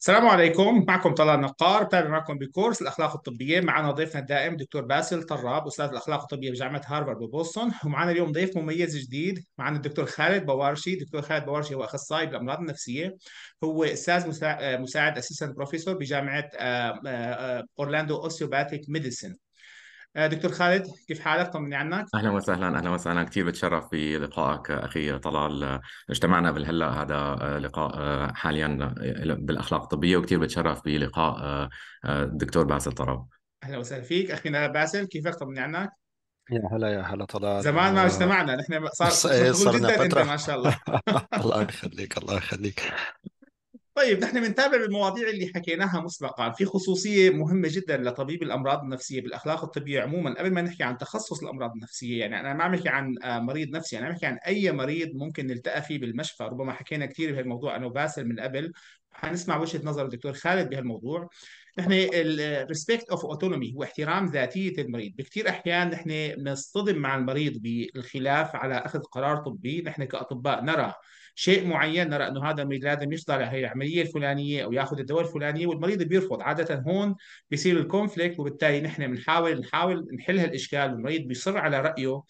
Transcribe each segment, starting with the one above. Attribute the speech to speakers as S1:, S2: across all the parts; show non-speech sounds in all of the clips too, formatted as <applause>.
S1: السلام عليكم معكم طلال نقار تابع معكم بكورس الاخلاق الطبيه معنا ضيفنا الدائم دكتور باسل طراب استاذ الاخلاق الطبيه بجامعه هارفارد ببوسطن ومعنا اليوم ضيف مميز جديد معنا الدكتور خالد بوارشي دكتور خالد بوارشي هو اخصائي بالامراض النفسيه هو استاذ آه، مساعد اسيستنت بروفيسور بجامعه آه، آه، اورلاندو اوسيوباثيك ميديسن آه، دكتور خالد كيف حالك طمني عنك
S2: اهلا وسهلا اهلا وسهلا كثير بتشرف بلقائك اخي طلال اجتمعنا بالهلا هذا لقاء آه، حاليا آه، بالاخلاق الطبيه وكثير بتشرف بلقاء الدكتور باسل
S3: طرب
S1: اهلا وسهلا فيك اخينا باسل كيفك طمني عنك
S3: يا هلا يا هلا طلال زمان ما اجتمعنا نحن صار إيه، صرنا جدا فترة انت ما شاء الله <laughs> الله يخليك الله يخليك
S1: طيب نحن بنتابع بالمواضيع اللي حكيناها مسبقا في خصوصيه مهمه جدا لطبيب الامراض النفسيه بالاخلاق الطبيه عموما قبل ما نحكي عن تخصص الامراض النفسيه يعني انا ما عم بحكي عن آه، مريض نفسي انا عم بحكي عن اي مريض ممكن نلتقى فيه بالمشفى ربما حكينا كثير بهالموضوع انا وباسل من قبل حنسمع وجهه نظر الدكتور خالد بهالموضوع نحن الريسبكت اوف اوتونومي هو احترام ذاتيه المريض بكثير احيان نحن بنصطدم مع المريض بالخلاف على اخذ قرار طبي نحن كاطباء نرى شيء معين نرى انه هذا المريض لازم يخضع هي العمليه الفلانيه او ياخذ الدواء الفلانيه والمريض بيرفض عاده هون بيصير الكونفليكت وبالتالي نحن بنحاول نحاول نحل هالاشكال والمريض بيصر على رايه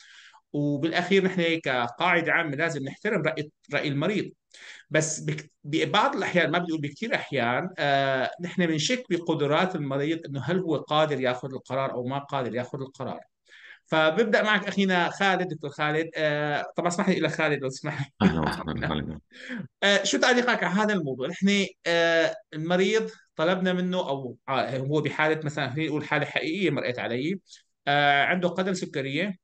S1: وبالاخير نحن كقاعده عامه لازم نحترم راي راي المريض بس ببعض الاحيان ما بدي اقول بكثير احيان آه، نحن بنشك بقدرات المريض انه هل هو قادر ياخذ القرار او ما قادر ياخذ القرار فببدا معك اخينا خالد دكتور خالد آه طبعا اسمح لي لك خالد لو تسمح
S2: <laughs> لي
S1: آه، شو تعليقك على هذا الموضوع؟ نحن آه المريض طلبنا منه او آه، هو بحاله مثلا خلينا نقول حاله حقيقيه مرقت علي آه عنده قدم سكريه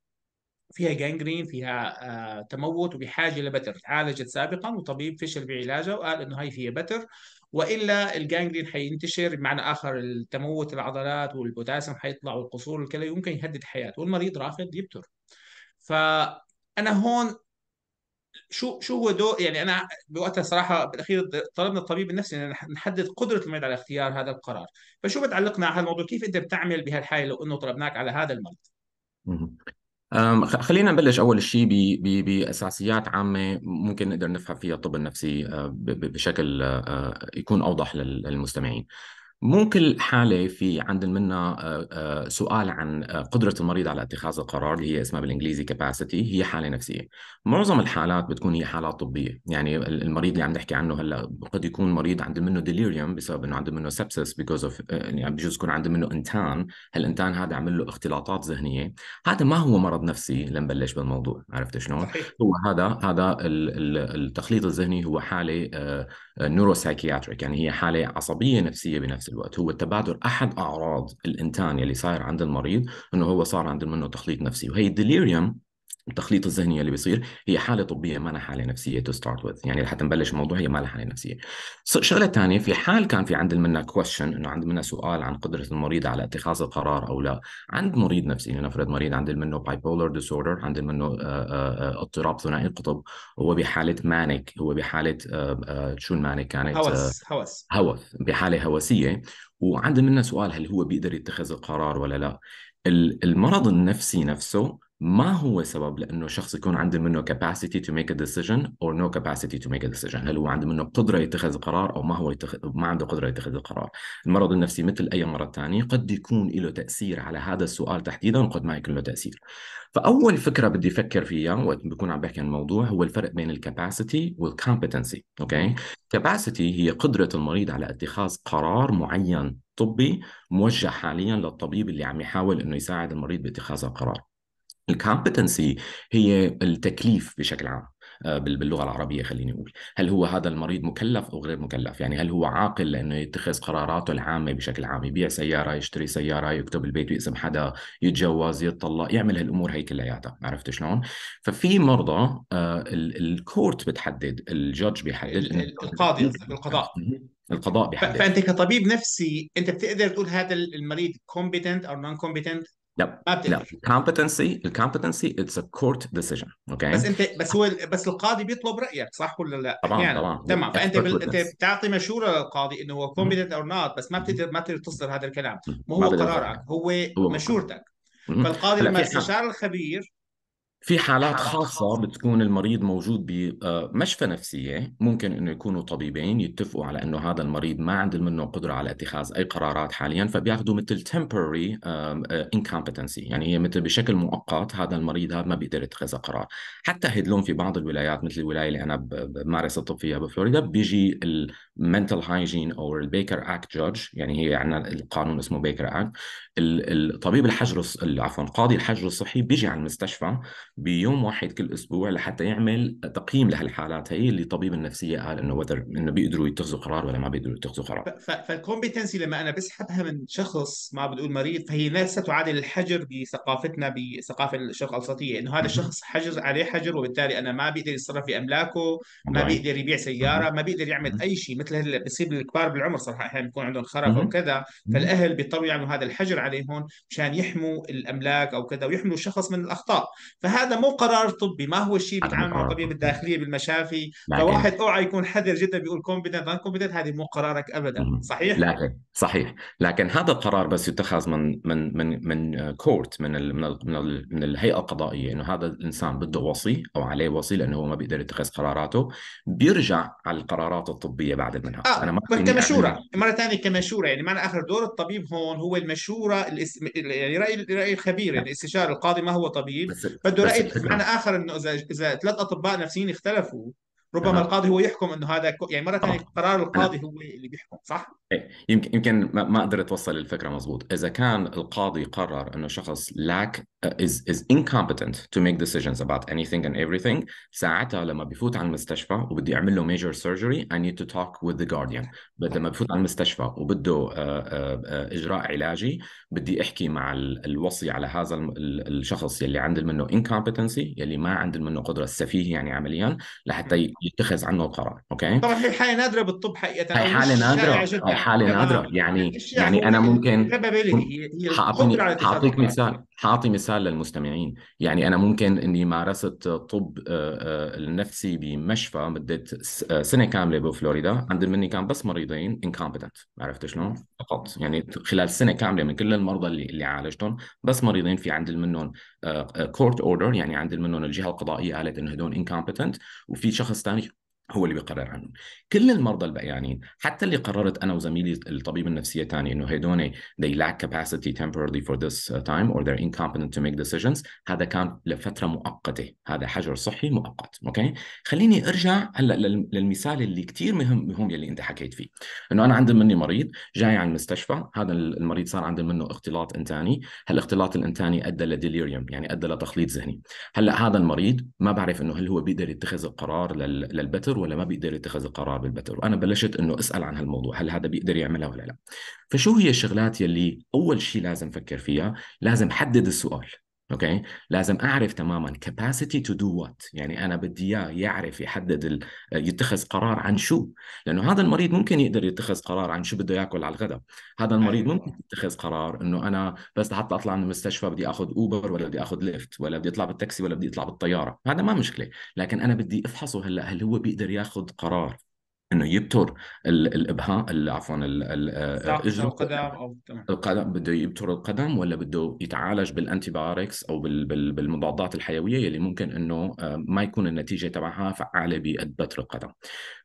S1: فيها جانجرين فيها آه تموت وبحاجه لبتر تعالجت سابقا وطبيب فشل بعلاجها وقال انه هي فيها بتر والا الجانجلين حينتشر بمعنى اخر تموت العضلات والبوتاسيوم حيطلع والقصور والكلى يمكن يهدد حياته والمريض رافض يبتر فانا هون شو شو هو دور يعني انا بوقتها صراحه بالاخير طلبنا الطبيب النفسي ان نحدد قدره المريض على اختيار هذا القرار، فشو بتعلقنا على هذا الموضوع؟ كيف انت بتعمل بهالحاله لو انه طلبناك على هذا المرض؟
S2: خلينا نبلش اول شيء باساسيات عامه ممكن نقدر نفهم فيها الطب النفسي أه، بشكل أه، يكون اوضح للمستمعين. مو كل حالة في عند منا آه، آه، سؤال عن آه، قدرة المريض على اتخاذ القرار اللي هي اسمها بالانجليزي كاباسيتي هي حالة نفسية. معظم الحالات بتكون هي حالات طبية، يعني المريض اللي عم نحكي عنه هلا قد يكون مريض عنده منه ديليريوم بسبب انه عنده منه سبسس بيكوز اوف يعني بجوز يكون عنده منه انتان، هالانتان هذا عمل له اختلاطات ذهنية، هذا ما هو مرض نفسي لنبلش بالموضوع، عرفت شلون؟ هو هذا هذا التخليط الذهني هو حالة نيوروسايكياتريك يعني هي حاله عصبيه نفسيه بنفس الوقت هو التبادر احد اعراض الانتان اللي صاير عند المريض انه هو صار عند منه تخليط نفسي وهي الديليريوم التخليط الذهني اللي بيصير هي حاله طبيه ما حاله نفسيه تو ستارت وذ يعني لحتى نبلش الموضوع هي ما لها حاله نفسيه شغله ثانيه في حال كان في عند منا كويشن انه عند منا سؤال عن قدره المريض على اتخاذ القرار او لا عند مريض نفسي لنفرض يعني مريض عند منه بولر ديسوردر عند منه آه، آه، آه، اضطراب ثنائي القطب هو بحاله مانك هو بحاله شو المانك كانت هوس هوس هوس بحاله هوسيه وعند منا سؤال هل هو بيقدر يتخذ القرار ولا لا المرض النفسي نفسه ما هو سبب لانه شخص يكون عنده منه capacity to make a decision or no capacity to make a decision هل هو عنده منه قدره يتخذ قرار او ما هو يتخ... ما عنده قدره يتخذ القرار المرض النفسي مثل اي مرض ثاني قد يكون له تاثير على هذا السؤال تحديدا وقد ما يكون له تاثير فاول فكره بدي افكر فيها وقت بكون عم بحكي عن الموضوع هو الفرق بين الكاباسيتي والكومبتنسي اوكي كاباسيتي هي قدره المريض على اتخاذ قرار معين طبي موجه حاليا للطبيب اللي عم يحاول انه يساعد المريض باتخاذ القرار الكومبتنسي هي التكليف بشكل عام آه، باللغه العربيه خليني اقول هل هو هذا المريض مكلف او غير مكلف يعني هل هو عاقل لانه يتخذ قراراته العامه بشكل عام يبيع سياره يشتري سياره يكتب البيت ويقسم حدا يتجوز يتطلق يعمل هالامور هي كلياتها عرفت شلون ففي مرضى آه، الكورت بتحدد الجادج بيحدد القاضي القضاء القضاء بيحدد فانت
S1: كطبيب نفسي انت بتقدر تقول هذا المريض كومبيتنت او نون كومبيتنت
S2: لا ما لا الكومبتنسي الكومبتنسي اتس ا كورت ديسيجن اوكي بس انت
S1: بس هو بس القاضي بيطلب رايك صح ولا لا؟ طبعا يعني. طبعا تمام فانت بال... انت بتعطي مشوره للقاضي انه هو كومبتنت او نوت بس ما بتقدر ما بتقدر تصدر هذا الكلام مو هو قرارك هو, هو مشورتك فالقاضي لما استشار الخبير في
S2: حالات خاصة بتكون المريض موجود بمشفى نفسية ممكن انه يكونوا طبيبين يتفقوا على انه هذا المريض ما عنده منه قدرة على اتخاذ اي قرارات حاليا فبياخذوا مثل temporary آه، incompetency يعني هي مثل بشكل مؤقت هذا المريض هذا ما بيقدر يتخذ قرار حتى هدلون في بعض الولايات مثل الولاية اللي انا بمارس الطب فيها بفلوريدا بيجي المنتل هايجين او البيكر اكت جورج يعني هي عندنا يعني القانون اسمه بيكر اكت الطبيب الحجر عفوا قاضي الحجر الصحي بيجي على المستشفى بيوم واحد كل اسبوع لحتى يعمل تقييم لهالحالات هي اللي طبيب النفسيه قال انه وذر انه بيقدروا يتخذوا قرار ولا ما بيقدروا يتخذوا قرار
S1: فالكومبتنسي لما انا بسحبها من شخص ما بتقول مريض فهي لا تعادل الحجر بثقافتنا بثقافه الشرق الاوسطيه انه هذا الشخص حجر عليه حجر وبالتالي انا ما بيقدر يتصرف في املاكه ما بيقدر يبيع سياره ما بيقدر يعمل اي شيء مثل اللي بيصير بالكبار بالعمر صراحه احيانا بيكون عندهم خرف او كذا فالاهل بيضطروا يعملوا هذا الحجر عليهم مشان يحموا الاملاك او كذا ويحموا الشخص من الاخطاء فهذا مو قرار طبي ما هو الشيء بيتعامل مع الطبيب الداخليه بالمشافي فواحد اوعى يكون حذر جدا بيقول كومبيدنت ان كومبيدنت هذه مو قرارك ابدا صحيح
S2: لكن صحيح لكن هذا القرار بس يتخذ من من من من كورت من ال من ال من, ال من الهيئه القضائيه انه هذا الانسان بده وصي او عليه وصي لانه هو ما بيقدر يتخذ قراراته بيرجع على القرارات الطبيه بعد منها آه. انا ما كمشوره يعني.
S1: مره ثانيه كمشوره يعني معنى اخر دور الطبيب هون هو المشوره الاس... يعني راي راي الخبير يعني استشاره القاضي ما هو طبيب بده راي معنى اخر انه اذا اذا ثلاث اطباء نفسيين اختلفوا ربما القاضي هو يحكم انه هذا يعني مره ثانيه قرار القاضي هو اللي بيحكم صح؟
S2: إيه، يمكن يمكن ما قدرت اتوصل الفكره مضبوط، اذا كان القاضي قرر انه شخص lack is is incompetent to make decisions about anything and everything ساعتها لما بفوت على المستشفى وبدي اعمل له major surgery I need to talk with the guardian لما بفوت على المستشفى وبده آه، آه، آه، اجراء علاجي بدي احكي مع الوصي على هذا الشخص يلي عنده منه incompetency يلي ما عنده منه قدره سفيه يعني عمليا لحتى يتخذ عنه القرار اوكي طبعا هي
S1: حاله نادره بالطب حقيقه هي حاله نادره هي حاله نادره
S2: يعني يعني انا ممكن
S1: حاعطيك حاعطيك مثال
S2: حاعطي مثال للمستمعين يعني أنا ممكن أني مارست طب النفسي آه، آه، بمشفى مدة آه، سنة كاملة بفلوريدا عند مني كان بس مريضين incompetent عرفت شلون؟ فقط يعني خلال سنة كاملة من كل المرضى اللي, اللي عالجتهم بس مريضين في عند منهم كورت اوردر يعني عند منهم الجهة القضائية قالت أن هدول incompetent وفي شخص ثاني هو اللي بيقرر عنهم كل المرضى البقيانين حتى اللي قررت انا وزميلي الطبيب النفسي الثاني انه هيدون they lack capacity temporarily for this uh, time or they're incompetent to make decisions هذا كان لفتره مؤقته هذا حجر صحي مؤقت اوكي خليني ارجع هلا للمثال اللي كثير مهم مهم يلي انت حكيت فيه انه انا عندي مني مريض جاي على المستشفى هذا المريض صار عنده منه اختلاط انتاني هالاختلاط الانتاني ادى لديليريوم يعني ادى لتخليط ذهني هلا هذا المريض ما بعرف انه هل هو بيقدر يتخذ القرار للبتر ولا ما بيقدر يتخذ القرار بالبتر وانا بلشت انه اسال عن هالموضوع هل هذا بيقدر يعملها ولا لا فشو هي الشغلات يلي اول شيء لازم افكر فيها لازم حدد السؤال اوكي لازم اعرف تماما capacity to do what يعني انا بدي اياه يعرف يحدد ال... يتخذ قرار عن شو لانه هذا المريض ممكن يقدر يتخذ قرار عن شو بده ياكل على الغداء هذا أيوة. المريض ممكن يتخذ قرار انه انا بس حتى اطلع من المستشفى بدي اخذ اوبر ولا بدي اخذ ليفت ولا بدي اطلع بالتاكسي ولا بدي اطلع بالطياره هذا ما مشكله لكن انا بدي افحصه هلا هل هو بيقدر ياخذ قرار انه يبتر الابهاء عفوا الاجر آه، القدم القدم بده يبتر القدم ولا بده يتعالج بالانتي او بالمضادات الحيويه يلي ممكن انه آه، ما يكون النتيجه تبعها فعاله بتر القدم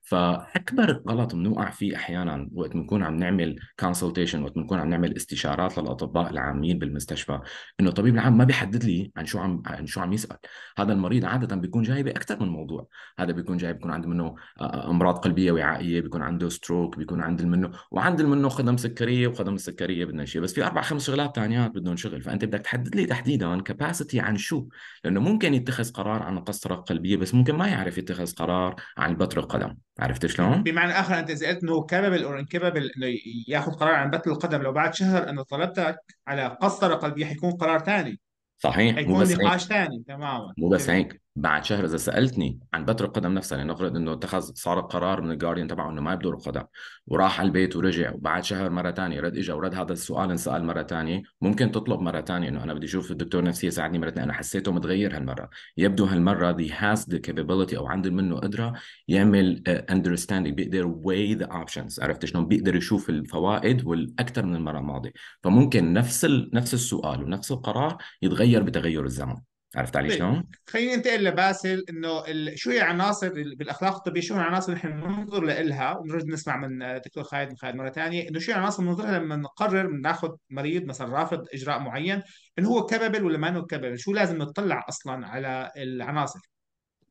S2: فاكبر غلط بنوقع فيه احيانا وقت بنكون عم نعمل كونسلتيشن وقت بنكون عم نعمل استشارات للاطباء العامين بالمستشفى انه الطبيب العام ما بيحدد لي عن شو عم عن شو عم يسال هذا المريض عاده بيكون جاي باكثر من موضوع هذا بيكون جاي بيكون عنده منه آه، آه، امراض قلبيه وعائيه بيكون عنده ستروك بيكون عنده منه وعنده منه خدم سكريه وخدم السكريه بدنا شيء بس في اربع خمس شغلات ثانيات بدهم شغل فانت بدك تحدد لي تحديدا كباسيتي عن شو لانه ممكن يتخذ قرار عن القسطره القلبيه بس ممكن ما يعرف يتخذ قرار عن بتر القدم عرفت شلون؟ بمعنى
S1: اخر انت اذا قلت انه كابل او انكابل انه ياخذ قرار عن بث القدم لو بعد شهر انه طلبتك على قسطره قلبيه حيكون قرار ثاني
S2: صحيح مو حيكون بس نقاش
S1: ثاني تماما
S2: مو بس هيك بعد شهر اذا سالتني عن بتر القدم نفسها لنفرض انه اتخذ صار قرار من الجارديان تبعه انه ما يبدو القدم وراح على البيت ورجع وبعد شهر مره ثانيه رد اجى ورد هذا السؤال انسال مره ثانيه ممكن تطلب مره ثانيه انه انا بدي اشوف الدكتور نفسي يساعدني مره ثانيه انا حسيته متغير هالمره يبدو هالمره ذي هاز ذا كابابيلتي او عنده منه قدره يعمل اندرستاندينج آه، بيقدر وي ذا اوبشنز عرفت شلون بيقدر يشوف الفوائد والاكثر من المره الماضيه فممكن نفس ال... نفس السؤال ونفس القرار يتغير بتغير الزمن عرفت علي طيب. شلون؟
S1: خليني انتقل لباسل انه ال... شو هي عناصر بالاخلاق الطبيه شو هي اللي نحن ننظر لها ونرجع نسمع من آه، دكتور خالد من خالد مره ثانيه انه شو هي عناصر لها لما نقرر ناخذ مريض مثلا رافض اجراء معين انه هو كببل ولا ما هو كببل شو لازم نطلع اصلا على
S3: العناصر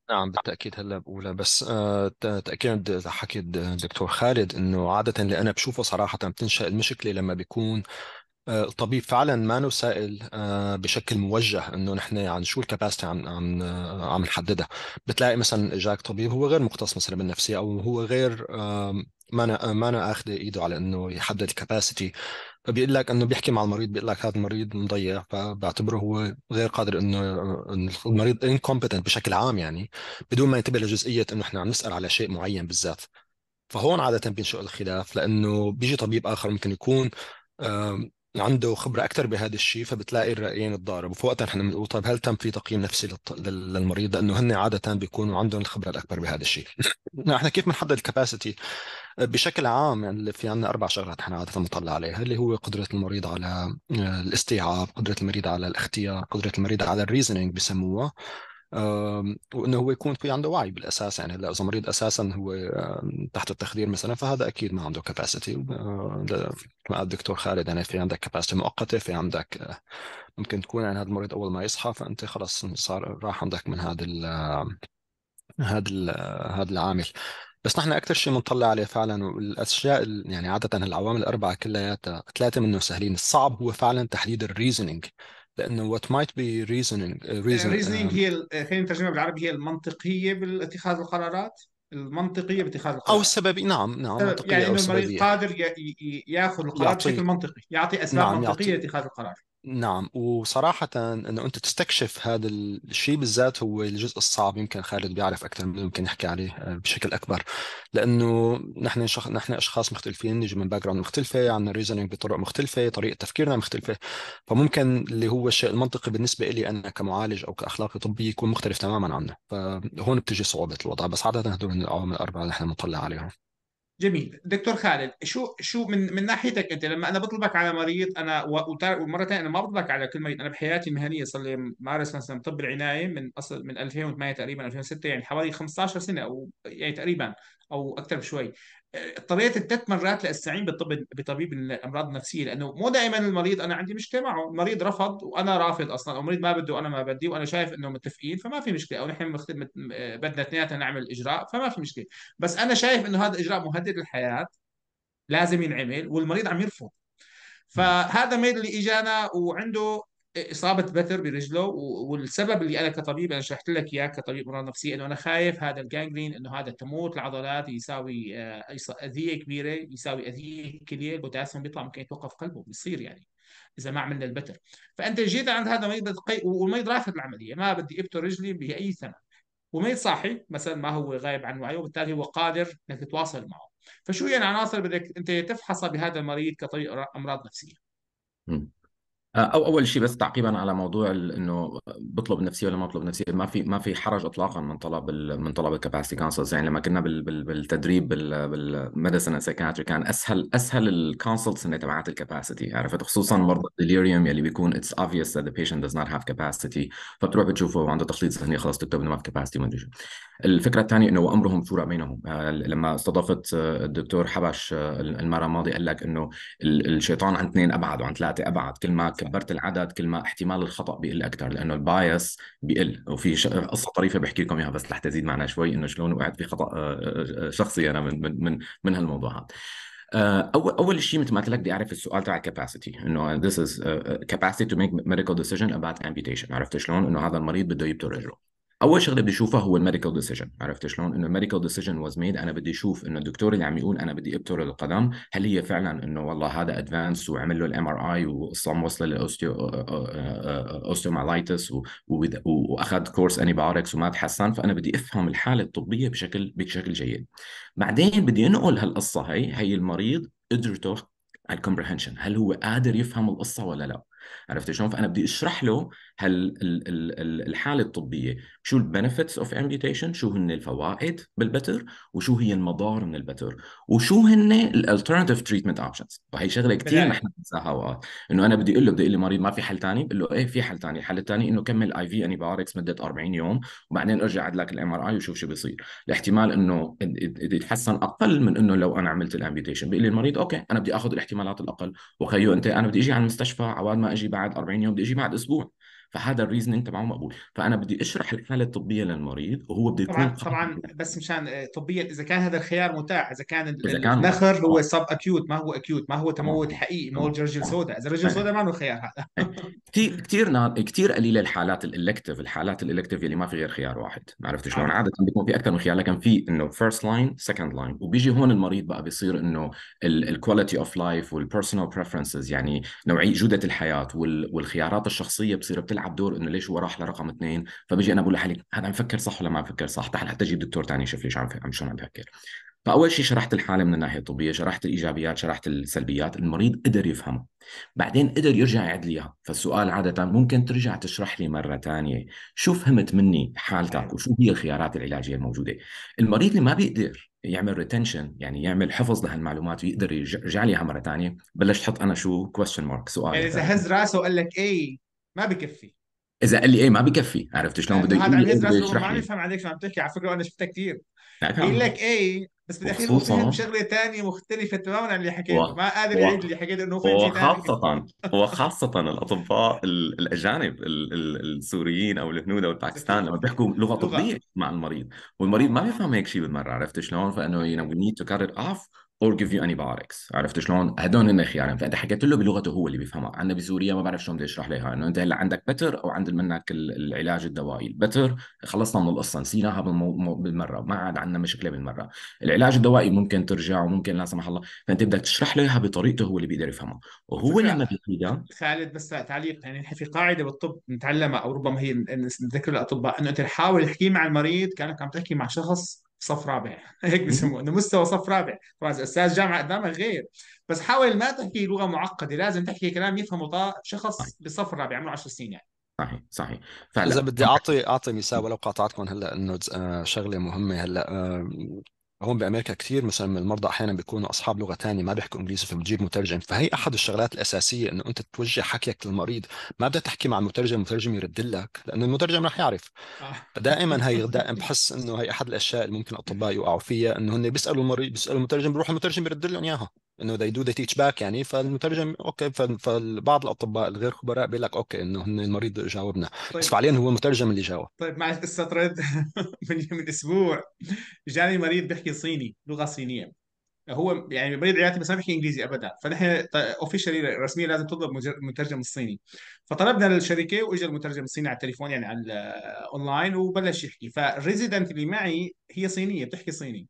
S3: نعم بالتاكيد هلا بقولها بس آه، تاكيد حكي الدكتور خالد انه عاده اللي انا بشوفه صراحه بتنشا المشكله لما بيكون الطبيب آه، فعلا ما سائل آه، بشكل موجه انه نحن عن شو الكباسيتي عم عم آه، عم نحددها بتلاقي مثلا اجاك طبيب هو غير مختص مثلا بالنفسيه او هو غير ما أنا ما أنا اخذ ايده على انه يحدد الكباسيتي فبيقول لك انه بيحكي مع المريض بيقول لك هذا المريض مضيع فبعتبره هو غير قادر انه المريض انكومبتنت بشكل عام يعني بدون ما ينتبه لجزئيه انه احنا عم نسال على شيء معين بالذات فهون عاده بينشئ الخلاف لانه بيجي طبيب اخر ممكن يكون عنده خبره اكثر بهذا الشيء فبتلاقي الرايين تضارب وفي وقتها نحن بنقول طيب هل تم في تقييم نفسي للمريض لانه هن عاده بيكونوا عندهم الخبره الاكبر بهذا الشيء <laughs> نحن كيف بنحدد الكباسيتي بشكل عام يعني في عندنا اربع شغلات نحن عاده بنطلع عليها اللي هو قدره المريض على آه، الاستيعاب قدره المريض على الاختيار قدره المريض على الريزنينج بسموها وانه هو يكون في عنده وعي بالاساس يعني هلا اذا مريض اساسا هو تحت التخدير مثلا فهذا اكيد ما عنده كباسيتي ما قال الدكتور خالد يعني في عندك كباسيتي مؤقته في عندك آه، ممكن تكون يعني هذا المريض اول ما يصحى فانت خلص صار راح عندك من هذا ال هذا آه، هذا العامل بس نحن اكثر شيء بنطلع عليه فعلا والاشياء يعني عاده العوامل الاربعه كلياتها ثلاثه منهم سهلين الصعب هو فعلا تحديد الريزنينج لانه وات مايت بي ريزنينج ريزنينج
S1: هي uh, خلينا نترجمها بالعربي هي المنطقيه باتخاذ القرارات المنطقيه باتخاذ القرارات او السببيه نعم نعم منطقيه يعني انه المريض قادر ياخذ القرار بشكل منطقي يعطي اسباب نعم منطقيه لاتخاذ القرار
S3: نعم وصراحة انه انت تستكشف هذا الشيء بالذات هو الجزء الصعب يمكن خالد بيعرف اكثر منه يمكن يحكي عليه آه، بشكل اكبر لانه نحن شخ... نحن اشخاص مختلفين نجي من باك جراوند مختلفة عندنا ريزنينج بطرق مختلفة طريقة تفكيرنا مختلفة فممكن اللي هو الشيء المنطقي بالنسبة لي انا كمعالج او كاخلاقي طبي يكون مختلف تماما عنه فهون بتجي صعوبة الوضع بس عادة هدول العوامل الاربعة اللي نحن بنطلع عليهم
S1: جميل دكتور خالد شو شو من من ناحيتك انت لما انا بطلبك على مريض انا ومره ثانيه انا ما بطلبك على كل مريض انا بحياتي المهنيه صار لي مارس مثلا طب العنايه من اصل من 2008 تقريبا 2006 يعني حوالي 15 سنه او يعني تقريبا او اكثر بشوي اضطريت آه، الثلاث مرات لاستعين بالطب بطبيب الامراض النفسيه لانه مو دائما المريض انا عندي مشكله معه، المريض رفض وانا رافض اصلا او المريض ما بده وانا ما بدي وانا شايف انه متفقين فما في مشكله او نحن مخت... بدنا اثنيناتنا نعمل اجراء فما في مشكله، بس انا شايف انه هذا الاجراء مهدد للحياه لازم ينعمل والمريض عم يرفض فهذا ميد اللي اجانا وعنده اصابه بثر برجله والسبب اللي انا كطبيب انا شرحت لك اياه كطبيب امراض نفسيه انه انا خايف هذا الجانجرين انه هذا تموت العضلات يساوي آه، اذيه كبيره يساوي اذيه كليه البوتاسيوم بيطلع ممكن يتوقف قلبه بيصير يعني اذا ما عملنا البتر فانت جيت عند هذا المريض والمريض رافض العمليه ما بدي ابتر رجلي باي ثمن ومريض صاحي مثلا ما هو غايب عن وعيه وبالتالي هو قادر انك تتواصل معه فشو هي يعني العناصر بدك انت تفحصها بهذا المريض كطريق امراض نفسيه؟
S2: آه، او اول شيء بس تعقيبا على موضوع انه بطلب النفسيه ولا ما بطلب النفسيه ما في ما في حرج اطلاقا من طلب من طلب الكباسيتي كونسلز يعني لما كنا بالتدريب بالميديسن سايكاتري كان اسهل اسهل الكونسلتس انها تبعات الكباسيتي عرفت خصوصا مرضى الديليريوم يلي بيكون اتس اوفيس ذا بيشنت داز نوت هاف كباسيتي فبتروح بتشوفه عنده تخليط ذهني خلص تكتب انه ما في ما ادري الفكره الثانيه انه وامرهم شورى بينهم آه، لما استضفت آه، الدكتور حبش المره الماضيه قال لك انه الشيطان عن اثنين ابعد وعن ثلاثه ابعد كل ما كبرت العدد كل ما احتمال الخطا بيقل اكثر لانه البايس بيقل وفي ش... قصه طريفه بحكي لكم اياها بس رح تزيد معنا شوي انه شلون وقعت في خطا آه، آه، آه، شخصي انا من من من, من هالموضوع هذا اول اول شيء مثل ما قلت لك بدي اعرف السؤال تبع الكباسيتي انه this is capacity to make medical decision about amputation عرفت شلون انه هذا المريض بده يبتر رجله اول شغله بدي اشوفها هو الميديكال ديسيجن عرفت شلون انه الميديكال ديسيجن واز ميد انا بدي اشوف انه الدكتور اللي عم يقول انا بدي ابتر القدم هل هي فعلا انه والله هذا ادفانس وعمل له الام ار اي وصام وصله للاوستيومالايتس واخذ كورس انيباركس وما تحسن فانا بدي افهم الحاله الطبيه بشكل بشكل جيد بعدين بدي انقل هالقصه هي هي المريض قدرته على الكومبريهنشن هل هو قادر يفهم القصه ولا لا عرفت شلون فانا بدي اشرح له هل الحاله الطبيه شو البنفيتس اوف امبيوتيشن شو هن الفوائد بالبتر وشو هي المضار من البتر وشو هن الالترناتيف تريتمنت اوبشنز فهي شغله كثير نحن بنساها اوقات انه انا بدي اقول له بدي اقول لي مريض ما في حل ثاني بقول له ايه في حل ثاني الحل الثاني انه كمل اي في اني باوركس مده 40 يوم وبعدين ارجع اعد لك الام ار اي وشوف شو بيصير الاحتمال انه يتحسن اقل من انه لو انا عملت الامبيوتيشن بيقول لي المريض اوكي انا بدي اخذ الاحتمالات الاقل وخيو انت انا بدي اجي على المستشفى عواد ما اجي بعد 40 يوم بدي اجي بعد اسبوع فهذا الريزنينج تبعه مقبول فانا بدي اشرح الحاله الطبيه
S1: للمريض وهو بده يكون طبعا طبعا بس مشان آه، طبيا اذا كان هذا الخيار متاح اذا كان إذا كان النخر هو سب اكيوت ما هو اكيوت ما هو تموت حقيقي ما هو الرجل سوداء اذا الرجل سوداء ما له خيار هذا إيه.
S2: كثير كثير كثير قليله الحالات الالكتيف الحالات الالكتيف اللي ما في غير خيار واحد عرفت شلون آه. عاده بيكون في اكثر من خيار لكن في انه فيرست لاين سكند لاين وبيجي هون المريض بقى بيصير انه الكواليتي اوف لايف والبيرسونال بريفرنسز يعني نوعيه جوده الحياه والخيارات الشخصيه بتصير بتلعب بيلعب دور انه ليش هو راح لرقم اثنين فبجي انا بقول لحالي هذا عم فكر صح ولا ما عم فكر صح تعال حتى اجيب دكتور ثاني يشوف ليش عم شلون عم بفكر فاول شيء شرحت الحاله من الناحيه الطبيه شرحت الايجابيات شرحت السلبيات المريض قدر يفهمه بعدين قدر يرجع يعد لي اياها فالسؤال عاده ممكن ترجع تشرح لي مره ثانيه شو فهمت مني حالتك نعم. وشو هي الخيارات العلاجيه الموجوده المريض اللي ما بيقدر يعمل ريتنشن يعني يعمل حفظ لهالمعلومات ويقدر يرجع لي اياها مره ثانيه بلشت احط انا شو كويشن مارك سؤال يعني اذا هز
S1: راسه وقال لك اي ما بكفي
S2: اذا قال لي ايه ما بكفي عرفت شلون يعني بده يقول لي إيه، ما بفهم
S1: عليك شو عم تحكي على فكره وانا شفتها كثير بيقول لك ايه بس بالاخير هو شغله ثانيه مختلفه تماما عن اللي حكيته و... ما قادر يعيد اللي حكيته انه هو وخاصه
S2: وخاصه الاطباء الاجانب السوريين او الهنود او الباكستان لما بيحكوا لغه طبيه مع المريض والمريض ما آه. بيفهم هيك شيء بالمره عرفت شلون فانه يو نو وي نيد تو كات اوف اور جيف يو antibiotics عرفت شلون؟ هدول هن خيارين فانت حكيت له بلغته هو اللي بيفهمها، عندنا بسوريا ما بعرف شلون بدي اشرح لها انه انت هلا عندك بتر او عند منك العلاج الدوائي، البتر خلصنا من القصه نسيناها بالمره، ما عاد عندنا مشكله بالمره، العلاج الدوائي ممكن ترجع وممكن لا سمح الله، فانت بدك تشرح له اياها بطريقته هو اللي بيقدر يفهمها، وهو لما بيفيدها
S1: خالد بس تعليق يعني نحن في قاعده بالطب نتعلمها او ربما هي نذكر الاطباء انه انت تحاول تحكي مع المريض كانك عم تحكي مع شخص صف رابع <laughs> هيك بسموه انه مستوى صف رابع خلاص استاذ جامعه قدامك غير بس حاول ما تحكي لغه معقده لازم تحكي كلام يفهمه شخص بالصف الرابع عمره 10 سنين يعني
S3: صحيح صحيح فعلا. اذا بدي اعطي اعطي مثال ولو قاطعتكم هلا انه آه، شغله مهمه هلا آه، هون بامريكا كثير مثلا من المرضى احيانا بيكونوا اصحاب لغه ثانيه ما بيحكوا انجليزي فبتجيب مترجم فهي احد الشغلات الاساسيه انه انت توجه حكيك للمريض ما بدك تحكي مع المترجم المترجم يرد لك لانه المترجم راح يعرف آه. فدائما هي <laughs> دائما بحس انه هي احد الاشياء اللي ممكن الاطباء يوقعوا فيها انه هن بيسالوا المريض بيسالوا المترجم بيروح المترجم بيرد لهم اياها انه they do the teach back يعني فالمترجم اوكي فبعض الاطباء الغير خبراء بيقول لك اوكي انه هن المريض جاوبنا طيب. بس فعليا هو المترجم اللي جاوب
S1: طيب مع قصه رد <laughs> من, من اسبوع جاني مريض بيحكي صيني لغه صينيه هو يعني مريض عيادتي بس ما بيحكي انجليزي ابدا فنحن اوفيشلي رسميا لازم تطلب مترجم الصيني فطلبنا للشركه واجى المترجم الصيني على التليفون يعني على الاونلاين وبلش يحكي فالريزيدنت اللي معي هي صينيه بتحكي صيني <laughs>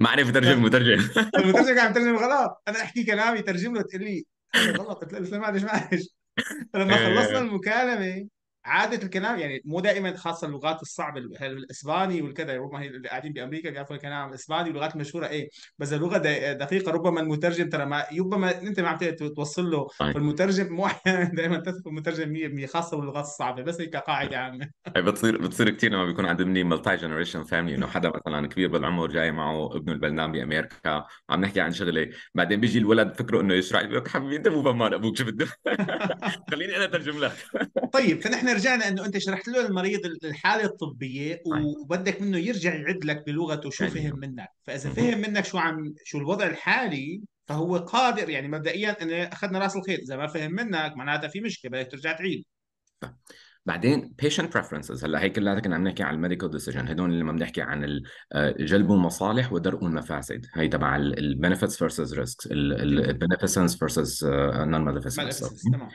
S2: ما عرف يترجم المترجم يعني
S1: المترجم <laughs> طيب، قاعد يترجم غلط انا احكي كلامي يترجم له تقول لي أيوة، غلط قلت له معلش معلش <laughs> فلما طيب، إيه. خلصنا المكالمه عادة الكلام يعني مو دائما خاصة اللغات الصعبة الاسباني والكذا ربما هي اللي قاعدين بامريكا بيعرفوا الكلام الاسباني واللغات المشهورة ايه بس اللغة دقيقة ربما المترجم ترى ما ربما انت ما عم إيه، توصل له فالمترجم طيب. مو احيانا <laughs> دائما تثق المترجم 100% خاصة باللغات الصعبة بس هيك قاعدة عامة يعني.
S2: <laughs> طيب، بتصير بتصير كثير لما بيكون عندي ملتي جنريشن فاملي انه حدا مثلا كبير بالعمر جاي معه ابنه البلنام بامريكا عم نحكي عن شغله بعدين بيجي الولد فكره انه يشرح لك حبيبي انت مو فهمان ابوك شو بده <laughs> خليني انا اترجم لك
S1: طيب فنحن رجعنا انه انت شرحت له المريض الحاله الطبيه طيب. وبدك منه يرجع يعد لك بلغته شو فهم منك فاذا فهم منك شو عم شو الوضع الحالي فهو قادر يعني مبدئيا انه اخذنا راس الخيط اذا ما فهم منك معناتها في مشكله بدك ترجع تعيد
S2: طيب. بعدين patient preferences هلا هي كلها كنا عم نحكي عن الميديكال ديسيجن هدول اللي ما بنحكي عن آه، جلب المصالح ودرء المفاسد هي تبع البنفيتس فيرسز ريسكس البنفيسنس فيرسز نون بنفيسنس تمام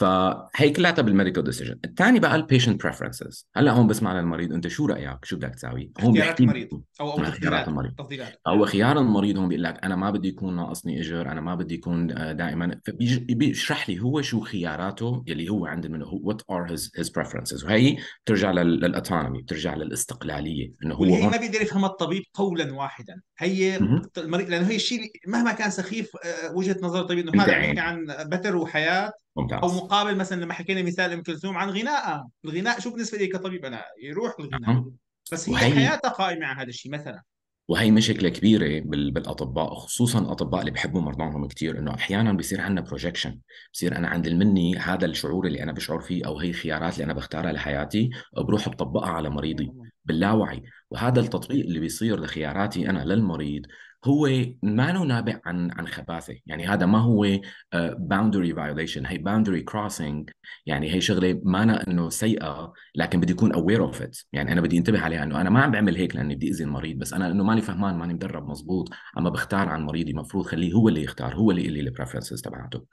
S2: فهي كلها بالميديكال ديسيجن الثاني بقى البيشنت بريفرنسز هلا هون بسمع للمريض انت شو رايك شو بدك تساوي هون اختيارات المريض
S1: او او اختيارات المريض تفضيلات
S2: او خيار المريض هون بيقول لك انا ما بدي يكون ناقصني اجر انا ما بدي يكون آه، دائما بيشرح لي هو شو خياراته يلي هو عنده منه وات ار هيز هيز بريفرنسز وهي بترجع للاوتونومي بترجع للاستقلاليه انه هو هون... ما
S1: بيقدر يفهمها الطبيب قولا واحدا هي المريض لانه هي الشيء مهما كان سخيف آه، وجهه نظر الطبيب انه هذا عن بتر وحياه ممتاز او مقابل مثلا لما حكينا مثال ام كلثوم عن غنائها الغناء شو بالنسبه لي كطبيب انا يروح للغناء أه. بس هي وهي... حياتها قائمه على هذا الشيء مثلا
S2: وهي مشكله كبيره بالاطباء خصوصا الاطباء اللي بحبوا مرضاهم كثير انه احيانا بيصير عندنا بروجكشن بصير انا عند المني هذا الشعور اللي انا بشعر فيه او هي الخيارات اللي انا بختارها لحياتي بروح بطبقها على مريضي باللاوعي وهذا التطبيق اللي بيصير لخياراتي انا للمريض هو ما له نابع عن عن خباثه يعني هذا ما هو باوندري آه، فايوليشن هي باوندري كروسنج يعني هي شغله ما أنا انه سيئه لكن بدي اكون اوير اوف ات يعني انا بدي انتبه عليها انه انا ما عم بعمل هيك لاني بدي اذي المريض بس انا انه ماني فهمان ماني مدرب مزبوط اما بختار عن مريضي مفروض خليه هو اللي يختار هو اللي يقول لي البريفرنسز تبعته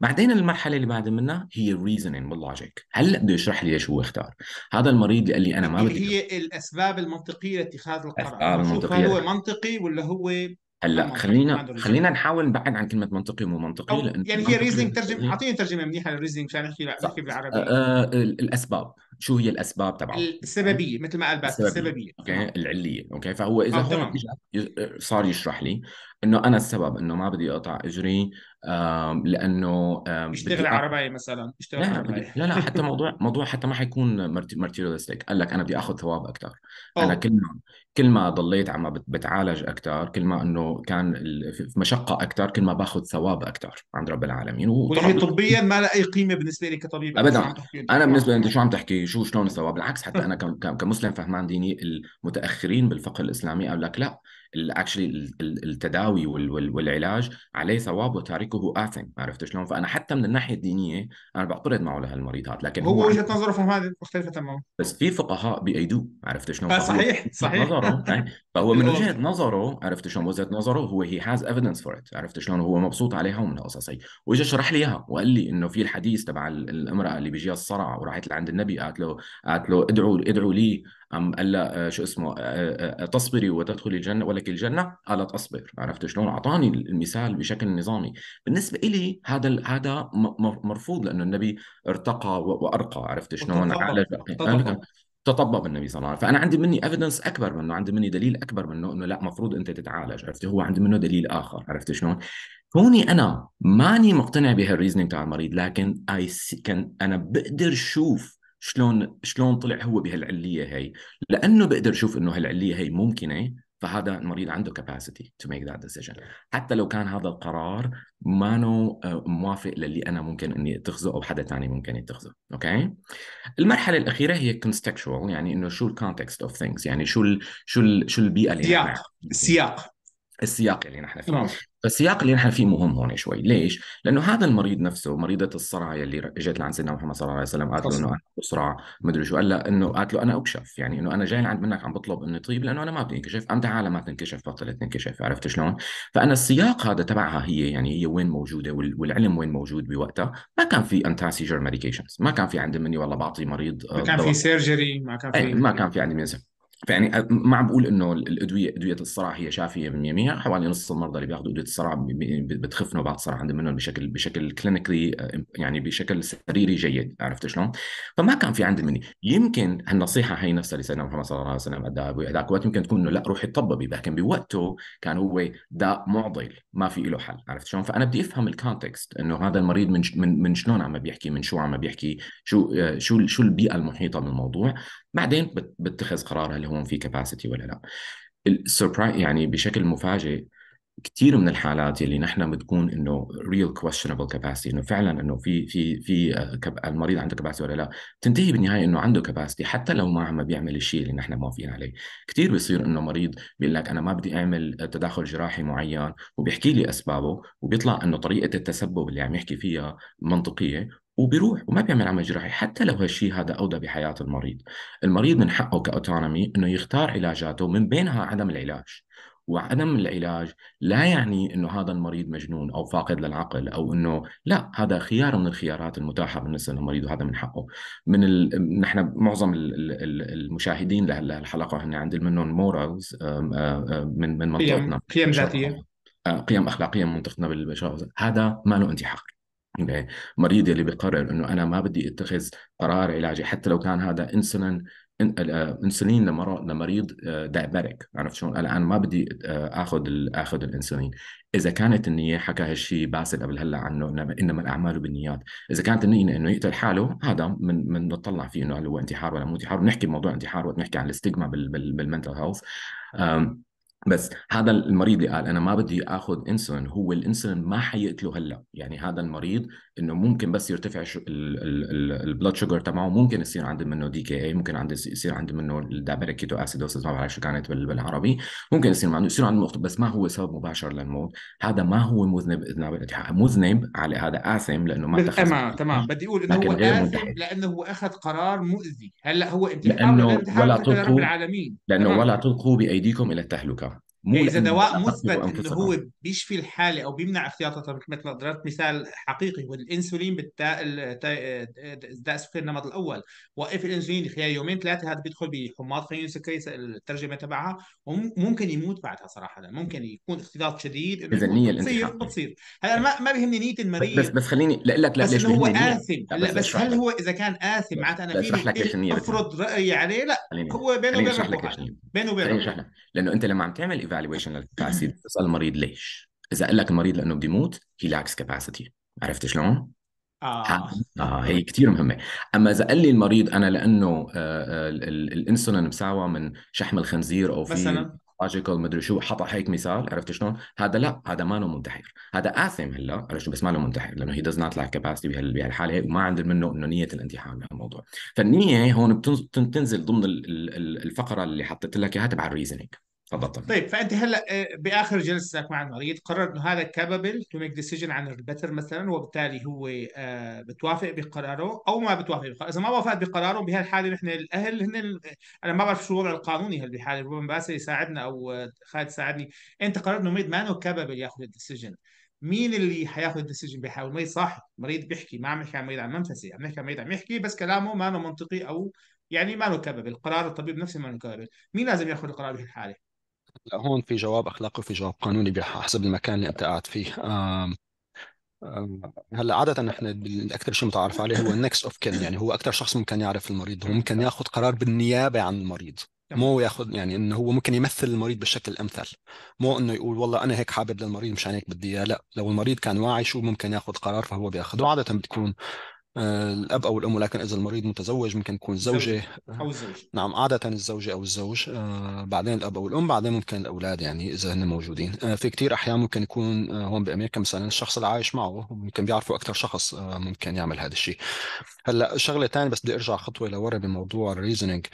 S2: بعدين المرحله اللي بعد منها هي الريزنينج واللوجيك هلا بده يشرح لي ليش هو اختار هذا المريض اللي قال لي انا ما بدي
S1: هي الاسباب المنطقيه لاتخاذ القرار المنطقيه هو منطقي ولا هو هلا خلينا خلينا نحاول
S2: نبعد عن كلمة منطقي ومو منطقي لأنه يعني هي ريزنينج ترجم اعطيني
S1: ترجمه منيحه للريزنينج مشان نحكي احكي نحكي بالعربي آه،,
S2: آه، الأسباب شو هي الأسباب تبعه السببيه
S1: السببيه مثل ما قال باسل السببية السببيه
S2: اوكي اه العلية اوكي فهو إذا اه هون آه، صار يشرح لي إنه أنا السبب إنه ما بدي أقطع أجري آم، لأنه آم، يشتغل عرباي
S1: عرباية مثلا يشتغل لا عرباية لا لا حتى
S2: موضوع موضوع حتى ما حيكون مارتيريالستيك قال لك أنا بدي آخذ ثواب أكثر أنا كل كل ما ضليت عم بتعالج اكثر كل ما انه كان مشقه اكثر كل ما باخذ ثواب اكثر عند رب العالمين وهي طبيا
S1: ما لها اي قيمه بالنسبه لي كطبيب ابدا انا بالنسبه
S2: لي انت شو عم تحكي شو شلون الثواب بالعكس حتى انا كمسلم فهمان ديني المتاخرين بالفقه الاسلامي قال لك لا اكشلي التداوي والعلاج عليه ثواب وتاركه آثم عرفت شلون؟ فانا حتى من الناحيه الدينيه انا بعترض معه لهالمريض هذا لكن هو وجهه
S1: نظره في هذه مختلفه تماما
S2: بس في فقهاء بايدوه عرفت شلون؟ آه، صحيح صحيح نظره <laughs> يعني فهو من وجهه نظره عرفت شلون؟ وجهه نظره هو هي هاز ايفيدنس فور ات عرفت شلون؟ هو مبسوط عليها ومن القصص هي واجى شرح لي اياها وقال لي انه في الحديث تبع الامراه اللي بيجيها الصرع وراحت لعند النبي قالت له قالت له ادعوا ادعوا لي عم قال لها آه، شو اسمه آه، آه، تصبري وتدخلي الجنه ولك الجنه قالت اصبر عرفت شلون اعطاني المثال بشكل نظامي بالنسبه إلي هذا هذا مرفوض لانه النبي ارتقى وارقى عرفت شلون عالج يعني تطبق النبي صلى الله عليه وسلم فانا عندي مني ايفيدنس اكبر منه عندي مني دليل اكبر منه انه لا مفروض انت تتعالج عرفت هو عندي منه دليل اخر عرفت شلون كوني انا ماني مقتنع بهالريزنينج تاع المريض لكن اي كان انا بقدر شوف شلون شلون طلع هو بهالعليه هي لانه بقدر اشوف انه هالعليه هي ممكنه فهذا المريض عنده capacity to make that decision حتى لو كان هذا القرار مانو آه، موافق للي انا ممكن اني اتخذه او حدا ثاني ممكن يتخذه اوكي المرحله الاخيره هي contextual يعني انه شو الكونتكست اوف ثينجز يعني شو الـ شو الـ شو البيئه اللي سياق سياق السياق اللي نحن فيه فالسياق اللي نحن فيه مهم هون شوي ليش؟ لانه هذا المريض نفسه مريضه الصرع اللي اجت لعند سيدنا محمد صلى الله عليه وسلم قالت له انه انا اصرع مدري شو قال لها انه قالت له انا اكشف يعني انه انا جاي لعند منك عم بطلب اني طيب لانه انا ما بدي انكشف امتى عالم ما تنكشف بطلت تنكشف عرفت شلون؟ فانا السياق هذا تبعها هي يعني هي وين موجوده والعلم وين موجود بوقتها ما كان في انتي سيجر ميديكيشنز ما كان في عندي مني والله بعطي مريض آه، ما كان في سيرجري
S1: ما كان في إيه، ما
S2: كان في عندي فيعني ما عم بقول انه الادويه ادويه الصرع هي شافيه 100% حوالي نص المرضى اللي بياخذوا ادويه الصرع بتخف نوبات الصرع عند منهم بشكل بشكل كلينيكلي يعني بشكل سريري جيد عرفت شلون؟ فما كان في عندي مني يمكن هالنصيحه هي نفسها اللي سيدنا محمد صلى الله عليه وسلم اداها بهذاك الوقت يمكن تكون انه لا روحي طببي لكن بوقته كان هو داء معضل ما في له حل عرفت شلون؟ فانا بدي افهم الكونتكست انه هذا المريض من من من شلون عم بيحكي من شو عم بيحكي شو شو شو البيئه المحيطه بالموضوع بعدين بتخذ قرار هل هون في كباسيتي ولا لا السربرايز يعني بشكل مفاجئ كثير من الحالات اللي نحن بتكون انه ريل questionable capacity انه فعلا انه في في في آه، المريض عنده capacity ولا لا تنتهي بالنهايه انه عنده capacity حتى لو ما عم بيعمل الشيء اللي نحن موافقين عليه كثير بيصير انه مريض بيقول لك انا ما بدي اعمل تداخل جراحي معين وبيحكي لي اسبابه وبيطلع انه طريقه التسبب اللي عم يحكي فيها منطقيه وبيروح وما بيعمل عمل جراحي حتى لو هالشيء هذا اودى بحياه المريض المريض من حقه كاوتونومي انه يختار علاجاته من بينها عدم العلاج وعدم العلاج لا يعني انه هذا المريض مجنون او فاقد للعقل او انه لا هذا خيار من الخيارات المتاحه بالنسبه للمريض وهذا من حقه من ال... نحن معظم المشاهدين لهالحلقه هن عند منهم مورالز من من منطقتنا قيم ذاتيه آه، قيم اخلاقيه من منطقتنا بالبشر هذا ما له انتحار المريض يعني اللي بيقرر انه انا ما بدي اتخذ قرار علاجي حتى لو كان هذا انسولين انسولين لمريض آه، دايبريك عرفت شلون؟ الان ما بدي آه، اخذ اخذ الانسولين، اذا كانت النيه حكى هالشيء باسل قبل هلا عنه انما الاعمال بالنيات، اذا كانت النيه انه يقتل حاله هذا من من نطلع فيه انه هل هو انتحار ولا مو انتحار، بنحكي بموضوع انتحار وقت عن الاستيغما بالمنتل هيلث بس هذا المريض اللي قال انا ما بدي اخذ انسولين هو الانسولين ما حيقتله هلا يعني هذا المريض انه ممكن بس يرتفع البلد شوجر تبعه ممكن يصير عنده منه دي كي اي ممكن عنده يصير عنده منه الدايبريك كيتو اسيدوسيس ما بعرف شو كانت بالعربي ممكن يصير عنده يصير عنده مخطط بس ما هو سبب مباشر للموت هذا ما هو مذنب مذنب على هذا آثم لانه ما تمام
S1: تمام بدي اقول انه هو آثم لانه هو اخذ قرار مؤذي هلا هو انتحار لانه ولا تلقوا العالمين لانه تمام. ولا
S2: تلقوا بايديكم الى التهلكه مو إيه، اذا دواء مثبت انه هو
S1: بيشفي الحاله او بيمنع اختياطها مثل ضربت مثال حقيقي والانسولين بالداء آه، داء السكري النمط الاول وقف الانسولين خلال يومين ثلاثه هذا بيدخل بحماض خيون سكري الترجمه تبعها وممكن يموت بعدها صراحه ممكن يكون اختلاط شديد اذا النيه بتصير بتصير هلا ما ما بيهمني نيه المريض بس بس
S2: خليني لا لك لا بس ليش هو اثم لا بس, بس هل
S1: هو اذا كان اثم معناتها انا فيني افرض رايي عليه لا هو بينه وبين
S2: بينه وبين لانه انت لما عم تعمل evaluation الكاباسيتي تسال المريض ليش اذا قال لك المريض لانه بده يموت هي لاكس capacity عرفت شلون؟ آه. آه, آه، هي كثير مهمة أما إذا قال لي المريض أنا لأنه آه, آه، الإنسولين مساوى من شحم الخنزير أو في مثلا مدري شو حط هيك مثال عرفت شلون هذا لا هذا ما له منتحر هذا آثم هلا عرفت شو بس ما له منتحر لأنه هي داز نوت لاك كاباسيتي بهالحالة هيك وما عند منه إنه نية الانتحار بهالموضوع فالنية هون بتنزل ضمن الفقرة اللي حطيت لك إياها تبع الريزنينج تفضل طيب.
S1: فانت هلا آه، باخر جلستك مع المريض قررت انه هذا كابابل تو ميك ديسيجن عن البتر مثلا وبالتالي هو آه، بتوافق بقراره او ما بتوافق بقراره اذا ما وافقت بقراره بهالحاله نحن الاهل هن انا ما بعرف شو الوضع القانوني هل بحاله ربما باسل يساعدنا او آه، خالد يساعدني انت قررت انه المريض ما كابابل ياخذ الديسيجن مين اللي حياخذ الديسيجن بحاول المريض صح مريض بيحكي ما عم نحكي عن مريض عم منفسي عم نحكي عن مريض عم يحكي بس كلامه ما منطقي او يعني ما له كبب قرار الطبيب نفسه ما له كبب مين لازم ياخذ القرار بهالحاله
S3: لا هون في جواب اخلاقي وفي جواب قانوني حسب المكان اللي انت قاعد فيه هلا عادة نحن اكثر شيء متعارف عليه هو النكست اوف كين يعني هو اكثر شخص ممكن يعرف المريض هو ممكن ياخذ قرار بالنيابة عن المريض مو ياخذ يعني انه هو ممكن يمثل المريض بالشكل الامثل مو انه يقول والله انا هيك حابب للمريض مشان هيك بدي اياه لا لو المريض كان واعي شو ممكن ياخذ قرار فهو بياخذه عاده بتكون آه، الاب او الام ولكن اذا المريض متزوج ممكن يكون زوجه او آه، الزوج نعم عاده الزوجه او الزوج آه، بعدين الاب او الام بعدين ممكن الاولاد يعني اذا هن موجودين في كثير احيان ممكن يكون هون بامريكا مثلا الشخص اللي عايش معه ممكن بيعرفوا اكثر شخص ممكن يعمل هذا الشيء هلا شغله ثانيه بس بدي ارجع خطوه لورا بموضوع الريزنينج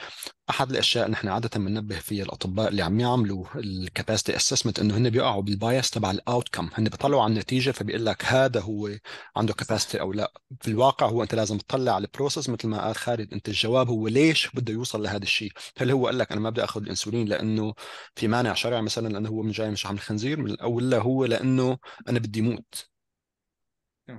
S3: احد الاشياء نحن عاده بننبه فيها الاطباء اللي عم يعملوا الكاباسيتي اسسمنت انه هن بيقعوا بالبايس تبع الاوت كم هن بيطلعوا على النتيجه فبيقول لك هذا هو عنده كاباسيتي او لا في الواقع هو انت لازم تطلع البروسس مثل ما قال خالد انت الجواب هو ليش بده يوصل لهذا الشيء هل هو قال لك انا ما بدي اخذ الانسولين لانه في مانع شرعي مثلا لانه هو من جاي من شحم الخنزير او لا هو لانه انا بدي موت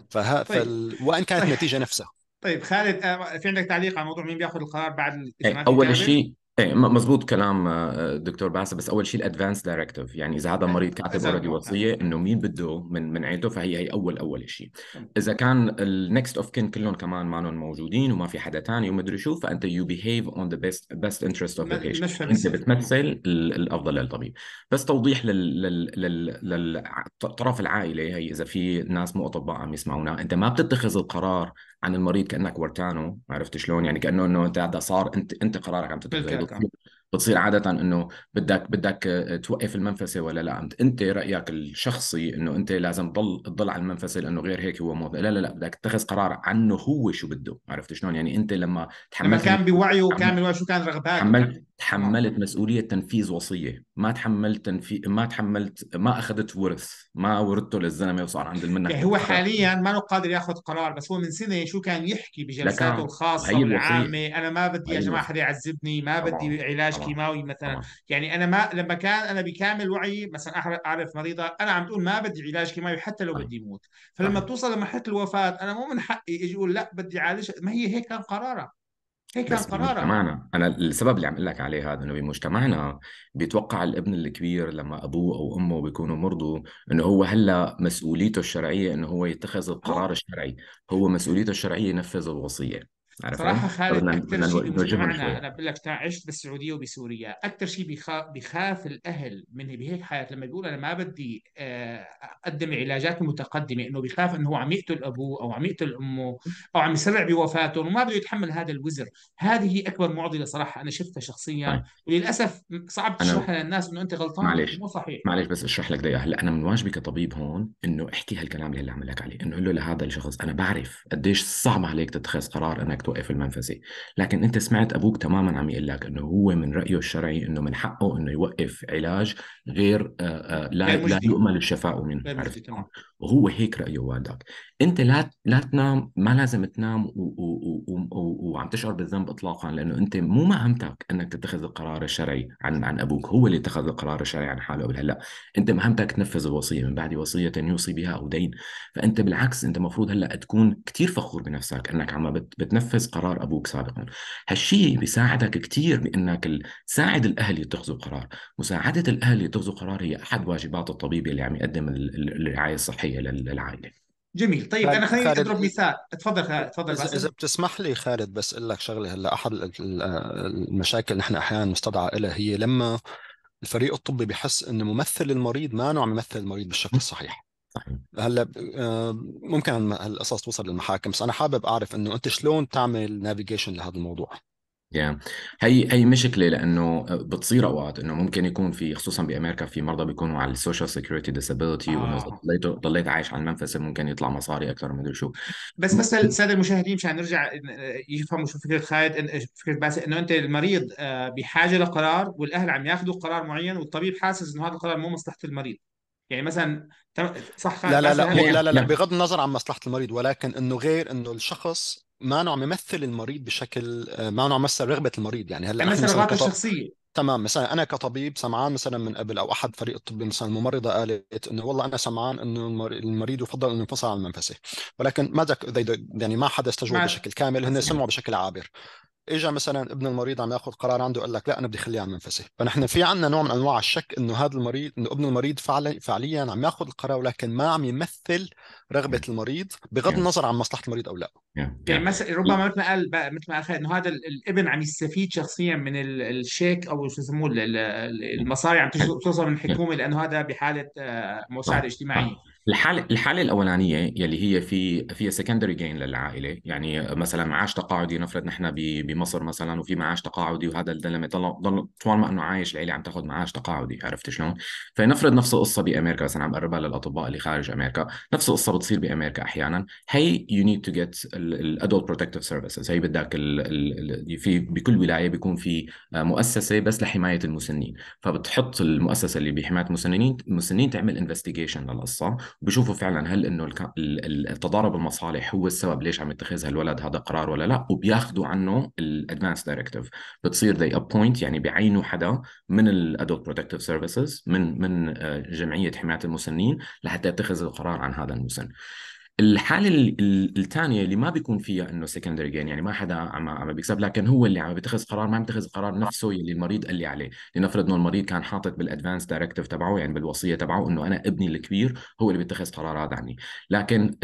S3: فها طيب. فال... وان كانت طيب. النتيجه نفسها
S1: طيب خالد آه، في عندك تعليق على موضوع مين بياخذ القرار بعد إيه، اول شيء
S2: ايه مضبوط كلام آه، دكتور باسل بس اول شيء الادفانس دايركتيف يعني اذا هذا المريض كاتب اوريدي وصيه انه مين بده من من عيلته فهي هي اول اول شيء اذا كان النكست اوف كين كلهم كمان مانهم موجودين وما في حدا ثاني وما ادري شو فانت يو بيهيف اون ذا بيست بيست انترست اوف ذا بيشنت انت بتمثل الافضل للطبيب بس توضيح لل لل للطرف العائله هي اذا في ناس مو اطباء عم يسمعونا انت ما بتتخذ القرار عن المريض كانك وركانه عرفت شلون يعني كانه انه انت هذا صار انت انت قرارك عم تتخذه آه. بتصير عاده انه بدك بدك آه، توقف المنفسه ولا لا انت, انت رايك الشخصي انه انت لازم تضل تضل على المنفسه لانه غير هيك هو مو لا لا لا بدك تتخذ قرار عنه هو شو بده عرفت شلون يعني انت لما تحمل لما كان بوعيه كامل
S1: شو كان رغباته
S2: نعم. تحملت مسؤوليه تنفيذ وصيه ما تحملت تنفي... ما تحملت ما اخذت ورث ما ورثته للزلمه وصار عند المنه يعني هو حاليا
S1: ما قادر ياخذ قرار بس هو من سنه شو كان يحكي بجلساته الخاصه والعامه انا ما بدي يا جماعه حدا يعذبني ما بدي علاج طبعا. كيماوي مثلا طبعا. يعني انا ما لما كان انا بكامل وعي مثلا اعرف مريضه انا عم تقول ما بدي علاج كيماوي حتى لو بدي موت فلما طبعا. توصل لمرحله الوفاه انا مو من حقي اجي اقول لا بدي اعالج ما هي هيك كان قرارها هيك كان بس بمجتمعنا
S2: انا السبب اللي عم اقول لك عليه هذا انه بمجتمعنا بيتوقع الابن الكبير لما ابوه او امه بيكونوا مرضوا انه هو هلا مسؤوليته الشرعيه انه هو يتخذ القرار الشرعي هو مسؤوليته الشرعيه ينفذ الوصيه يعني؟ صراحه خالد اكثر شيء بمجتمعنا انا بقول
S1: لك عشت بالسعوديه وبسوريا اكثر شيء بخاف الاهل من بهيك حياه لما يقول انا ما بدي آه، اقدم علاجات متقدمه انه بخاف انه هو عم يقتل ابوه او عم يقتل امه او عم يسرع بوفاته وما بده يتحمل هذا الوزر هذه هي اكبر معضله صراحه انا شفتها شخصيا طيب. وللاسف صعب تشرحها للناس انه انت غلطان معلش مو صحيح
S2: معلش بس اشرح لك دقيقه هلا انا من واجبي كطبيب هون انه احكي هالكلام اللي هلا عم لك عليه انه قول له لهذا الشخص انا بعرف قديش صعب عليك تتخذ قرار انك توقف المنفذه لكن انت سمعت ابوك تماما عم يقول لك انه هو من رايه الشرعي انه من حقه انه يوقف علاج غير آه، آه، لا لا يؤمل الشفاء منه هو هيك رأيه والدك انت لا لا تنام ما لازم تنام وعم تشعر بالذنب اطلاقا لانه انت مو مهمتك انك تتخذ القرار الشرعي عن عن ابوك هو اللي اتخذ القرار الشرعي عن حاله قبل هلا انت مهمتك تنفذ الوصيه من بعد وصيه يوصي بها او دين فانت بالعكس انت المفروض هلا تكون كثير فخور بنفسك انك عم بتنفذ قرار ابوك سابقا هالشيء بيساعدك كثير بانك تساعد الاهل يتخذوا قرار مساعده الاهل يتخذوا قرار هي احد واجبات الطبيب اللي عم يقدم الرعايه الصحيه الحياه للعائله
S3: جميل طيب انا خليني خالد... اضرب مثال تفضل تفضل اذا بتسمح لي خالد بس اقول لك شغله هلا احد المشاكل نحن احيانا مستدعى لها هي لما الفريق الطبي بحس ان ممثل المريض ما عم يمثل المريض بالشكل الصحيح هلا آه، ممكن هالقصص توصل للمحاكم بس انا حابب اعرف انه انت شلون تعمل نافيجيشن لهذا الموضوع
S2: يا yeah. هي هي مشكله لانه بتصير اوقات انه ممكن يكون في خصوصا بامريكا في مرضى بيكونوا على السوشيال سيكيورتي ديسابيلتي وانه آه. ضليت ضليت عايش على المنفسه ممكن يطلع مصاري اكثر من شو
S1: بس بس الساده المشاهدين مشان نرجع يفهموا شو فكره خالد فكره باسل انه انت المريض آه، بحاجه لقرار والاهل عم ياخذوا قرار معين والطبيب حاسس انه هذا القرار مو مصلحه المريض
S3: يعني مثلا صح لا لا لا, لا لا لا لا بغض النظر عن مصلحه المريض ولكن انه غير انه الشخص ما نوع ممثل المريض بشكل آه، ما نوع مثل رغبه المريض يعني هلا يعني مثلا كطب... الشخصيه تمام مثلا انا كطبيب سمعان مثلا من قبل او احد فريق الطبي مثلا الممرضه قالت انه والله انا سمعان انه المريض يفضل انه ينفصل عن المنفسه ولكن ما يعني ما حدا استجوب بشكل كامل هن سمعوا بشكل عابر اجى مثلا ابن المريض عم ياخذ قرار عنده قال لك لا انا بدي خليه عم ينفسه فنحن في عندنا نوع من انواع الشك انه هذا المريض انه ابن المريض فعلا فعليا عم ياخذ القرار ولكن ما عم يمثل رغبه المريض بغض النظر عن مصلحه المريض او لا
S1: يعني مثلا
S3: ربما مثل ما قال مثل ما قال انه هذا الابن عم يستفيد شخصيا
S1: من الشيك او شو يسموه المصاري عم توصل من الحكومه لانه هذا بحاله آه، مساعده اجتماعيه
S2: الحالة الحالة الأولانية يلي هي في فيها سكندري جين للعائلة يعني مثلا معاش تقاعدي نفرض نحن بمصر مثلا وفي معاش تقاعدي وهذا الدلمه ضل ضل طول ما إنه عايش العيلة عم تاخذ معاش تقاعدي عرفت شلون؟ فنفرض نفس القصة بأمريكا مثلا عم قربها للأطباء اللي خارج أمريكا نفس القصة بتصير بأمريكا أحيانا هي يو نيد تو جيت الأدولت بروتكتيف سيرفيسز هي بدك الـ الـ في بكل ولاية بيكون في آه، مؤسسة بس لحماية المسنين فبتحط المؤسسة اللي بحماية المسنين المسنين تعمل انفستيجيشن للقصة وبيشوفوا فعلا هل انه التضارب المصالح هو السبب ليش عم يتخذ هالولد هذا قرار ولا لا وبياخذوا عنه الادفانس دايركتيف بتصير they ابوينت يعني بيعينوا حدا من الادولت بروتكتيف سيرفيسز من من آه، جمعيه حمايه المسنين لحتى يتخذ القرار عن هذا المسن الحاله الثانيه اللي ما بيكون فيها انه سكندري جين يعني ما حدا عم عم بيكسب لكن هو اللي عم بيتخذ قرار ما عم بيتخذ قرار نفسه اللي المريض قال لي عليه لنفرض انه المريض كان حاطط بالادفانس دايركتيف تبعه يعني بالوصيه تبعه انه انا ابني الكبير هو اللي بيتخذ قرارات عني لكن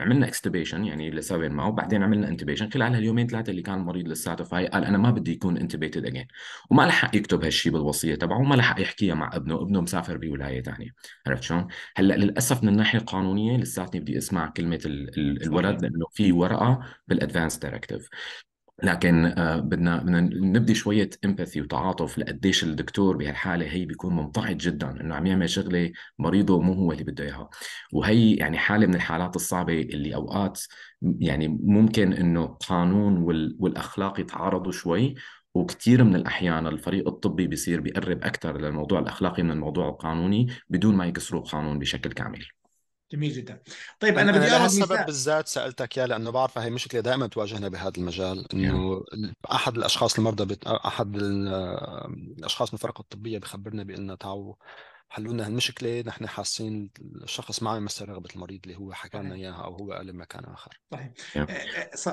S2: عملنا اكستبيشن يعني لسبب ما وبعدين عملنا انتبيشن خلال هاليومين ثلاثه اللي كان المريض لساته فاي قال انا ما بدي يكون انتبيتد اجين وما لحق يكتب هالشيء بالوصيه تبعه وما لحق يحكيها مع ابنه ابنه مسافر بولايه ثانيه عرفت شلون؟ هلا للاسف من الناحيه القانونيه لساتني بدي اسمع كلمه الولد لانه في ورقه بالادفانس دايركتيف لكن آه، بدنا بدنا نبدي شويه امباثي وتعاطف لقديش الدكتور بهالحاله هي بيكون منطعج جدا انه عم يعمل شغله مريضه مو هو اللي بده اياها وهي يعني حاله من الحالات الصعبه اللي اوقات يعني ممكن انه القانون والاخلاق يتعارضوا شوي وكثير من الاحيان الفريق الطبي بيصير بيقرب اكثر للموضوع الاخلاقي من الموضوع القانوني بدون ما يكسروا القانون بشكل كامل
S3: جميل جدا طيب انا بدي اخذ السبب بالذات سالتك اياه لانه بعرف هي مشكله دائما تواجهنا بهذا المجال انه احد الاشخاص المرضى بت... احد الاشخاص من الفرقه الطبيه بخبرنا بانه تعو حلوا لنا هالمشكله نحن حاسين الشخص ما عم يمثل رغبه المريض اللي هو حكى لنا اياها او هو قال بمكان اخر
S1: صحيح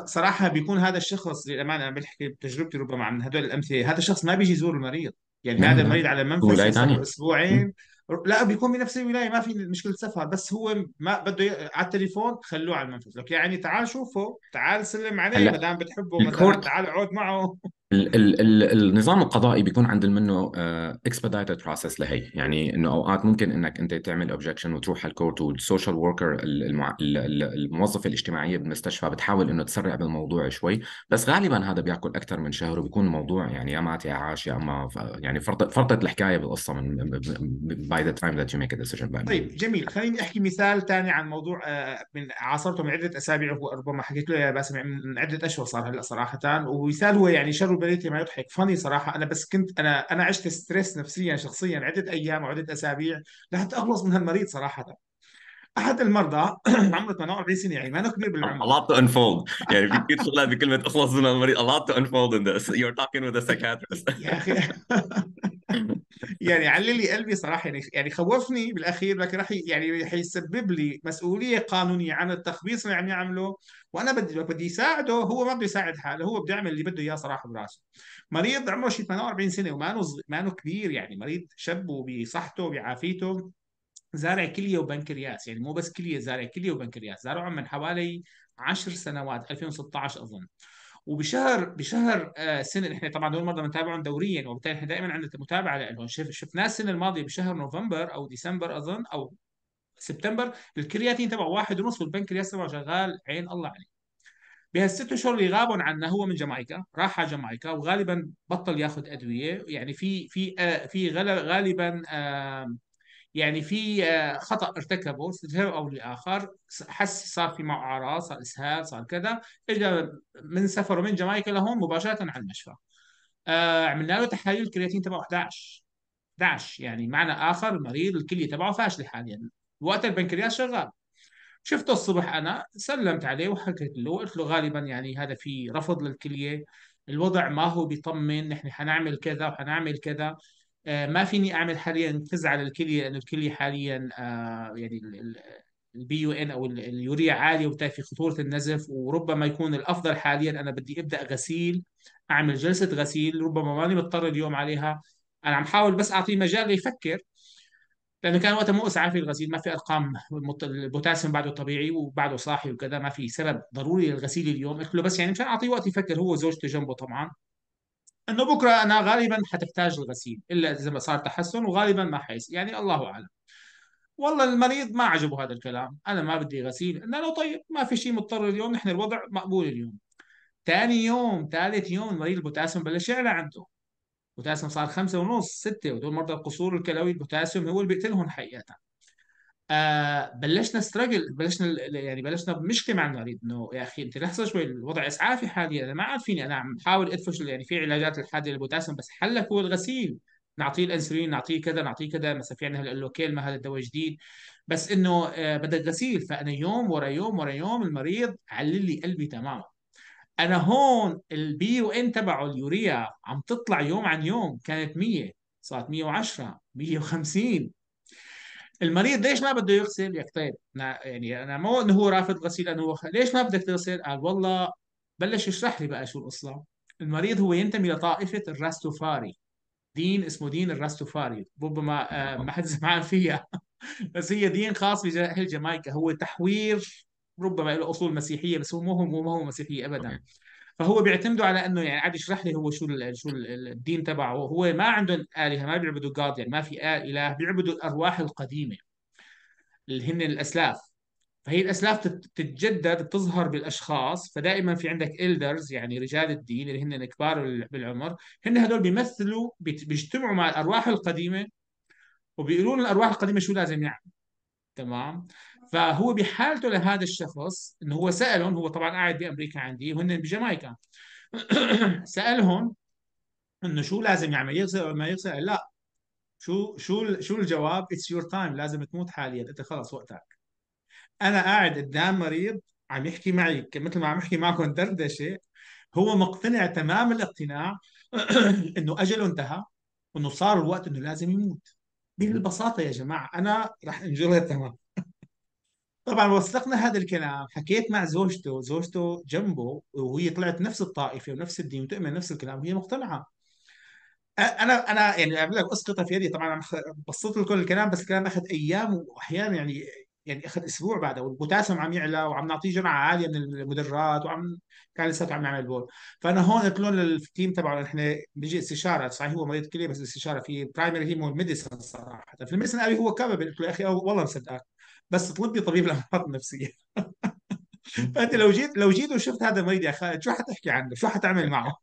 S1: صراحه بيكون هذا الشخص للامانه انا بحكي بتجربتي ربما عن هدول الامثله هذا الشخص ما بيجي يزور المريض يعني نعم، هذا نعم. المريض على منفذ اسبوعين لا بيكون بنفس الولايه ما في مشكله سفر بس هو ما بده ي... على التليفون خلوه على المنفذ لك يعني تعال شوفه تعال سلم عليه ما دام بتحبه مثلا تعال اقعد معه
S2: ال ال ال النظام القضائي بيكون عند منه اكسبيدايتد آه، بروسس لهي يعني انه اوقات ممكن انك انت تعمل اوبجكشن وتروح على الكورت والسوشيال وركر الموظفه الاجتماعيه بالمستشفى بتحاول انه تسرع بالموضوع شوي بس غالبا هذا بياكل اكثر من شهر وبيكون الموضوع يعني يا مات يا عاش يا اما يعني فرطت فرطت الحكايه بالقصه من باي ذا تايم ذات يو ميك ديسيجن طيب
S1: جميل خليني احكي مثال ثاني عن موضوع آه، من عاصرته من عده اسابيع وربما حكيت له يا باسم من عده اشهر صار هلا صراحه ومثال هو يعني شر بنيتي ما يضحك فاني صراحه انا بس كنت انا انا عشت ستريس نفسيا شخصيا عده ايام وعده اسابيع لحتى اخلص من هالمريض صراحه احد المرضى عمره 48 سنه يعني ما كبير بالعمر a
S2: lot to unfold يعني في كثير شغلات بكلمه اخلص من المريض a lot to unfold in this you're talking with a psychiatrist <laughs> يا اخي <laughs>
S1: يعني علل لي قلبي صراحه يعني يعني خوفني بالاخير لكن راح يعني حيسبب لي مسؤوليه قانونيه عن التخبيص اللي عم يعمله وانا بدي بدي يساعده هو ما بده يساعد حاله هو بده يعمل اللي بده اياه صراحه براسه مريض عمره شي 48 سنه وما نو ما كبير يعني مريض شاب وبصحته وبعافيته زارع كليه وبنكرياس يعني مو بس كليه زارع كليه وبنكرياس زارعهم من حوالي 10 سنوات 2016 اظن وبشهر بشهر آه، سنه احنا طبعا دول المرضى بنتابعهم دوريا وبالتالي احنا دائما عندنا متابعه لهم شف شفناه السنه الماضيه بشهر نوفمبر او ديسمبر اظن او سبتمبر الكرياتين تبعه واحد ونص والبنكرياس تبعه شغال عين الله عليه بهالست اشهر اللي غابوا عنا هو من جامايكا راح على جامايكا وغالبا بطل ياخذ ادويه يعني في في آه، في غالبا آه يعني في آه، خطا ارتكبه لسبب او لاخر حس صار في معه اعراض صار اسهال صار كذا اجى من سفره من جامايكا لهون مباشره على المشفى آه، عملنا له تحاليل الكرياتين تبعه 11 11 يعني معنى اخر المريض الكليه تبعه فاشله حاليا وقت البنكرياس شغال شفته الصبح انا سلمت عليه وحكيت له قلت له غالبا يعني هذا في رفض للكليه الوضع ما هو بيطمن نحن حنعمل كذا وحنعمل كذا آه، ما فيني اعمل حاليا فز على الكليه لانه الكليه حاليا آه، يعني البي يو ان او اليوريا عاليه وبالتالي في خطوره النزف وربما يكون الافضل حاليا انا بدي ابدا غسيل اعمل جلسه غسيل ربما ماني مضطر اليوم عليها انا عم حاول بس اعطيه مجال ليفكر لانه كان وقتها مو اسعاف الغسيل ما في ارقام البوتاسيوم بعده طبيعي وبعده صاحي وكذا ما في سبب ضروري للغسيل اليوم قلت له بس يعني مشان اعطيه وقت يفكر هو وزوجته جنبه طبعا انه بكره انا غالبا حتحتاج الغسيل الا اذا ما صار تحسن وغالبا ما حيصير يعني الله اعلم والله المريض ما عجبه هذا الكلام انا ما بدي غسيل قلنا له طيب ما في شيء مضطر اليوم نحن الوضع مقبول اليوم ثاني يوم ثالث يوم المريض البوتاسيوم بلش يعلى عنده البوتاسيوم صار خمسة ونص ستة ودول مرضى القصور الكلوي البوتاسيوم هو اللي بيقتلهم حقيقة آه، بلشنا ستراجل بلشنا يعني بلشنا مشكله مع المريض انه يا اخي انت لحظه شوي الوضع اسعافي حاليا انا ما عاد فيني انا عم بحاول ادفش يعني في علاجات الحاده للبوتاسيوم بس حلك هو الغسيل نعطيه الانسولين نعطيه كذا نعطيه كذا مثلا في عندنا اللوكيل ما هذا الدواء جديد بس انه آه، بدك غسيل فانا يوم ورا يوم ورا يوم المريض علل لي قلبي تماما انا هون البي يو ان تبعه اليوريا عم تطلع يوم عن يوم كانت 100 صارت 110 150 المريض ليش ما بده يغسل يا طيب يعني انا مو انه هو رافض غسيل انه هو ليش ما بدك تغسل؟ قال والله بلش يشرح لي بقى شو القصه المريض هو ينتمي لطائفه الراستوفاري دين اسمه دين الراستوفاري ربما آه، ما حد سمعان <laughs> فيها بس هي دين خاص بجاهل جامايكا هو تحوير ربما له اصول مسيحيه بس هو مو هو ما هو مسيحي ابدا فهو بيعتمدوا على انه يعني قاعد يشرح لي هو شو شو الدين تبعه هو ما عندهم الهه ما بيعبدوا جاد يعني ما في اله بيعبدوا الارواح القديمه اللي هن الاسلاف فهي الاسلاف بتتجدد بتظهر بالاشخاص فدائما في عندك الدرز يعني رجال الدين اللي هن الكبار بالعمر هن هدول بيمثلوا بيجتمعوا مع الارواح القديمه وبيقولوا الارواح القديمه شو لازم يعمل تمام فهو بحالته لهذا الشخص انه هو سالهم هو طبعا قاعد بامريكا عندي وهن بجامايكا <clears throat> سالهم انه شو لازم يعمل يغسل ولا ما يغسل لا شو شو شو الجواب اتس يور تايم لازم تموت حاليا انت خلص وقتك انا قاعد قدام مريض عم يحكي معي مثل ما عم يحكي معكم دردشه هو مقتنع تمام الاقتناع <clears throat> انه اجله انتهى وانه صار الوقت انه لازم يموت بهالبساطه يا جماعه انا راح انجرها تمام طبعا وثقنا هذا الكلام حكيت مع زوجته زوجته جنبه وهي طلعت نفس الطائفه ونفس الدين وتؤمن نفس الكلام وهي مقتنعه انا انا يعني اقول لك اسقط في يدي طبعا بسطت لكم الكلام بس الكلام اخذ ايام واحيانا يعني يعني اخذ اسبوع بعده والبوتاسيوم عم يعلى وعم نعطيه جرعه عاليه من المدرات وعم كان لساته عم يعمل بول فانا هون قلت لهم للتيم تبعه نحن بيجي استشاره صحيح هو مريض كلي بس استشاره في برايمري هيمو ميديسن صراحه فالميديسن قال لي هو كابل قلت له يا اخي والله مصدقك بس اطلب لي طبيب الامراض النفسيه فانت لو جيت لو جيت وشفت هذا المريض يا خالد شو حتحكي عنه؟ شو حتعمل معه؟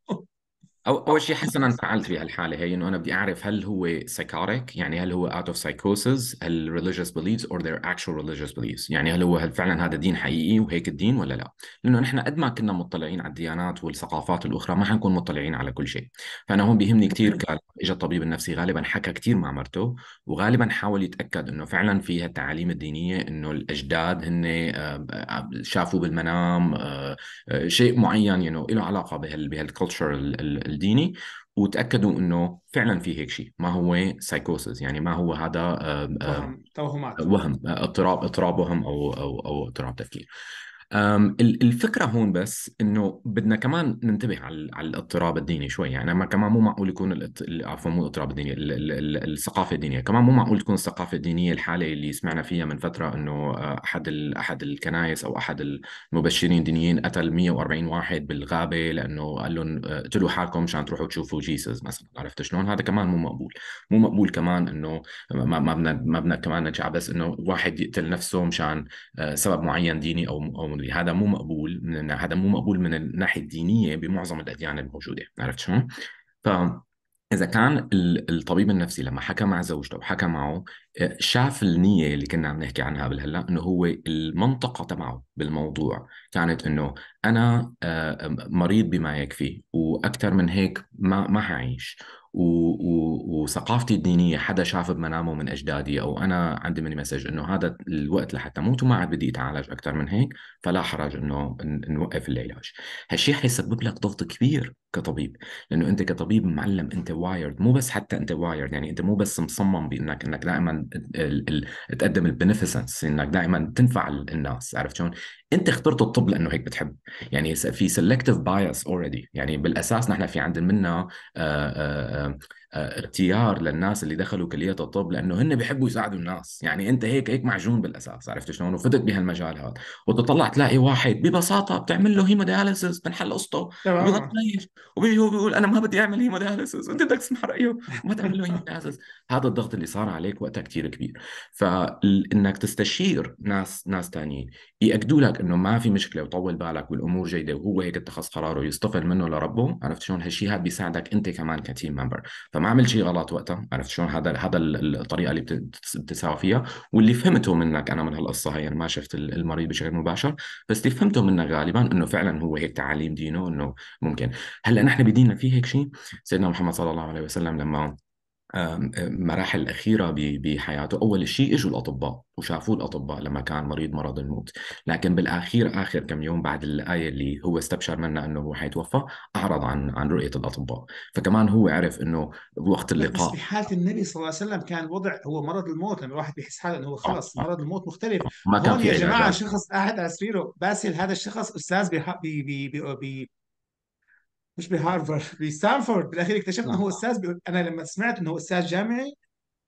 S2: أو أول شيء حسنا انفعلت بهالحالة هي إنه أنا بدي أعرف هل هو psychotic يعني هل هو out of psychosis هل religious beliefs or their actual religious beliefs يعني هل هو هل فعلا هذا دين حقيقي وهيك الدين ولا لا لأنه نحن قد ما كنا مطلعين على الديانات والثقافات الأخرى ما حنكون مطلعين على كل شيء فأنا هون بيهمني كثير كان إجا الطبيب النفسي غالبا حكى كثير مع مرته وغالبا حاول يتأكد إنه فعلا في هالتعاليم الدينية إنه الأجداد هن آه، آه، شافوا بالمنام آه، شيء معين يعني له علاقة بهال الديني وتاكدوا انه فعلا في هيك شيء ما هو سايكوسز يعني ما هو هذا آه، آه، وهم
S1: توهمات وهم
S2: آه، اضطراب اضطراب وهم او او او اضطراب تفكير الفكرة هون بس إنه بدنا كمان ننتبه على الاضطراب الديني شوي يعني ما كمان مو معقول يكون عفوا مو الاضطراب الديني الثقافة الدينية كمان مو معقول تكون الثقافة الدينية الحالة اللي سمعنا فيها من فترة إنه آه، أحد أحد الكنائس أو أحد المبشرين دينيين قتل 140 واحد بالغابة لأنه قال لهم آه، اقتلوا حالكم مشان تروحوا تشوفوا جيسس مثلا عرفت شلون هذا كمان مو مقبول مو مقبول كمان إنه ما ما بدنا ما بدنا كمان نرجع بس إنه واحد يقتل نفسه مشان آه، سبب معين ديني أو أو الدستوري هذا مو مقبول من هذا مو مقبول من الناحيه الدينيه بمعظم الاديان الموجوده عرفت شلون؟ ف إذا كان الطبيب النفسي لما حكى مع زوجته وحكى معه آه، شاف النية اللي كنا عم نحكي عنها بالهلا إنه هو المنطقة تبعه بالموضوع كانت إنه أنا آه، مريض بما يكفي وأكثر من هيك ما ما حعيش وثقافتي الدينيه حدا شاف بمنامه من اجدادي او انا عندي مني مسج انه هذا الوقت لحتى موت وما عاد بدي اتعالج اكثر من هيك فلا حرج انه نوقف العلاج هالشيء حيسبب لك ضغط كبير كطبيب لانه انت كطبيب معلم انت وايرد مو بس حتى انت وايرد يعني انت مو بس مصمم بانك انك دائما تقدم البنفيسنس انك دائما تنفع الناس عرفت شلون؟ انت اخترت الطب لانه هيك بتحب يعني في سلكتيف بايس اوريدي يعني بالاساس نحن في عندنا منا آه، اختيار للناس اللي دخلوا كليه الطب لانه هن بيحبوا يساعدوا الناس يعني انت هيك هيك معجون بالاساس عرفت شلون وفتت بهالمجال هذا وتطلع تلاقي واحد ببساطه بتعمل له هيمودياليسيس بنحل قصته بضل وبيجي هو بيقول انا ما بدي اعمل هيموداليسيس انت بدك تسمع رايه ما تعمل له هيموداليسيس <laughs> هذا الضغط اللي صار عليك وقتها كثير كبير فانك تستشير ناس ناس ثانيين ياكدوا لك انه ما في مشكله وطول بالك والامور جيده وهو هيك اتخذ قراره يصطفل منه لربه عرفت شلون هالشيء هذا بيساعدك انت كمان كتيم ممبر فما عمل شيء غلط وقتها عرفت شلون هذا هذا الطريقه اللي بتساوى فيها واللي فهمته منك انا من هالقصه هي يعني ما شفت المريض بشكل مباشر بس اللي فهمته منك غالبا انه فعلا هو هيك تعاليم دينه انه ممكن هلا نحن بديننا في هيك شيء سيدنا محمد صلى الله عليه وسلم لما مراحل الأخيرة بحياته أول شيء إجوا الأطباء وشافوه الأطباء لما كان مريض مرض الموت لكن بالأخير آخر كم يوم بعد الآية اللي هو استبشر منها أنه هو حيتوفى أعرض عن عن رؤية الأطباء فكمان هو عرف أنه وقت اللقاء بس في
S1: حالة النبي صلى الله عليه وسلم كان وضع هو مرض الموت لما الواحد بيحس حاله أنه آه، خلص آه. مرض الموت مختلف ما كان يا جماعة شخص قاعد على سريره باسل هذا الشخص أستاذ بي بي بي, بي مش بهارفارد بستانفورد بالاخير اكتشفنا هو نعم. استاذ بي... انا لما سمعت انه هو استاذ جامعي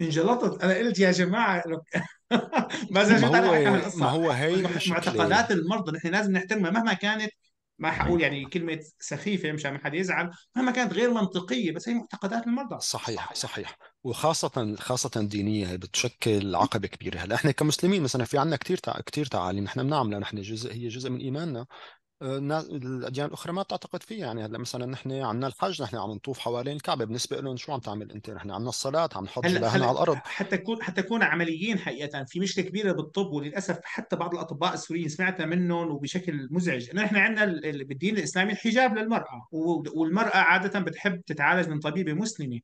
S1: انجلطت انا قلت يا جماعه <laughs> ما زلت على القصه ما هو هي معتقدات المرضى نحن لازم نحترمها مهما كانت ما حقول
S3: يعني كلمة سخيفة مشان ما حد يزعل مهما كانت غير منطقية بس هي معتقدات المرضى صحيح صحيح وخاصة خاصة دينية بتشكل عقبة كبيرة هلا احنا كمسلمين مثلا في عندنا كثير تع... كثير تعاليم نحن بنعملها نحن جزء هي جزء من ايماننا الاديان الاخرى ما بتعتقد فيها يعني هلا مثلا نحن عندنا الحج نحن عم نطوف حوالين الكعبه بالنسبه لهم شو عم تعمل انت نحن عندنا الصلاه عم نحط الهنا على الارض حتى كون حتى كون عمليين حقيقه في مشكله كبيره بالطب وللاسف حتى بعض الاطباء السوريين سمعتها منهم
S1: وبشكل مزعج انه احنا عندنا بالدين الاسلامي الحجاب للمراه والمراه عاده بتحب تتعالج من طبيبه مسلمه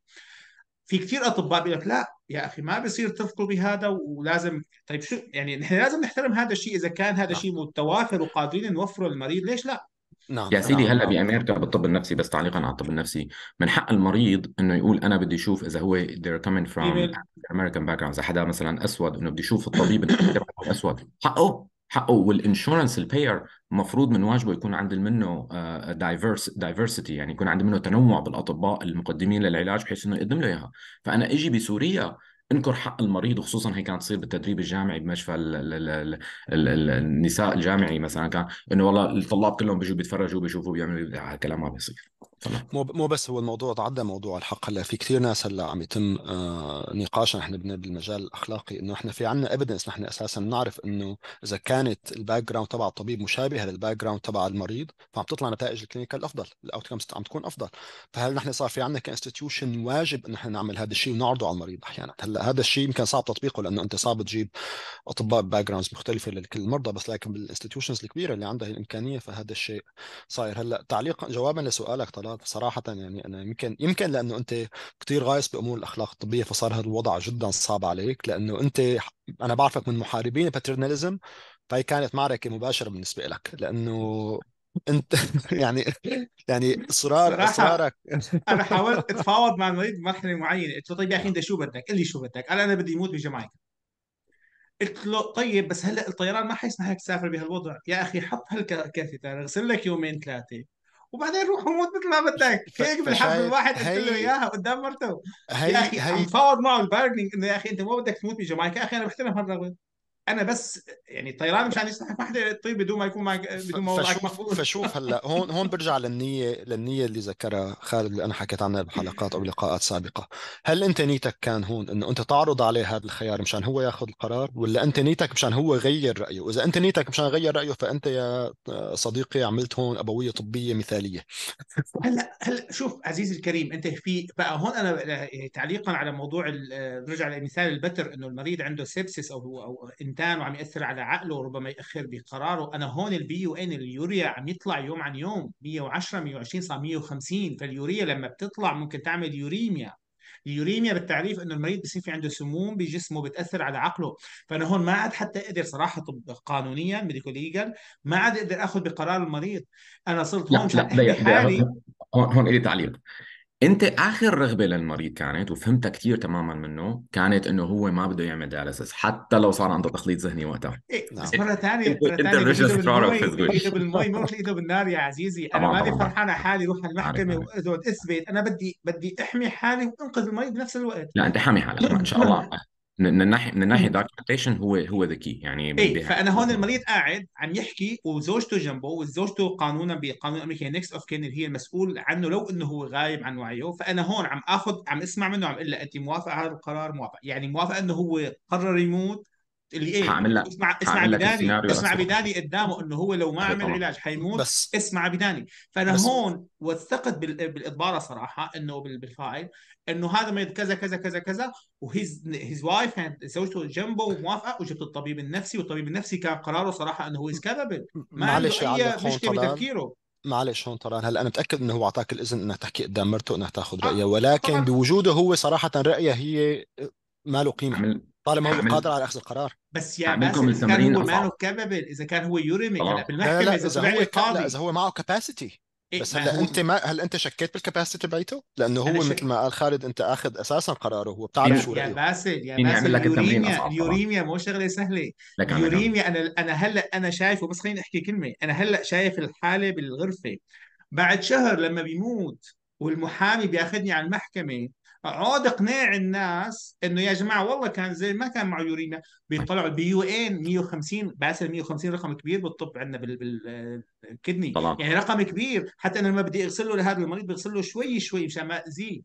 S1: في كثير اطباء بيقول لك لا يا اخي ما بصير تثقوا بهذا ولازم طيب شو يعني نحن لازم نحترم هذا الشيء اذا كان هذا الشيء نعم. متوافر وقادرين نوفره للمريض ليش لا؟ نعم
S2: يا سيدي نعم. هلا بامريكا بالطب النفسي بس تعليقا على الطب النفسي من حق المريض انه يقول انا بدي اشوف اذا هو they're coming from American background اذا حدا مثلا اسود انه بدي اشوف الطبيب اسود حقه حقه والانشورنس الباير المفروض من واجبه يكون عند منه دايفرس آه، دايفرسيتي يعني يكون عند منه تنوع بالاطباء المقدمين للعلاج بحيث انه يقدم له اياها فانا اجي بسوريا انكر حق المريض وخصوصا هي كانت تصير بالتدريب الجامعي بمشفى الـ الـ الـ الـ النساء الجامعي مثلا كان انه والله الطلاب كلهم بيجوا بيتفرجوا بيشوفوا بيعملوا هالكلام آه، ما بيصير
S3: مو مو بس هو الموضوع تعدى موضوع الحق هلا في كثير ناس هلا عم يتم آه، نقاش نحن بالمجال الاخلاقي انه احنا في عندنا ايفيدنس نحن اساسا نعرف انه اذا كانت الباك جراوند تبع الطبيب مشابهه للباك جراوند تبع المريض فعم تطلع نتائج الكلينيكال افضل الاوت كمز عم تكون افضل فهل نحن صار في عندنا كانستتيوشن واجب انه نحن نعمل هذا الشيء ونعرضه على المريض احيانا هلا هذا الشيء يمكن صعب تطبيقه لانه انت صعب تجيب اطباء باك جراوندز مختلفه لكل المرضى بس لكن بالانستتيوشنز الكبيره اللي عندها الامكانيه فهذا الشيء صاير هلا تعليقا جوابا لسؤالك طلال الاخلاق يعني انا يمكن يمكن لانه انت كثير غايص بامور الاخلاق الطبيه فصار هذا الوضع جدا صعب عليك لانه انت انا بعرفك من محاربين الباترناليزم فهي كانت معركه مباشره بالنسبه لك لانه انت <laughs> يعني يعني اصرار اصرارك
S1: <laughs> انا حاولت <laughs> اتفاوض مع المريض بمرحله معينه قلت له طيب يا اخي انت شو بدك؟ قل لي شو بدك؟ قال انا بدي يموت بجمعي قلت له طيب بس هلا الطيران ما حيسمح لك تسافر بهالوضع يا اخي حط هالكاثيتر اغسل لك يومين ثلاثه وبعدين روح وموت مثل ما بدك هيك بالحفل الواحد قلت له اياها قدام مرته هي يا اخي هي عم فاوض معه البارجنينج انه يا اخي انت ما بدك تموت بجامايكا اخي انا بحترم هالرغبه انا بس يعني الطيران مشان يسحب واحده تطير بدون ما يكون
S3: معك بدون ما وضعك محفوظ فشوف هلا هون هون برجع للنيه للنيه اللي ذكرها خالد اللي انا حكيت عنها بحلقات او بلقاءات سابقه، هل انت نيتك كان هون انه انت تعرض عليه هذا الخيار مشان هو ياخذ القرار ولا انت نيتك مشان هو يغير رايه؟ واذا انت نيتك مشان يغير رايه فانت يا صديقي عملت هون ابويه طبيه مثاليه
S1: هلا هلا شوف عزيزي الكريم انت في بقى هون انا يعني تعليقا على موضوع برجع آه، لمثال البتر انه المريض عنده سبسس او او الانسان وعم ياثر على عقله وربما ياخر بقراره انا هون البي يو ان اليوريا عم يطلع يوم عن يوم 110 120 صار 150 فاليوريا لما بتطلع ممكن تعمل يوريميا اليوريميا بالتعريف انه المريض بصير في عنده سموم بجسمه بتاثر على عقله فانا هون ما عاد حتى اقدر صراحه طب قانونيا ميديكو ليجل ما عاد اقدر اخذ بقرار المريض انا صرت هون لا لا, لا, لا, لا
S2: هون لي تعليق انت اخر رغبه للمريض كانت وفهمتها كثير تماما منه كانت انه هو ما بده يعمل دياليسيس حتى لو صار عنده تخليط ذهني وقتها
S1: إيه نعم. بس مره ثانيه مره ثانيه ايده بالمي ما ايده بالنار يا عزيزي انا ماني فرحان على حالي روح على المحكمه واثبت اثبت انا بدي بدي احمي حالي وانقذ المريض بنفس الوقت لا انت حامي حالك ان شاء <laughs> الله
S2: من الناحيه من الناحيه دوكيومنتيشن هو هو ذا كي يعني اي فانا
S1: هون المريض قاعد عم يحكي وزوجته جنبه وزوجته قانونا بقانون امريكا نيكس اوف كين اللي هي المسؤول عنه لو انه هو غايب عن وعيه فانا هون عم اخذ عم اسمع منه عم اقول له انت موافقه على القرار موافق يعني موافقه انه هو قرر يموت اللي ايه هعمل اسمع اسمع بداني اسمع بداني قدامه انه هو لو ما عمل علاج حيموت بس اسمع بداني فانا بس هون وثقت بالاضباره صراحه انه بالفايل انه هذا ميت كذا كذا كذا كذا وهيز هيز وايف كانت زوجته جنبه وموافقه وجبت الطبيب النفسي والطبيب النفسي كان قراره صراحه انه هو كذب ما معلش عنده اي مشكله بتفكيره
S3: معلش هون طلال هلا انا متاكد انه هو اعطاك الاذن انك تحكي قدام مرته انها تاخذ رايه آه، ولكن بوجوده هو صراحه رايه هي ما له قيمه طالما هو قادر
S1: على اخذ القرار بس يا باسل اذا كان هو مانو كابابل اذا كان هو
S3: يوريمي بالمحكمه اذا هو القاضي اذا هو معه كباسيتي بس هلا انت ما هل انت شكيت بالكاباسيتي تبعيته؟ لانه هو شك... مثل ما قال خالد انت اخذ اساسا قراره هو بتعرف يعني شو يا
S1: باسل يا يعني باسل اليوريميا اليوريميا مو شغله سهله اليوريميا انا انا هلا انا شايفه بس خليني احكي كلمه انا هلا شايف الحاله بالغرفه بعد شهر لما بيموت والمحامي بياخذني على المحكمه عود اقناع الناس انه يا جماعه والله كان زي ما كان معه يورينا بيطلعوا البي يو ان 150 باسل 150 رقم كبير بالطب عندنا بالكدني طبعا. يعني رقم كبير حتى انا لما بدي اغسل له لهذا المريض بغسل له شوي شوي مشان ما اذيه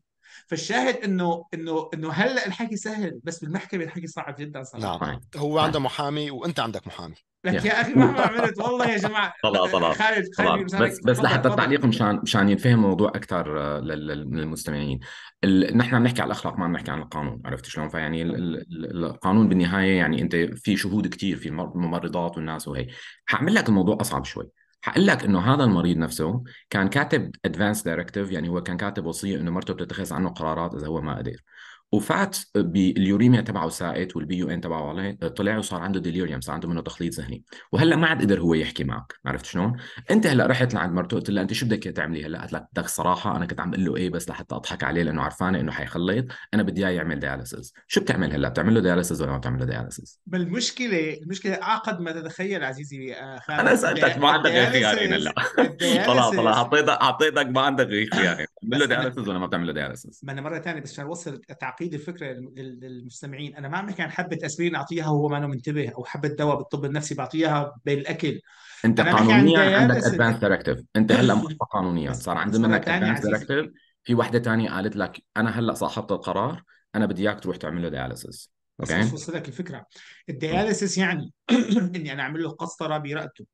S1: فالشاهد انه انه انه هلا الحكي سهل بس بالمحكمه الحكي صعب
S3: جدا صراحه نعم هو عنده محامي وانت عندك محامي لك يا اخي مهما عملت والله يا جماعه
S1: طلع
S2: طلع خالد خالد بس بس لحتى التعليق مشان مشان ينفهم الموضوع اكثر آه، للمستمعين ال... نحن عم نحكي على الاخلاق ما عم نحكي عن القانون عرفت شلون فيعني ال... القانون بالنهايه يعني انت في شهود كثير في الممرضات والناس وهي حاعمل لك الموضوع اصعب شوي حقول لك انه هذا المريض نفسه كان كاتب ادفانس دايركتيف يعني هو كان كاتب وصيه انه مرته بتتخذ عنه قرارات اذا هو ما قدر وفات باليوريميا تبعه ساقط يو ان تبعه طلع وصار عنده ديليريوم صار عنده منه تخليط ذهني وهلا ما عاد قدر هو يحكي معك عرفت شلون انت هلا رحت لعند مرته قلت لها انت شو بدك تعملي هلا قالت لك بدك صراحه انا كنت عم اقول له ايه بس لحتى اضحك عليه لانه عرفانه انه حيخلط انا بدي اياه يعمل دياليسز شو بتعمل هلا بتعمل له دياليسز ولا ما بتعمل له دياليسز
S1: بالمشكله المشكله اعقد ما تتخيل عزيزي خالد آه، انا سالتك ما عندك خيارين يعني
S2: هلا طلع طلع حطيتك حطيتك ما عندك خيارين بتعمل له دعايه اساس ولا ما بتعمل له دعايه اساس؟
S1: ما انا مره ثانيه بس عشان اوصل تعقيد الفكره للمستمعين انا ما عم بحكي عن حبه اسبرين اعطيها وهو ما أنا منتبه او حبه دواء بالطب النفسي بعطيها بالاكل انت قانونيا عندك ادفانس
S2: دايركتيف انت هلا مقطع <laughs> قانونيا صار عند منك ادفانس دايركتيف في وحده ثانيه قالت لك انا هلا صاحبت القرار انا بدي اياك تروح تعمل له اوكي بس مش
S1: وصلك الفكره الدياليسيس يعني <clears throat> اني انا اعمل له قسطره برقبته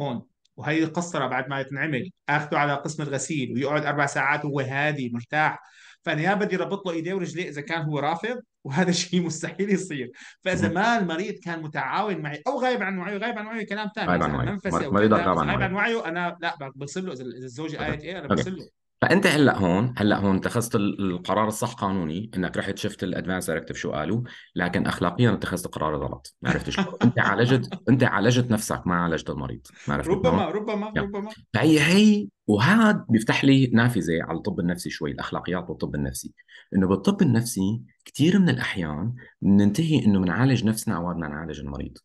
S1: هون وهي وهيقصر بعد ما يتنعمل اخذه على قسم الغسيل ويقعد اربع ساعات وهو هادي مرتاح فانا يا بدي ربط له ايديه ورجليه اذا كان هو رافض وهذا الشيء <laughs> مستحيل يصير فاذا ما المريض كان متعاون معي او غايب عن وعيه غايب عن وعيه كلام ثاني غايب عن وعيه مريضك غايب عن وعيه انا لا بصير له اذا الزوجه قالت ايه انا بصير له
S2: فانت هلا هون هلا هون اتخذت القرار الصح قانوني انك رحت شفت الادفانس دايركتيف شو قالوا لكن اخلاقيا اتخذت قرار غلط ما عرفت شو انت عالجت انت عالجت نفسك ما عالجت المريض ما عرفت ربما ربما يعني. ربما فهي هي وهذا بيفتح لي نافذه على الطب النفسي شوي الاخلاقيات والطب النفسي انه بالطب النفسي كثير من الاحيان بننتهي انه بنعالج نفسنا عوض ما نعالج المريض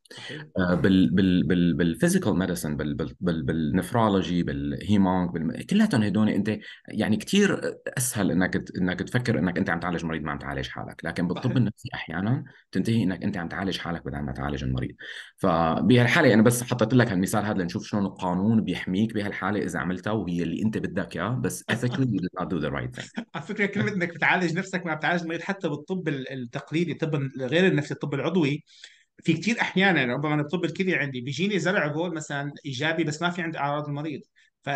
S2: آه، بال بال بال بالفيزيكال ميديسن بال بال بالنفرولوجي بالهيمونج بال... كلياتهم هدول انت يعني كثير اسهل انك انك تفكر انك انت عم تعالج مريض ما عم تعالج حالك لكن بالطب النفسي احيانا تنتهي انك انت عم تعالج حالك بدل ما تعالج المريض فبهالحاله انا بس حطيت لك هالمثال هذا لنشوف شلون القانون بيحميك بهالحاله اذا عملتها وهي اللي انت بدك اياها بس اثيكلي يو دو ذا رايت ثينج
S1: على فكره كلمه انك بتعالج نفسك ما بتعالج المريض حتى بالطب الطب التقليدي طب غير النفسي الطب العضوي في كثير احيانا ربما الطب الكلي عندي بيجيني زرع جول مثلا ايجابي بس ما في عندي اعراض المريض ف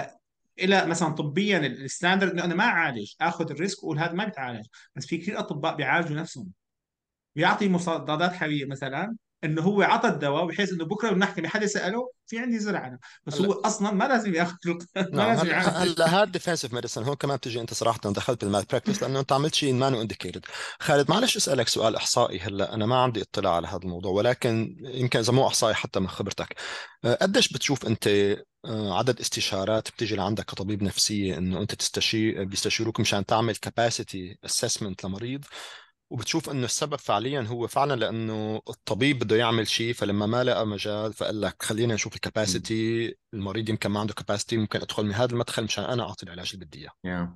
S1: الى مثلا طبيا الستاندرد انه انا ما اعالج اخذ الريسك واقول هذا ما بيتعالج بس في كثير اطباء بيعالجوا نفسهم بيعطي مضادات حيويه مثلا انه هو عطى الدواء بحيث انه بكره بنحكي حدا ساله في عندي زرع انا بس هو اصلا ما لازم ياخذ <laughs> ما نعم، لازم هلا
S3: هاد ديفنسيف ميديسن هون كمان بتجي انت صراحه دخلت بالمال براكتس لانه انت عملت شيء مانو انديكيتد خالد معلش اسالك سؤال احصائي هلا انا ما عندي اطلاع على هذا الموضوع ولكن يمكن اذا مو احصائي حتى من خبرتك أه، قديش بتشوف انت أه، عدد استشارات بتيجي لعندك كطبيب نفسيه انه انت تستشير بيستشيروك مشان تعمل كاباسيتي اسسمنت لمريض وبتشوف انه السبب فعليا هو فعلا لانه الطبيب بده يعمل شيء فلما ما لقى مجال فقال لك خلينا نشوف الكباسيتي المريض يمكن ما عنده كباسيتي ممكن ادخل من هذا المدخل مشان انا اعطي العلاج اللي بدي اياه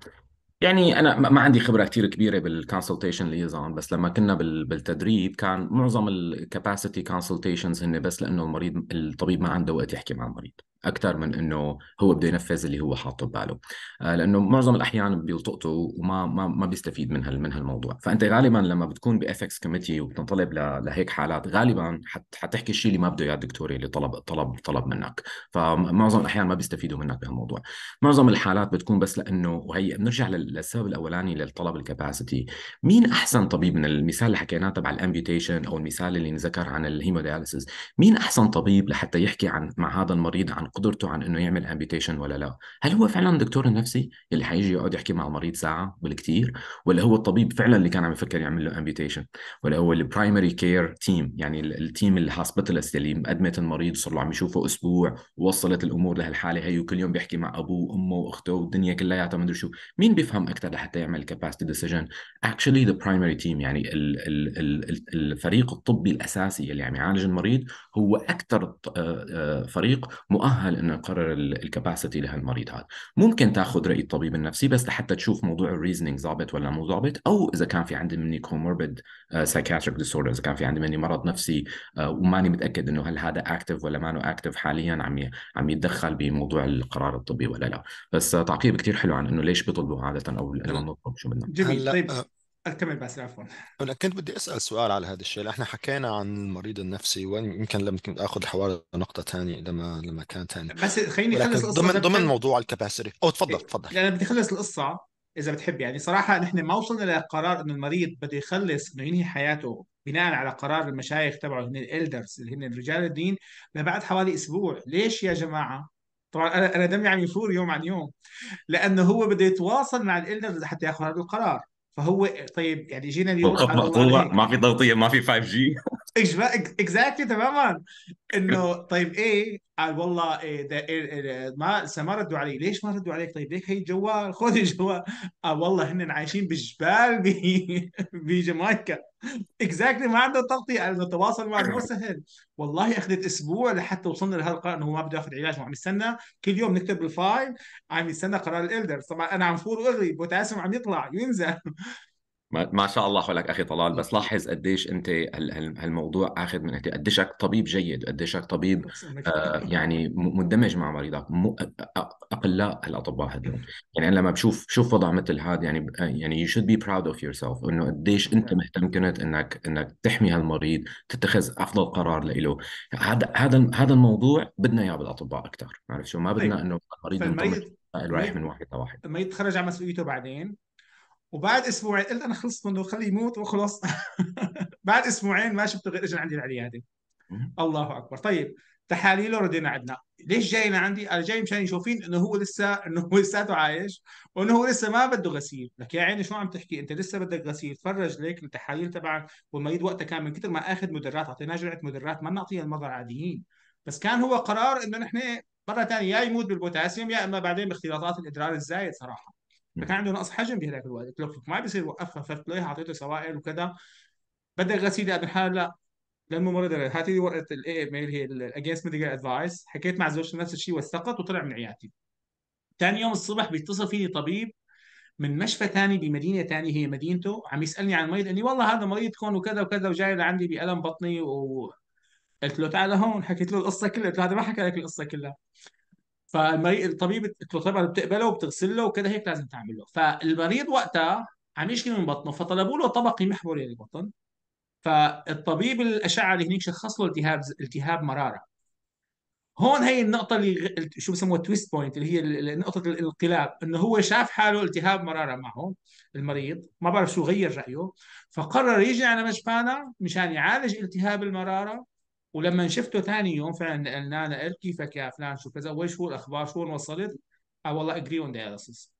S3: يعني
S2: انا ما عندي خبره كثير كبيره بالكونسلتيشن ليزون بس لما كنا بالتدريب كان معظم الكاباسيتي كونسلتيشنز هن بس لانه المريض الطبيب ما عنده وقت يحكي مع المريض اكثر من انه هو بده ينفذ اللي هو حاطه بباله آه، لانه معظم الاحيان بيلتقطوا وما ما ما بيستفيد من هال من هالموضوع فانت غالبا لما بتكون باف اكس كوميتي وبتنطلب لهيك حالات غالبا حت حتحكي الشيء اللي ما بده اياه الدكتور اللي طلب طلب طلب منك فمعظم الاحيان ما بيستفيدوا منك بهالموضوع معظم الحالات بتكون بس لانه وهي بنرجع لل السبب الاولاني للطلب الكباسيتي مين احسن طبيب من المثال اللي حكيناه تبع الامبيوتيشن او المثال اللي انذكر عن الهيموداليسيس مين احسن طبيب لحتى يحكي عن مع هذا المريض عن قدرته عن انه يعمل امبيوتيشن ولا لا هل هو فعلا الدكتور النفسي اللي حيجي يقعد يحكي مع المريض ساعه بالكثير ولا هو الطبيب فعلا اللي كان عم يفكر يعمل له امبيوتيشن ولا هو البرايمري كير تيم يعني التيم الهاسبيتالست اللي مقدمت المريض صار له عم يشوفه اسبوع ووصلت الامور لهالحاله هي وكل يوم بيحكي مع ابوه وامه واخته والدنيا كلياتها ما ادري شو مين بيفهم يفهم اكثر لحتى يعمل كاباسيتي ديسيجن اكشلي ذا برايمري تيم يعني الـ الـ الـ الفريق الطبي الاساسي اللي عم يعالج المريض هو اكثر آه، آه، فريق مؤهل انه يقرر الكاباسيتي لهالمريض هذا ممكن تاخذ راي الطبيب النفسي بس لحتى تشوف موضوع الريزنينج ظابط ولا مو ظابط او اذا كان في عندي مني كوموربيد سايكاتريك ديسوردر اذا كان في عندي مني مرض نفسي آه، وماني متاكد انه هل هذا اكتف ولا ما اكتف حاليا عم عم يتدخل بموضوع القرار الطبي ولا لا بس تعقيب كثير حلو عن انه ليش بيطلبوا هذا او الالمان
S3: جميل طيب آه. اكمل بس عفوا انا كنت بدي اسال سؤال على هذا الشيء احنا حكينا عن المريض النفسي ويمكن لما كنت اخذ الحوار نقطه ثانيه لما لما كان ثاني بس خليني اخلص القصه ضمن ضمن موضوع الكباسري او تفضل إيه، تفضل
S1: لا انا بدي اخلص القصه اذا بتحب يعني صراحه نحن ما وصلنا لقرار انه المريض بده يخلص انه ينهي حياته بناء على قرار المشايخ تبعه هن الالدرز اللي هن رجال الدين ما بعد حوالي اسبوع ليش يا جماعه طبعا انا انا دمي عم يفور يوم عن يوم لانه هو بده يتواصل مع الالدرز حتى ياخذ هذا القرار فهو طيب يعني جينا اليوم مقطوع
S2: ما في تغطيه ما في 5 جي
S1: اكزاكتلي تماما انه طيب ايه قال والله إيه ده إيه, إيه،, إيه، ما ما ردوا علي ليش ما ردوا عليك طيب ليك هي الجوال <laughs> خذ الجوال قال والله هن عايشين بالجبال <laughs> بجامايكا اكزاكتلي ما عنده تغطيه قال التواصل معه مو سهل والله اخذت اسبوع لحتى وصلنا لهالقرار انه هو ما بده ياخذ علاج وعم يستنى كل يوم نكتب الفايل عم يستنى قرار الالدر طبعا انا عم فور واغري بوتاسيوم عم يطلع ينزل
S2: ما شاء الله حولك اخي طلال بس لاحظ قديش انت هالموضوع اخذ من قديشك طبيب جيد قديشك طبيب آه يعني مندمج مع مريضك اقلاء الاطباء هدول يعني انا لما بشوف شوف وضع مثل هذا يعني آه، يعني يو شود بي براود اوف يور سيلف انه قديش انت مهتم كنت انك انك تحمي هالمريض تتخذ افضل قرار له هذا هذا هذا الموضوع بدنا اياه بالاطباء اكثر عرفت شو ما بدنا طيب. انه المريض ينطلق رايح من واحد لواحد
S1: ما يتخرج على مسؤوليته بعدين وبعد اسبوعين قلت انا خلصت منه خليه يموت وخلص <laughs> بعد اسبوعين ما شفته غير اجى عندي العياده الله اكبر طيب تحاليله ردينا عندنا ليش جاي لعندي؟ قال جاي مشان يشوفين انه هو لسه انه هو لساته عايش وانه هو لسه ما بده غسيل، لك يا عيني شو عم تحكي؟ انت لسه بدك غسيل، فرج ليك التحاليل تبعك والمريض وقتها كان من كثر ما اخذ مدرات اعطيناه جرعه مدرات ما بنعطيها المرضى العاديين، بس كان هو قرار انه نحن مره ثانيه يا يموت بالبوتاسيوم يا اما بعدين باختلاطات الادرار الزايد صراحه. فكان عنده نقص حجم بهذاك الوقت قلت له ما بيصير وقفها فبتلاقيها اعطيته سوائل وكذا بدك غسيل قبل حالة لا للممرضه هاتي لي ورقه الاي اللي هي الاجينست ميديكال ادفايس حكيت مع زوجته نفس الشيء وثقت وطلع من عيادتي ثاني يوم الصبح بيتصل فيني طبيب من مشفى ثاني بمدينه ثانيه هي مدينته عم يسالني عن المريض اني والله هذا مريضكم وكذا وكذا وجاي لعندي بالم بطني و قلت له تعال هون حكيت له القصه كلها قلت له هذا ما حكى لك القصه كلها فالمريض الطبيب طبعا بتقبله وبتغسله وكده هيك لازم تعمله فالمريض وقتها عم يشكي من بطنه فطلبوا له طبقي محوري للبطن فالطبيب الاشعه اللي هنيك شخص له التهاب التهاب مراره هون هي النقطه اللي شو بسموها تويست بوينت اللي هي نقطه الانقلاب انه هو شاف حاله التهاب مراره معه المريض ما بعرف شو غير رايه فقرر يجي على مشفانا مشان يعالج التهاب المراره ولما شفته ثاني يوم فعلا قلنا انا إيه كيفك يا فلان شو كذا وين شو الاخبار شو وصلت؟ اه والله اجري اون دايلسيس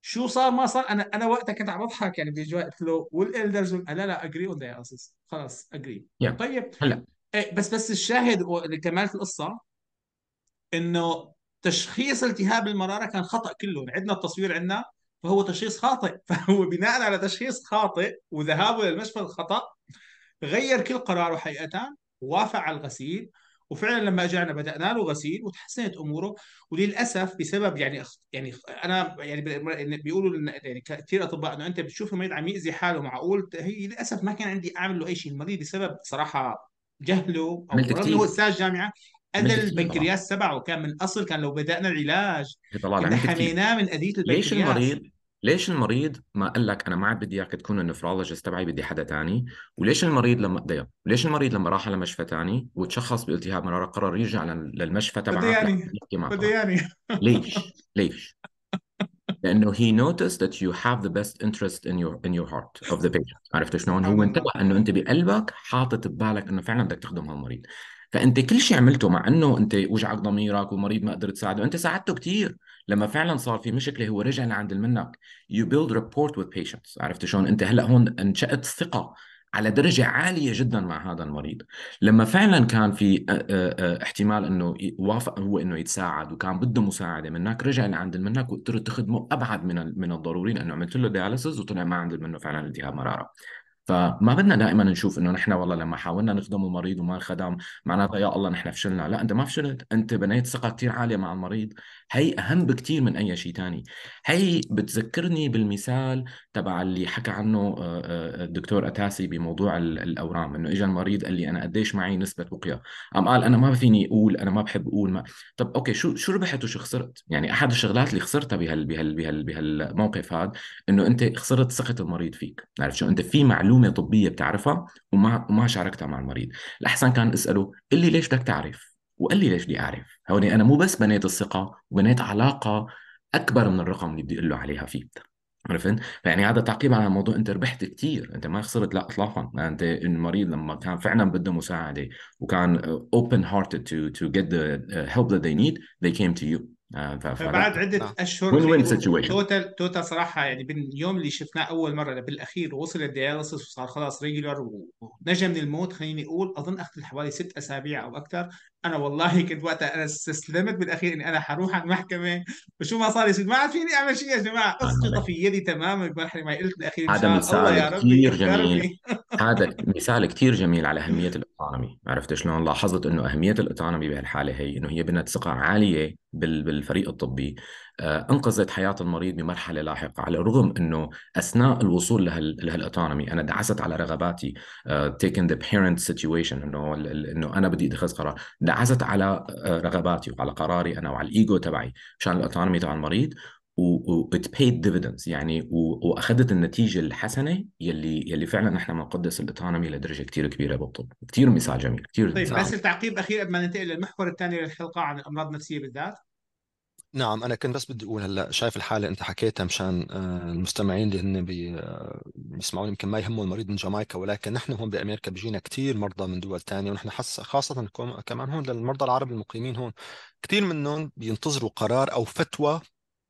S1: شو صار ما صار انا انا وقتها كنت عم بضحك يعني بيجوا قلت له والالدرز لا لا اجري اون دايلسيس خلص اجري yeah. طيب هلا إيه، بس بس الشاهد كمالة القصه انه تشخيص التهاب المراره كان خطا كله يعني عندنا التصوير عندنا فهو تشخيص خاطئ <laughs> فهو بناء على تشخيص خاطئ وذهابه للمشفى الخطا غير كل قراره حقيقه وافق على الغسيل وفعلا لما اجانا بدانا له غسيل وتحسنت اموره وللاسف بسبب يعني يعني انا يعني بيقولوا يعني كثير اطباء انه انت بتشوف المريض عم يأذي حاله معقول هي للاسف ما كان عندي اعمل له اي شيء المريض بسبب صراحه جهله او هو استاذ جامعه اذى البنكرياس تبعه كان من اصل كان لو بدانا العلاج حميناه من اذيه البنكرياس ليش المريض
S2: ليش المريض ما قال لك انا ما عاد بدي اياك تكون النفرولوجيست تبعي بدي حدا تاني وليش المريض لما ديو. ليش المريض لما راح على مشفى تاني وتشخص بالتهاب مرارة قرر يرجع للمشفى تبعه بدي يعني بدي
S1: يعني ليش
S2: ليش <laughs> لانه هي noticed that you have the best interest in your in your heart of the patient عرفت شلون هو انتبه انه انت بقلبك حاطط ببالك انه فعلا بدك تخدم هالمريض فانت كل شيء عملته مع انه انت وجعك ضميرك والمريض ما قدرت تساعده انت ساعدته كثير لما فعلا صار في مشكله هو رجع لعند المنك يو بيلد ريبورت وذ بيشنتس عرفت شلون انت هلا هون انشات ثقه على درجة عالية جدا مع هذا المريض لما فعلا كان في آه، آه، آه، احتمال انه وافق هو انه يتساعد وكان بده مساعدة منك رجع لعند المنك وقدرت تخدمه ابعد من من الضروري لانه عملت له دياليسز وطلع ما عند منه فعلا التهاب مرارة فما بدنا دائما نشوف انه نحن والله لما حاولنا نخدم المريض وما انخدم معناتها يا الله نحن فشلنا، لا انت ما فشلت، انت بنيت ثقه كثير عاليه مع المريض، هي اهم بكثير من اي شيء ثاني، هي بتذكرني بالمثال تبع اللي حكى عنه آه، آه، آه، الدكتور اتاسي بموضوع الاورام، انه اجى المريض قال لي انا قديش معي نسبه وقيا، قام قال انا ما فيني اقول انا ما بحب اقول ما، طب اوكي شو شو ربحت وشو خسرت؟ يعني احد الشغلات اللي خسرتها بهال بهال بهال بهالموقف هذا انه انت خسرت ثقه المريض فيك، عرفت شو؟ انت في معلومه معلومه طبيه بتعرفها وما وما شاركتها مع المريض الاحسن كان اساله قل لي ليش بدك تعرف وقال لي ليش بدي اعرف هون انا مو بس بنيت الثقه وبنيت علاقه اكبر من الرقم اللي بدي اقول له عليها فيه عرفت؟ فيعني هذا تعقيب على الموضوع انت ربحت كثير، انت ما خسرت لا اطلاقا، يعني انت المريض لما كان فعلا بده مساعده وكان open hearted to to get the help that they need, they came to you. آه فبعد عده آه. اشهر وين وين سيتويشن
S1: توتال توتال صراحه يعني من اليوم اللي شفناه اول مره بالاخير وصل الدياليسيس وصار خلاص ريجولر ونجا من الموت خليني اقول اظن اخذ حوالي ست اسابيع او اكثر انا والله كنت وقتها انا استسلمت بالاخير اني انا حروح على المحكمه وشو ما صار يصير ما عاد فيني اعمل شيء يا جماعه اسقط في يدي تماما بمرحله ما قلت بالاخير <laughs> هذا مثال كثير جميل
S2: هذا مثال كثير جميل على اهميه الاوتونومي عرفت شلون لاحظت انه اهميه الاوتونومي بهالحاله هي انه هي بنت ثقه عاليه بالفريق الطبي آه، انقذت حياه المريض بمرحله لاحقه على الرغم انه اثناء الوصول لهالاوتونومي انا دعست على رغباتي تيكن ذا بيرنت سيتويشن انه انه انا بدي اتخذ قرار دعست على آه، رغباتي وعلى قراري انا وعلى الايجو تبعي مشان الاوتونومي تبع المريض و ات بيد ديفيدنس يعني واخذت النتيجه الحسنه يلي يلي فعلا نحن بنقدس الاوتونومي لدرجه كثير كبيره بالطب
S3: كثير مثال جميل كثير طيب مثال. بس
S1: التعقيب اخير قبل ما ننتقل للمحور الثاني للحلقه عن الامراض النفسيه بالذات
S3: نعم انا كنت بس بدي اقول هلا شايف الحاله انت حكيتها مشان آه، المستمعين اللي هن بيسمعوني آه، يمكن ما يهمهم المريض من جامايكا ولكن نحن هون بامريكا بيجينا كثير مرضى من دول ثانيه ونحن حس خاصه كمان هون للمرضى العرب المقيمين هون كثير منهم بينتظروا قرار او فتوى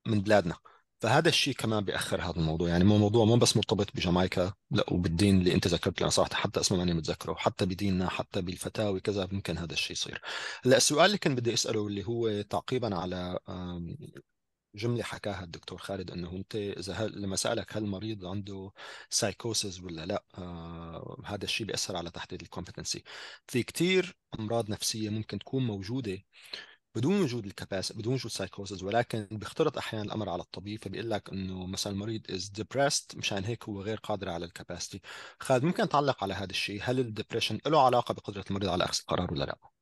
S3: من بلادنا فهذا الشيء كمان بياخر هذا الموضوع يعني مو موضوع مو بس مرتبط بجامايكا لا وبالدين اللي انت ذكرت انا صراحه حتى اسمه ماني متذكره حتى بديننا حتى بالفتاوي كذا ممكن هذا الشيء يصير هلا السؤال اللي كنت بدي اساله اللي هو تعقيبا على جمله حكاها الدكتور خالد انه انت اذا هل لما سالك هل المريض عنده سايكوسيس ولا لا آه هذا الشيء بياثر على تحديد الكومبتنسي في كثير امراض نفسيه ممكن تكون موجوده بدون وجود الكباس بدون وجود سايكوزز ولكن بيختلط احيانا الامر على الطبيب فبيقول لك انه مثلا المريض از ديبرست مشان هيك هو غير قادر على الكباسيتي خالد ممكن تعلق على هذا الشيء هل الدبريشن له علاقه بقدره المريض على اخذ القرار ولا لا؟ آه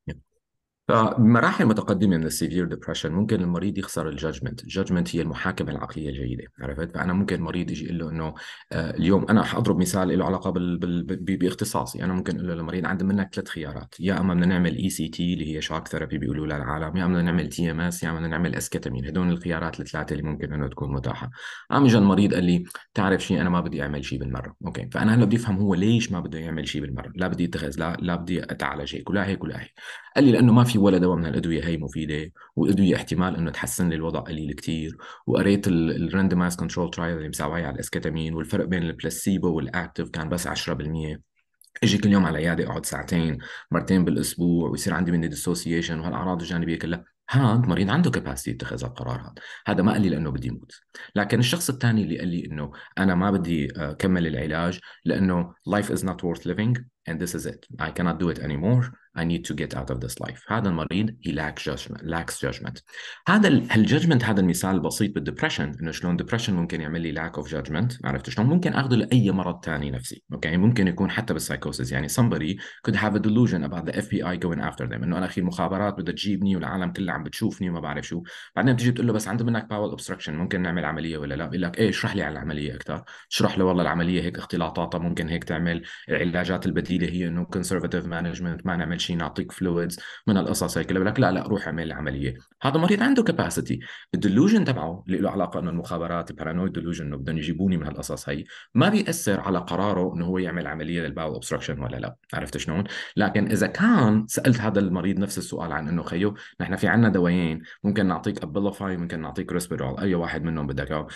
S2: فمراحل متقدمة من السيفير ديبرشن ممكن المريض يخسر الجادجمنت، الجادجمنت هي المحاكمة العقلية الجيدة، عرفت؟ فأنا ممكن مريض يجي يقول له إنه آه، اليوم أنا حأضرب مثال له علاقة بال... بال... باختصاصي، أنا ممكن أقول له للمريض عندي منك ثلاث خيارات، يا إما بدنا نعمل إي سي تي اللي هي شوك ثيرابي بيقولوا لها العالم، يا إما بدنا نعمل تي إم إس، يا إما بدنا نعمل أسكيتامين، هدول الخيارات الثلاثة اللي ممكن إنه تكون متاحة. قام إجى المريض قال لي تعرف شيء أنا ما بدي أعمل شيء بالمرة، أوكي، فأنا هلا بدي أفهم هو ليش ما بده يعمل شيء بالمرة، لا بدي أتخذ لا لا بدي أتعالج هيك ولا هيك ولا هيك. قال لي لأنه ما في في ولا دواء من الادويه هي مفيده والادويه احتمال انه تحسن لي الوضع قليل كثير وقريت الراندمايز كنترول ترايل اللي مساوي على الاسكيتامين والفرق بين البلاسيبو والاكتف كان بس 10% اجي كل يوم على العياده اقعد ساعتين مرتين بالاسبوع ويصير عندي مني ديسوسيشن وهالاعراض الجانبيه كلها هاد مريض عنده كاباسيتي يتخذ القرار هذا هذا ما قال لي لانه بدي يموت لكن الشخص الثاني اللي قال لي انه انا ما بدي اكمل آه، العلاج لانه life is not worth living and this is it I cannot do it anymore I need to get out of this life هذا المريض he lacks judgment, lacks judgment هذا الجادجمنت هذا المثال البسيط بالدبرشن انه شلون دبرشن ممكن يعمل لي lack of judgment عرفت شلون ممكن اخذه لاي مرض ثاني نفسي اوكي ممكن يكون حتى بالسايكوسيس يعني somebody could have a delusion about the FBI going after them انه انا اخي المخابرات بدها تجيبني والعالم كله عم بتشوفني وما بعرف شو بعدين بتجي بتقول له بس عندي منك باول obstruction ممكن نعمل عمليه ولا لا بيقول لك ايه اشرح لي على العمليه اكثر اشرح له والله العمليه هيك اختلاطاتها ممكن هيك تعمل العلاجات البديله هي انه conservative management ما نعمل شيء نعطيك فلويدز من القصص هيك بقول لك لا لا روح اعمل العمليه هذا مريض عنده كباسيتي الدلوجن تبعه اللي له علاقه انه المخابرات البارانويد دلوجن انه بدهم يجيبوني من هالقصص هي ما بياثر على قراره انه هو يعمل عمليه للباول اوبستراكشن ولا لا عرفت شلون لكن اذا كان سالت هذا المريض نفس السؤال عن انه خيو نحن في عندنا دوايين ممكن نعطيك ابلافاي ممكن نعطيك ريسبيرول اي واحد منهم بدك اياه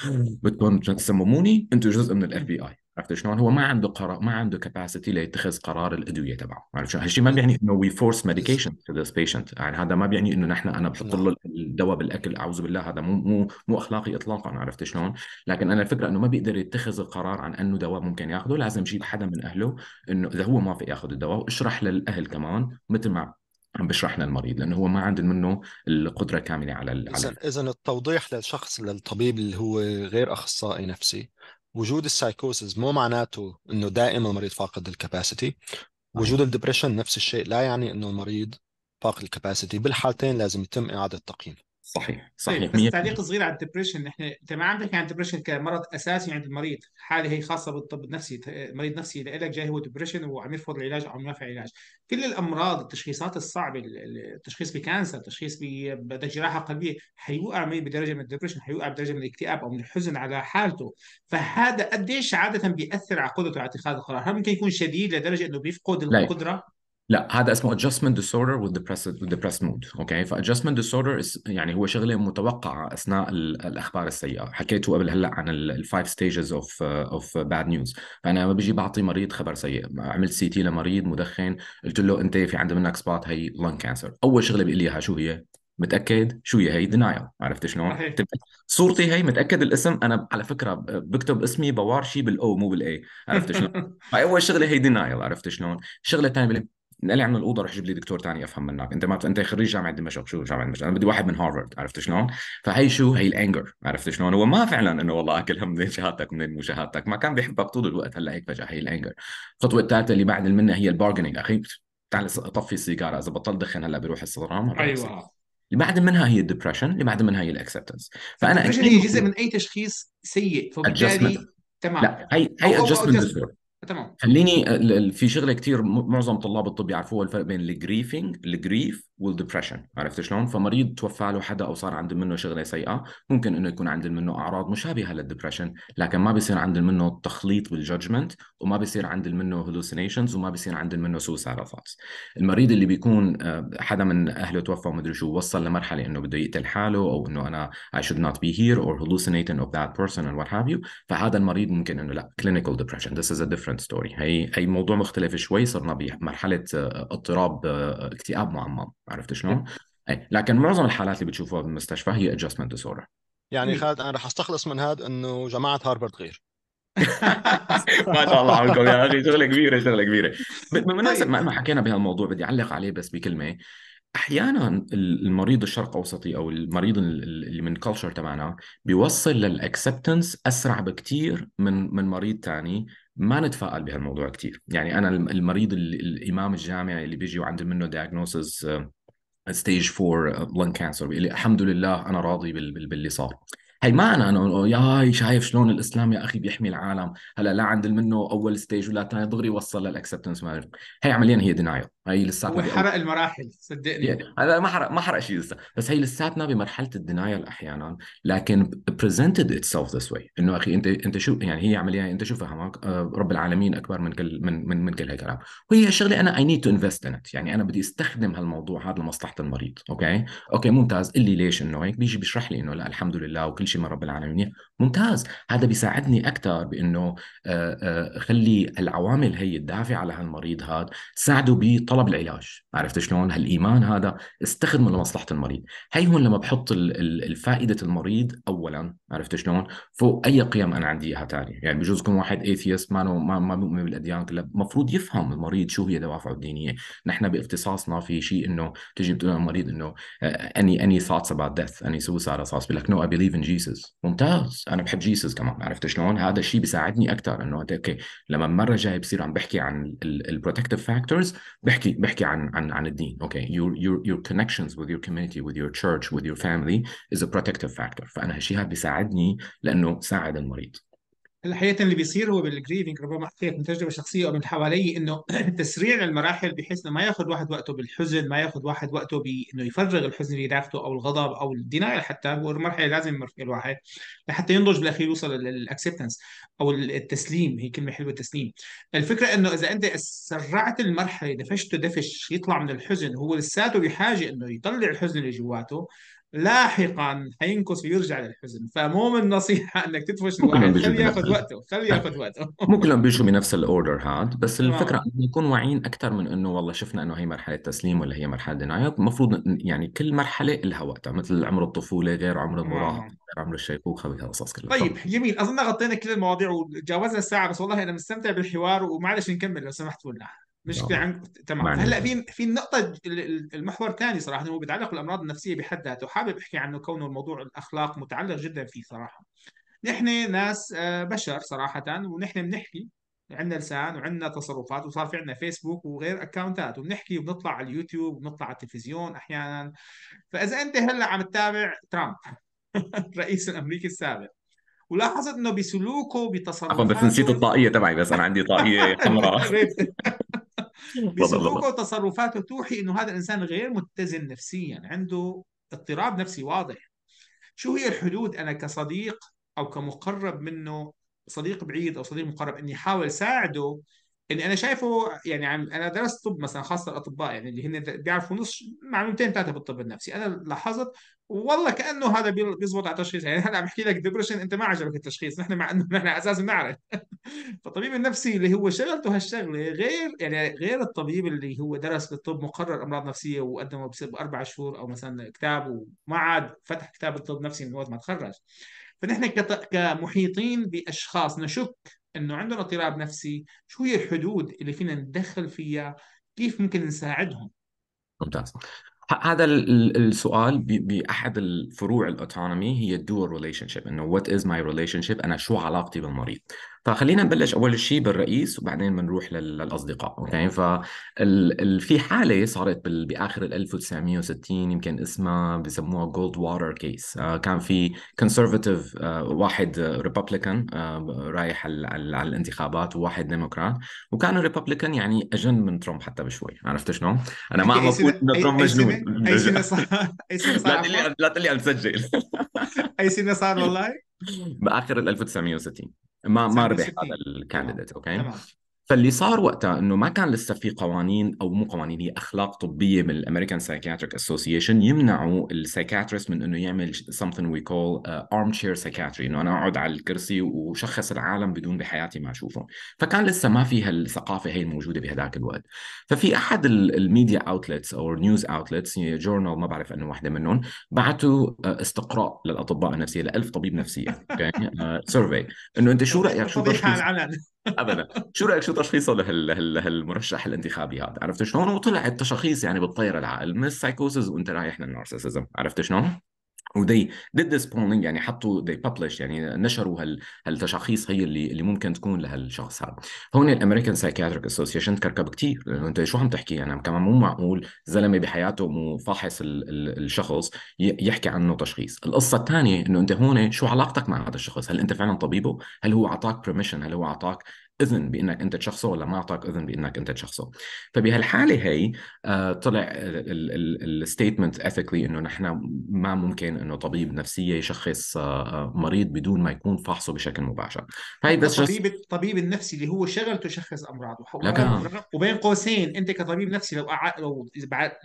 S2: بدكم تسمموني انتم جزء من الاف بي اي عرفت شلون؟ هو ما عنده قرار ما عنده كباسيتي ليتخذ قرار الادويه تبعه، عرفت شلون؟ هالشيء ما بيعني انه وي فورس ميديكيشن تو ذيس بيشنت، يعني هذا ما بيعني انه نحن انا بحط له نعم. الدواء بالاكل اعوذ بالله هذا مو مو مو اخلاقي اطلاقا عرفت شلون؟ لكن انا الفكره انه ما بيقدر يتخذ القرار عن انه دواء ممكن ياخذه، لازم يجيب حدا من اهله انه اذا هو ما في ياخذ الدواء واشرح للاهل كمان مثل ما عم بشرح للمريض لانه هو ما عنده منه القدره كامله على اذا
S3: اذا التوضيح للشخص للطبيب اللي هو غير اخصائي نفسي وجود السايكوسز مو معناته انه دائما المريض فاقد الكباسيتي وجود الدبريشن نفس الشيء لا يعني انه المريض فاقد الكباسيتي بالحالتين لازم يتم اعاده تقييمه صحيح صحيح طيب بس تعليق
S1: صغير على الدبريشن احنا انت ما عندك يعني الدبريشن كمرض اساسي عند المريض حاله هي خاصه بالطب النفسي مريض نفسي لك جاي هو دبريشن وعم يرفض العلاج او عم في العلاج كل الامراض التشخيصات الصعبه التشخيص بكانسر التشخيص بدك جراحه قلبيه حيوقع بدرجه من الدبريشن حيوقع بدرجه من الاكتئاب او من الحزن على حالته فهذا قديش عاده بياثر على قدرته على اتخاذ القرار هل ممكن يكون شديد لدرجه انه بيفقد القدره
S2: لا هذا اسمه adjustment disorder with depressed with depressed mood اوكي adjustment disorder is يعني هو شغله متوقعه اثناء الاخبار السيئه حكيتوا قبل هلا عن الفايف ستيجز اوف اوف باد نيوز فانا لما بيجي بعطي مريض خبر سيء عملت سي تي لمريض مدخن قلت له انت في عندي منك سبوت هي lung كانسر اول شغله بيقول لي اياها شو هي متاكد شو هي هي دينايل عرفت شلون صورتي هي متاكد الاسم انا على فكره بكتب اسمي بوار شيء بالاو مو بالاي عرفت شلون <laughs> اول شغله هي دينايل عرفت شلون الشغله الثانيه نقلي من الاوضه روح جيب لي دكتور ثاني افهم منك انت ما انت خريج جامعه دمشق شو جامعه دمشق انا بدي واحد من هارفرد عرفت شلون فهي شو هي الانجر عرفت شلون هو ما فعلا انه والله اكل هم من شهادتك من مشاهدتك ما كان بيحبك طول الوقت هلا هيك فجاه هي الانجر الخطوه الثالثه اللي بعد منها هي البارجنينج اخي تعال طفي السيجاره اذا بطلت دخن هلا بيروح الصدران ايوه اللي بعد منها هي الدبرشن اللي بعد منها هي الاكسبتنس فانا هي جزء من
S1: اي تشخيص سيء فبالتالي تمام لا هي هي ادجستمنت تمام خليني
S2: آه، في شغله كتير معظم طلاب الطب يعرفوها الفرق بين الجريفنج الجريف والدبرشن عرفت شلون فمريض توفى له حدا او صار عنده منه شغله سيئه ممكن انه يكون عنده منه اعراض مشابهه للدبرشن لكن ما بيصير عنده منه تخليط بالجادجمنت وما بيصير عنده منه هلوسينيشنز وما بيصير عنده منه سوسايدال ثوتس المريض اللي بيكون آه، حدا من اهله توفى ومدري شو وصل لمرحله انه بده يقتل حاله او انه انا اي شود نوت بي هير اور hallucinating اوف ذات بيرسون اند وات هاف يو فهذا المريض ممكن انه لا كلينيكال ديبرشن ذس از ا ديفرنت ستوري هي هي موضوع مختلف شوي صرنا بمرحله آه، اضطراب آه، اكتئاب معمم عرفت شلون؟ أي. لكن معظم الحالات اللي بتشوفوها بالمستشفى هي ادجستمنت ديسوردر
S3: يعني خالد انا رح استخلص من هذا انه جماعه هارفرد غير
S2: <laughs> ما شاء الله عنكم يا اخي شغله كبيره شغله كبيره بالمناسبة طيب. ما حكينا بهالموضوع بدي اعلق عليه بس بكلمه احيانا المريض الشرق اوسطي او المريض اللي من كلتشر تبعنا بيوصل للاكسبتنس اسرع بكثير من من مريض ثاني ما نتفائل بهالموضوع كثير يعني انا المريض الامام الجامعي اللي بيجي وعند منه دياجنوسز ستيج 4 لنج كانسر الحمد لله انا راضي باللي صار هي ما انا ياي شايف شلون الاسلام يا اخي بيحمي العالم هلا لا عند منه اول ستيج ولا ثاني دغري وصل للاكسبتنس هي عمليا هي دينايل هي لساتنا وحرق
S1: المراحل صدقني يعني
S2: هذا ما حرق ما حرق شيء لسه بس هي لساتنا بمرحله الدنايل احيانا لكن بريزنتد اتسلف ذس واي انه اخي انت انت شو يعني هي عمليه انت شو فهمك آه، رب العالمين اكبر من كل من من, من كل هالكلام وهي الشغله انا اي نيد تو انفست ان يعني انا بدي استخدم هالموضوع هذا لمصلحه المريض اوكي اوكي ممتاز قل لي ليش انه هيك بيجي بيشرح لي انه لا الحمد لله وكل شيء من رب العالمين ممتاز هذا بيساعدني اكثر بانه آه، آه، خلي العوامل هي الدافعه على هالمريض هذا تساعده بطلب طلب العلاج عرفت شلون هالايمان هذا استخدمه لمصلحه المريض هي هون لما بحط الفائده المريض اولا عرفت شلون فوق اي قيم انا عندي اياها ثاني يعني بجوز يكون واحد ايثيست ما ما بيؤمن بالاديان كلها المفروض يفهم المريض شو هي دوافعه الدينيه نحن باختصاصنا في شيء انه تجي بتقول للمريض انه اني اني ثوتس اباوت ديث اني suicide thoughts بيقول لك نو اي بليف ان جيسس ممتاز انا بحب جيسس كمان عرفت شلون هذا الشيء بيساعدني اكثر انه اوكي لما المره الجايه بصير عم بحكي عن البروتكتيف فاكتورز بحكي بحكي بحكي عن عن عن الدين اوكي your your your connections with your community with your church with your family is a protective factor فانا هالشيء هذا بيساعدني لانه ساعد المريض
S1: الحقيقه اللي بيصير هو بالجريفنج ربما حكيت من تجربه شخصيه او من حوالي انه <clears throat> تسريع المراحل بحيث انه ما ياخذ واحد وقته بالحزن ما ياخذ واحد وقته بانه يفرغ الحزن اللي داخله او الغضب او الدينايل حتى هو المرحله لازم يمر فيها الواحد لحتى ينضج بالاخير يوصل للاكسبتنس او التسليم هي كلمه حلوه التسليم الفكره انه اذا انت سرعت المرحله دفشته دفش يطلع من الحزن هو لساته بحاجه انه يطلع الحزن اللي جواته لاحقا حينكس ويرجع للحزن فمو من نصيحه <laughs> انك تدفش الواحد خليه ياخذ وقته خليه ياخذ وقته <laughs>
S2: مو كلهم بيجوا بنفس الاوردر هاد بس الفكره انه نكون واعيين اكثر من انه والله شفنا انه هي مرحله تسليم ولا هي مرحله دنايه المفروض يعني كل مرحله لها وقتها مثل عمر الطفوله غير عمر المراهقه غير عمر الشيخوخه وهالقصص كلها طيب
S1: جميل اظن غطينا كل المواضيع وتجاوزنا الساعه بس والله انا مستمتع بالحوار ومعلش نكمل لو سمحتوا لنا مش كده عن... تمام هلا في في النقطه المحور الثاني صراحه هو بيتعلق بالامراض النفسيه بحد ذاته وحابب احكي عنه كونه الموضوع الاخلاق متعلق جدا فيه صراحه نحن ناس آه، بشر صراحه ونحن بنحكي عندنا لسان وعندنا تصرفات وصار في عندنا فيسبوك وغير اكونتات وبنحكي وبنطلع على اليوتيوب وبنطلع على التلفزيون احيانا فاذا انت هلا عم تتابع ترامب <laughs> الرئيس الامريكي السابق ولاحظت انه بسلوكه بتصرفاته عفوا بس نسيت
S2: الطاقيه تبعي بس انا عندي طاقيه حمراء <laughs>
S1: بسلوكه وتصرفاته توحي انه هذا الانسان غير متزن نفسيا عنده اضطراب نفسي واضح شو هي الحدود انا كصديق او كمقرب منه صديق بعيد او صديق مقرب اني احاول ساعده اللي انا شايفه يعني عم انا درست طب مثلا خاصه الاطباء يعني اللي هن بيعرفوا نص معلومتين ثلاثه بالطب النفسي انا لاحظت والله كانه هذا بيزبط على التشخيص يعني انا عم بحكي لك ديبرشن انت ما عجبك التشخيص نحن مع انه نحن اساسا بنعرف <laughs> فالطبيب النفسي اللي هو شغلته هالشغله غير يعني غير الطبيب اللي هو درس بالطب مقرر امراض نفسيه وقدمه باربع شهور او مثلا كتاب وما عاد فتح كتاب الطب النفسي من وقت ما تخرج فنحن كمحيطين باشخاص نشك انه عندنا اضطراب نفسي شو هي الحدود اللي فينا ندخل فيها كيف ممكن نساعدهم
S2: ممتاز هذا السؤال باحد الفروع الاوتونومي هي الدور ريليشن شيب انه وات از ماي ريليشن شيب انا شو علاقتي بالمريض فخلينا نبلش اول شيء بالرئيس وبعدين بنروح للاصدقاء اوكي ف في حاله صارت باخر ال 1960 يمكن اسمها بسموها جولد واتر كيس كان في كونسرفاتيف آه، واحد ريببليكان آه، رايح على الانتخابات وواحد ديموكرات وكان الريببليكان يعني اجن من ترامب حتى بشوي عرفت شلون؟ انا ما عم بقول انه ترامب مجنون اي <laughs> سنه صار اي سنه صار لا تقول لي عم تسجل
S1: <laughs> اي سنه صار والله؟
S2: باخر ال 1960 ما ما ربح هذا الكانديديت آه، اوكي تمام فاللي صار وقتها انه ما كان لسه في قوانين او مو قوانين هي اخلاق طبيه من الامريكان سايكاتريك اسوسيشن يمنعوا السايكاتريست من انه يعمل something we call ارم uh, chair psychiatry انه انا اقعد على الكرسي وشخص العالم بدون بحياتي ما اشوفهم فكان لسه ما في هالثقافه هي الموجوده بهذاك الوقت ففي احد الميديا اوتلتس او نيوز اوتلتس جورنال ما بعرف انه واحده منهم بعثوا uh, استقراء للاطباء النفسيه ل 1000 طبيب نفسيه اوكي سيرفي انه انت شو <laughs> رايك شو تشخيص ابدا شو رايك شو تشخيصه لهالمرشح الانتخابي هذا عرفت شلون وطلعت تشخيص يعني بالطير العقل من السايكوسز وانت رايح للنارسيسزم عرفت شلون وذي did this polling يعني حطوا they published يعني نشروا هال هالتشخيص هي اللي اللي ممكن تكون لهالشخص هذا هون الامريكان سايكاتريك اسوسيشن تكركب كثير انت شو عم تحكي انا يعني كمان مو معقول زلمه بحياته مو فاحص ال ال الشخص يحكي عنه تشخيص القصه الثانيه انه انت هون شو علاقتك مع هذا الشخص هل انت فعلا طبيبه هل هو اعطاك permission هل هو اعطاك اذن بانك انت تشخصه ولا ما اعطاك اذن بانك انت تشخصه فبهالحاله هي آه، طلع الستيتمنت اثيكلي انه نحن ما ممكن انه طبيب نفسيه يشخص آه، آه، مريض بدون ما يكون فحصه بشكل مباشر هاي بس الطبيب جس...
S1: الطبيب النفسي اللي هو شغلته يشخص امراض وبين قوسين انت كطبيب نفسي لو قعدت لو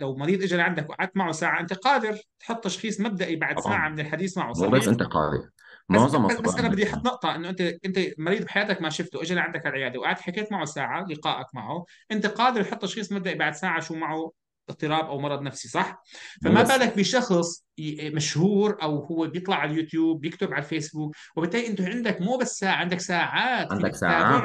S1: لو مريض اجى لعندك وقعدت معه ساعه انت قادر تحط تشخيص مبدئي بعد ساعه من الحديث معه صحيح؟ بس انت قادر
S2: معظم بس, بس انا بدي
S1: احط نقطه انه انت انت مريض بحياتك ما شفته اجى لعندك على العياده وقعدت حكيت معه ساعه لقائك معه انت قادر تحط تشخيص مبدئي بعد ساعه شو معه اضطراب او مرض نفسي صح فما بس. بالك بشخص مشهور او هو بيطلع على اليوتيوب بيكتب على الفيسبوك وبالتالي انت عندك مو بس ساعه عندك ساعات عندك ساعات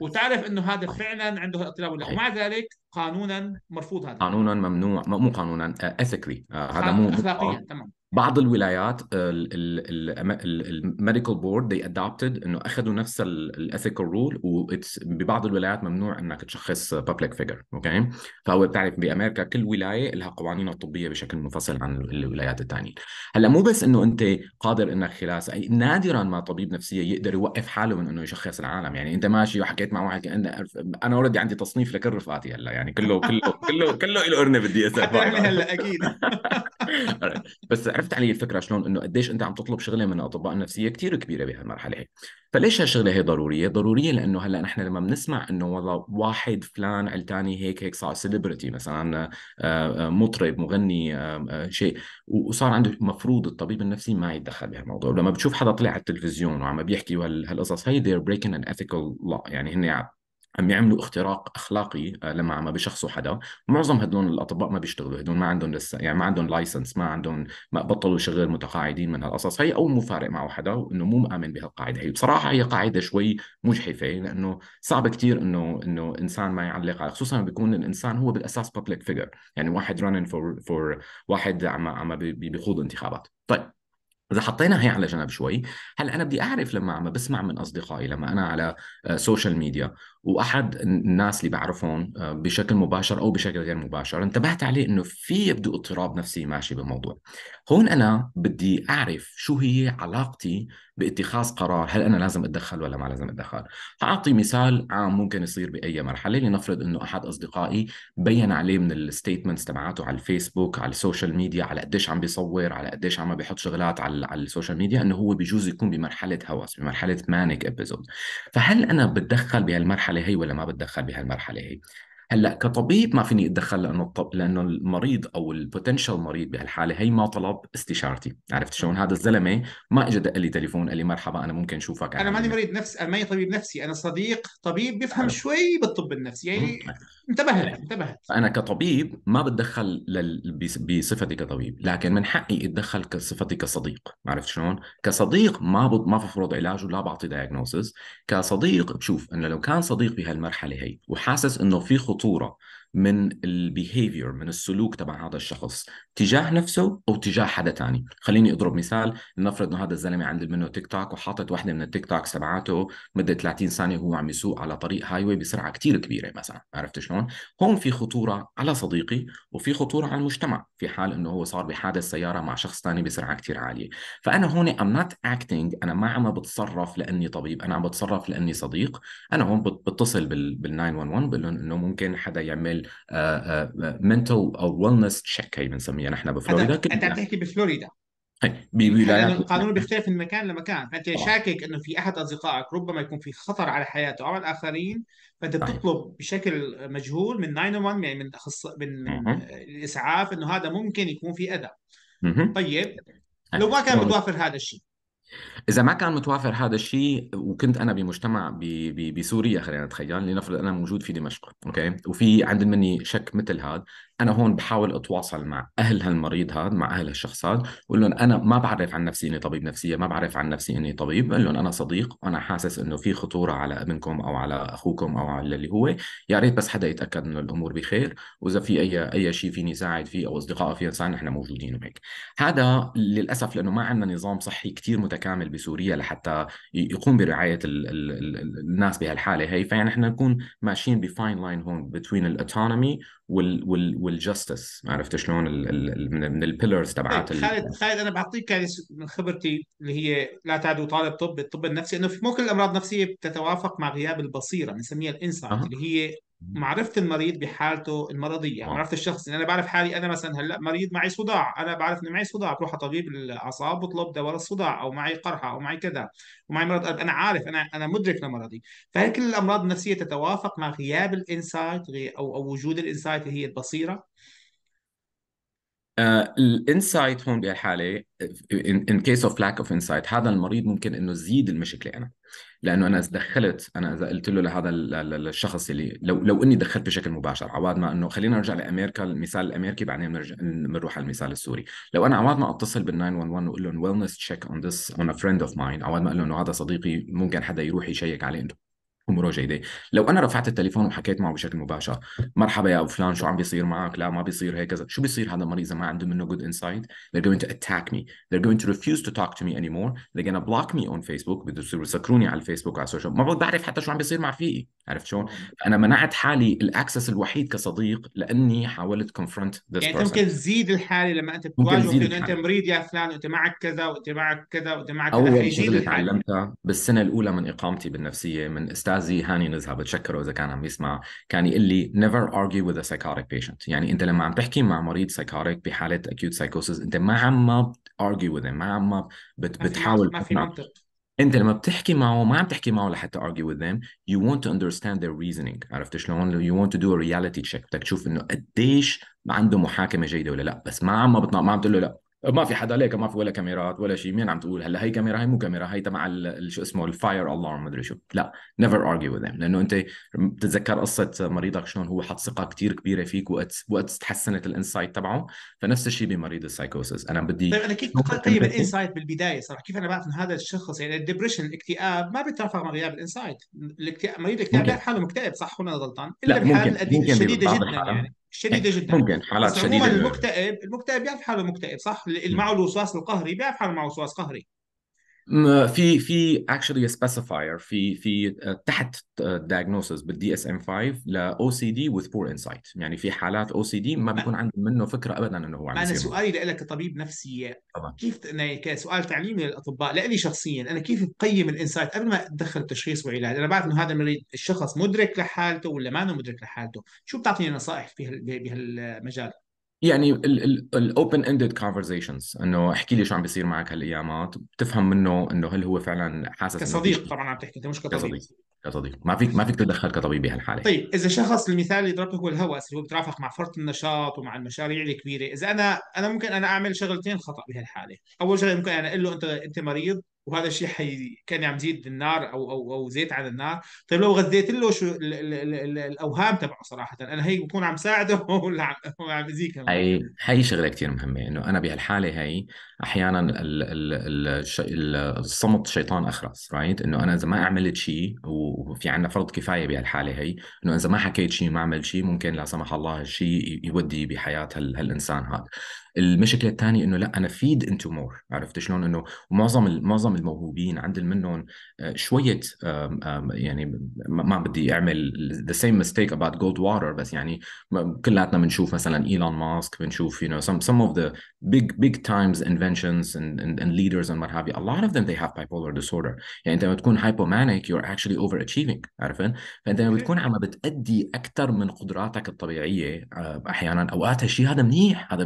S1: وتعرف انه هذا فعلا عنده اضطراب ولا ومع ذلك قانونا مرفوض هذا
S2: قانونا ممنوع مو قانونا اثيكلي آه، آه، هذا مو اخلاقيا آه. تمام بعض الولايات الميديكال بورد دي ادابتد انه اخذوا نفس الاثيكال رول وببعض الولايات ممنوع انك تشخص بابليك فيجر اوكي فهو بتعرف بامريكا كل ولايه لها قوانينها الطبيه بشكل منفصل عن الولايات الثانيه هلا مو بس انه انت قادر انك خلاص اي نادرا ما طبيب نفسيه يقدر يوقف حاله من انه يشخص العالم يعني انت ماشي وحكيت مع واحد انا انا اوريدي عندي تصنيف لكل رفقاتي هلا يعني كله كله كله كله له قرنه بالدي اس اف هلا اكيد <laughs> بس عرفت علي الفكره شلون انه قديش انت عم تطلب شغله من الاطباء النفسيه كثير كبيره بهالمرحله هي فليش هالشغله هي ضروريه ضروريه لانه هلا نحن لما بنسمع انه والله واحد فلان علتاني هيك هيك صار سيلبرتي مثلا آه، آه، مطرب مغني آه، شيء وصار عنده مفروض الطبيب النفسي ما يتدخل بهالموضوع لما بتشوف حدا طلع على التلفزيون وعم بيحكي هالقصص هي they're breaking ان ethical لا يعني هن عم يعملوا اختراق اخلاقي آه، لما عم بشخصوا حدا معظم هدول الاطباء ما بيشتغلوا هدول ما عندهم لسه يعني ما عندهم لايسنس ما عندهم ما بطلوا شغل متقاعدين من هالقصص هي او مو فارق معه حدا وانه مو مآمن بهالقاعده هي بصراحه هي قاعده شوي مجحفه لانه صعب كثير انه انه انسان ما يعلق على خصوصا بيكون الانسان هو بالاساس بابليك فيجر يعني واحد رانين فور فور واحد عم عم بيخوض انتخابات طيب اذا حطينا هي على جنب شوي هلا انا بدي اعرف لما عم بسمع من اصدقائي لما انا على سوشيال آه، ميديا واحد الناس اللي بعرفهم آه، بشكل مباشر او بشكل غير مباشر انتبهت عليه انه في يبدو اضطراب نفسي ماشي بالموضوع هون انا بدي اعرف شو هي علاقتي باتخاذ قرار هل انا لازم اتدخل ولا ما لازم اتدخل فاعطي مثال عام ممكن يصير باي مرحله لنفرض انه احد اصدقائي بين عليه من الستيتمنتس تبعاته على الفيسبوك على السوشيال ميديا على قديش عم بيصور على قديش عم بيحط شغلات على على السوشيال ميديا انه هو بجوز يكون بمرحله هوس بمرحله مانيك ابيزود فهل انا بتدخل بهالمرحله هي ولا ما بتدخل بهالمرحله هي هلا كطبيب ما فيني اتدخل لانه الطب... لانه المريض او البوتنشال مريض بهالحاله هي ما طلب استشارتي عرفت شلون هذا الزلمه ما اجى دق لي تليفون قال لي مرحبا انا ممكن اشوفك انا ماني
S1: مريض نفسي انا ماني طبيب نفسي انا صديق طبيب بيفهم أنا... شوي بالطب النفسي يعني انتبهت انتبهت
S2: فانا كطبيب ما بتدخل لل... بصفتي كطبيب لكن من حقي اتدخل كصفتي كصديق عرفت شلون كصديق ما ب... ما بفرض علاج ولا بعطي دايجنوسز كصديق بشوف انه لو كان صديق بهالمرحله هي وحاسس انه في خط الخطوره من البيهيفير من السلوك تبع هذا الشخص تجاه نفسه او تجاه حدا تاني خليني اضرب مثال لنفرض انه هذا الزلمه عند منه تيك توك وحاطط وحده من التيك توك تبعاته مده 30 ثانيه وهو عم يسوق على طريق واي بسرعه كثير كبيره مثلا عرفت شلون هون في خطوره على صديقي وفي خطوره على المجتمع في حال انه هو صار بحادث سياره مع شخص ثاني بسرعه كثير عاليه فانا هون ام نوت اكتنج انا ما عم بتصرف لاني طبيب انا عم بتصرف لاني صديق انا هون بتصل بال 911 بقول لهم انه ممكن حدا يعمل المنتل او ويلنس تشيك هي بنسميها نحن بفلوريدا انت عم
S1: تحكي بفلوريدا بولايات القانون بيختلف من مكان لمكان فانت آه. شاكك انه في احد اصدقائك ربما يكون في خطر على حياته او على الاخرين فانت بتطلب بشكل مجهول من 911 يعني من أخص... من آه. الاسعاف انه هذا ممكن يكون في اذى طيب
S2: آه، لو ما كان بتوافر هذا الشيء اذا ما كان متوافر هذا الشيء وكنت انا بمجتمع بي بي بسوريا خلينا نتخيل لنفرض انا موجود في دمشق اوكي وفي عند مني شك مثل هذا انا هون بحاول اتواصل مع اهل هالمريض هذا مع اهل الشخص هذا بقول لهم انا ما بعرف عن نفسي اني طبيب نفسيه ما بعرف عن نفسي اني طبيب بقول لهم انا صديق وانا حاسس انه في خطوره على ابنكم او على اخوكم او على اللي هو يا ريت بس حدا يتاكد انه الامور بخير واذا في اي اي شيء فيني ساعد فيه او اصدقاء في انسان نحن موجودين وهيك هذا للاسف لانه ما عندنا نظام صحي كثير متكامل بسوريا لحتى يقوم برعايه الـ الـ الـ الناس بهالحاله هي فيعني نحن نكون ماشيين بفاين لاين هون بين الاوتونومي وال, وال, وال والجاستس عرفت شلون من البيلرز تبعات طيب، خالد
S1: خالد انا بعطيك يعني من خبرتي اللي هي لا تعدو طالب طب الطب النفسي انه في مو كل الامراض النفسيه بتتوافق مع غياب البصيره بنسميها الانسايت اللي هي معرفه المريض بحالته المرضيه معرفه آه. الشخص انا بعرف حالي انا مثلا هلا مريض معي صداع انا بعرف انه معي صداع بروح على طبيب الاعصاب بطلب دواء الصداع او معي قرحه او معي كذا ومعي مرض قلب انا عارف انا انا مدرك لمرضي فهل كل الامراض النفسيه تتوافق مع غياب الانسايت او او وجود الانسايت اللي هي البصيره
S2: آه، الانسايت هون بهالحاله ان كيس اوف لاك اوف انسايت هذا المريض ممكن انه يزيد المشكله انا لانه انا اذا دخلت انا اذا قلت له لهذا الشخص اللي لو لو اني دخلت بشكل مباشر عواد ما انه خلينا نرجع لامريكا المثال الامريكي بعدين بنرجع بنروح على المثال السوري لو انا عواد ما اتصل بال 911 واقول لهم ويلنس تشيك اون ذس اون ا فريند اوف ماين عواد ما اقول لهم انه هذا صديقي ممكن حدا يروح يشيك عليه انتم اموره جيده لو انا رفعت التليفون وحكيت معه بشكل مباشر مرحبا يا ابو فلان شو عم بيصير معك لا ما بيصير هيك كذا شو بيصير هذا المريض اذا ما عنده منه good insight they're going to attack me they're going to refuse to talk to me anymore they're going to block me on Facebook بده يصيروا يسكروني على الفيسبوك على السوشيال ما بعرف حتى شو عم بيصير مع رفيقي عرفت شلون انا منعت حالي الاكسس الوحيد كصديق لاني حاولت كونفرونت ذس يعني person. انت ممكن
S1: تزيد الحاله لما انت بتواجهه انه انت مريض يا فلان وانت معك كذا وانت معك كذا وانت معك كذا اول شغله تعلمتها
S2: بالسنه الاولى من اقامتي بالنفسيه من استاذ عزي هاني نزهه بتشكره اذا كان عم يسمع كان يقول لي never argue with a psychotic patient يعني انت لما عم تحكي مع مريض سايكوتيك بحاله acute psychosis انت ما عم ما argue with him ما عم ما بت بتحاول ما في منطق انت لما بتحكي معه ما عم تحكي معه لحتى argue with them you want to understand their reasoning عرفت شلون you want to do a reality check بدك تشوف انه قديش عنده محاكمه جيده ولا لا بس ما عم ما عم تقول له لا ما في حدا ليك ما في ولا كاميرات ولا شيء مين عم تقول هلا هي كاميرا هي مو كاميرا هي تبع شو اسمه الفاير الارم مدري شو لا نيفر ارجي وذ لانه انت بتتذكر قصه مريضك شلون هو حط ثقه كثير كبيره فيك وقت وقت تحسنت الانسايت تبعه فنفس الشيء بمريض السايكوسس انا بدي طيب انا كيف
S1: طيب الانسايت بالبدايه صراحه كيف انا بعرف ان هذا الشخص يعني الدبريشن الاكتئاب ما بيترافق مع غياب الانسايت الاكتئاب مريض الاكتئاب حاله مكتئب صح ولا غلطان الا بحاله الشديده جدا يعني شديده إيه، جدا ممكن حالات شديده المكتئب المكتئب بيعرف حاله مكتئب صح اللي معه الوسواس القهري بيعرف حاله معه وسواس قهري
S2: في في اكشلي سبيسيفاير في في آه، تحت آه، diagnosis بالدي اس ام 5 ل او سي دي وذ بور انسايت يعني في حالات او سي دي ما بيكون عنده منه فكره ابدا انه هو عم انا سؤالي
S1: لك كطبيب نفسي طبعا. كيف كسؤال تعليمي للاطباء لي شخصيا انا كيف بقيم الانسايت قبل ما ادخل التشخيص والعلاج انا بعرف انه هذا المريض الشخص مدرك لحالته ولا ما مدرك لحالته شو بتعطيني نصائح في بهالمجال آه،
S2: يعني الاوبن اندد كونفرزيشنز انه احكي لي شو عم بيصير معك هالايامات بتفهم منه انه هل هو فعلا حاسس كصديق
S1: طبعا عم تحكي انت مش كطبيب كصديق
S2: كصديق ما فيك ما فيك تتدخل كطبيب بهالحاله طيب
S1: اذا شخص المثال اللي ضربته هو الهوس اللي هو بترافق مع فرط النشاط ومع المشاريع الكبيره اذا انا انا ممكن انا اعمل شغلتين خطا بهالحاله اول شغله ممكن انا اقول له انت انت مريض وهذا الشيء حي كان عم يزيد النار او او او زيت على النار طيب لو غذيت له شو الـ الـ الـ الاوهام تبعه صراحه انا هي بكون عم ساعده <laughs> ولا عم اذيه كمان
S2: هي هي شغله كثير مهمه انه انا بهالحاله هي احيانا الـ الـ الـ الصمت شيطان اخرس رايت انه انا اذا ما عملت شيء وفي عندنا فرض كفايه بهالحاله هي انه اذا ما حكيت شيء ما عملت شيء ممكن لا سمح الله الشيء يودي بحياه هالانسان هذا المشكله الثانيه انه لا انا فيد انتو مور عرفت شلون انه معظم معظم الموهوبين عند منهم آه، شويه يعني ما بدي اعمل ذا سيم ميستيك اباوت جولد واتر بس يعني كلياتنا بنشوف مثلا ايلون ماسك بنشوف يو نو سم سم اوف ذا بيج بيج تايمز انفنشنز اند and, and leaders and هاف have you a lot of them they يعني انت لما تكون ار اكشلي اوفر اتشيفينج عرفت فانت لما بتكون عم بتأدي اكثر من قدراتك الطبيعيه آه، احيانا اوقات هالشيء هذا منيح هذا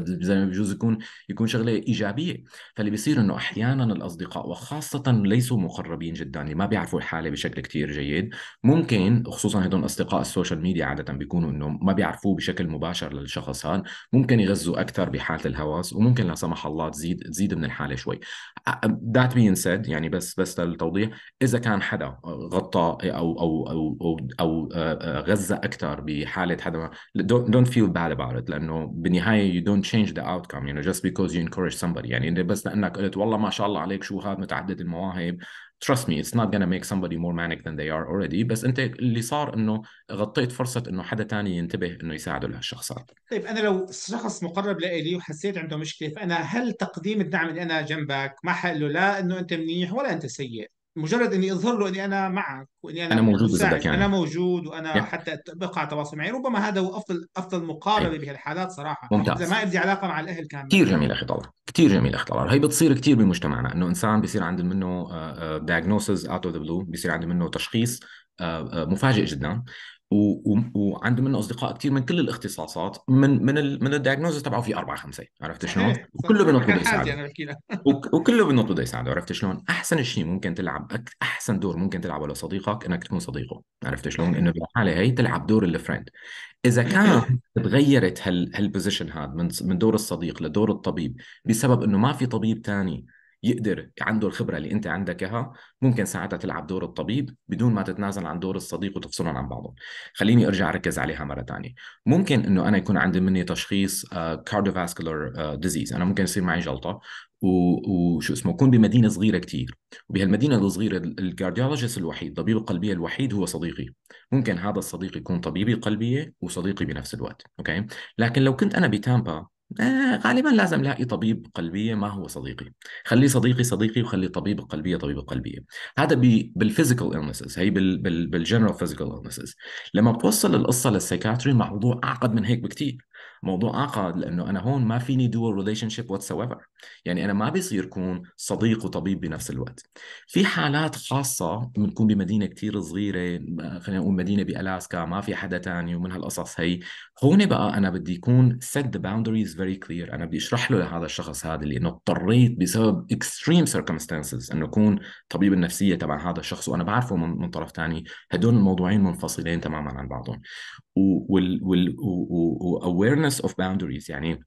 S2: بجوز يكون يكون شغله ايجابيه فاللي بيصير انه احيانا الاصدقاء وخاصه ليسوا مقربين جدا اللي يعني ما بيعرفوا الحاله بشكل كتير جيد ممكن خصوصا هدول اصدقاء السوشيال ميديا عاده بيكونوا انه ما بيعرفوه بشكل مباشر للشخص هذا ممكن يغذوا اكثر بحاله الهوس وممكن لا سمح الله تزيد تزيد من الحاله شوي ذات بين سيد يعني بس بس للتوضيح اذا كان حدا غطى او او او او, أو غذى اكثر بحاله حدا دونت فيل باد اباوت لانه بالنهايه يو دونت تشينج ذا اوت outcome you know just because you encourage somebody يعني بس لانك قلت والله ما شاء الله عليك شو هذا متعدد المواهب trust me it's not gonna make somebody more manic than they are already بس انت اللي صار انه غطيت فرصه انه حدا تاني ينتبه انه يساعده لهالشخصات
S1: طيب انا لو شخص مقرب لإلي وحسيت عنده مشكله فانا هل تقديم الدعم اللي انا جنبك ما حقله لا انه انت منيح ولا انت سيء مجرد اني اظهر له اني انا معك واني انا, أنا موجود يعني. انا موجود وانا يعني. حتى بقع تواصل معي ربما هذا هو افضل افضل مقابله أيه. بهالحالات صراحه ممتاز اذا ما عندي علاقه مع الاهل كامله كثير
S2: جميل اخي طلال كثير جميل اخي طلال هي بتصير كثير بمجتمعنا انه انسان بصير عنده منه دايجنوسز اوت اوف ذا بلو بصير عنده منه تشخيص آه، آه، مفاجئ جدا و... وعنده منه اصدقاء كثير من كل الاختصاصات من من ال... من الدياجنوزز تبعه في اربعه خمسه عرفت إيه، شلون؟ وكله بنط بده يساعده وكله بنط بده يساعده عرفت شلون؟ احسن شيء ممكن تلعب أك... احسن دور ممكن تلعبه لصديقك انك تكون صديقه عرفت شلون؟ انه بالحاله هي تلعب دور الفريند اذا كان <coughs> تغيرت هال هالبوزيشن هذا من من دور الصديق لدور الطبيب بسبب انه ما في طبيب ثاني يقدر عنده الخبره اللي انت عندك اياها ممكن ساعتها تلعب دور الطبيب بدون ما تتنازل عن دور الصديق وتفصلهم عن بعضهم خليني ارجع اركز عليها مره ثانيه ممكن انه انا يكون عندي مني تشخيص آه، cardiovascular ديزيز آه، انا ممكن يصير معي جلطه وشو اسمه كون بمدينه صغيره كثير وبهالمدينه الصغيره الكارديولوجيست الوحيد طبيب القلبيه الوحيد هو صديقي ممكن هذا الصديق يكون طبيبي قلبيه وصديقي بنفس الوقت اوكي لكن لو كنت انا بتامبا آه، غالبا لازم لاقي طبيب قلبية ما هو صديقي خلي صديقي صديقي وخلي طبيب القلبية طبيب قلبيه هذا بالفيزيكال illnesses هي بالجنرال فيزيكال illnesses لما بتوصل القصة للسيكاتري الموضوع أعقد من هيك بكتير موضوع اعقد لانه انا هون ما فيني دول ريليشن شيب واتس يعني انا ما بيصير كون صديق وطبيب بنفس الوقت في حالات خاصه بنكون بمدينه كثير صغيره خلينا نقول مدينه بالاسكا ما في حدا تاني ومن هالقصص هي هون بقى انا بدي يكون set the boundaries very clear انا بدي اشرح له لهذا الشخص هذا انه اضطريت بسبب extreme circumstances انه اكون طبيب النفسيه تبع هذا الشخص وانا بعرفه من, من طرف ثاني هدول الموضوعين منفصلين تماما عن بعضهم والاويرنس اوف باوندريز يعني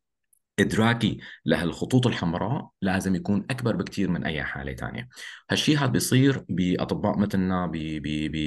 S2: ادراكي لهالخطوط الحمراء لازم يكون اكبر بكثير من اي حاله ثانيه هالشيء هذا بيصير باطباء مثلنا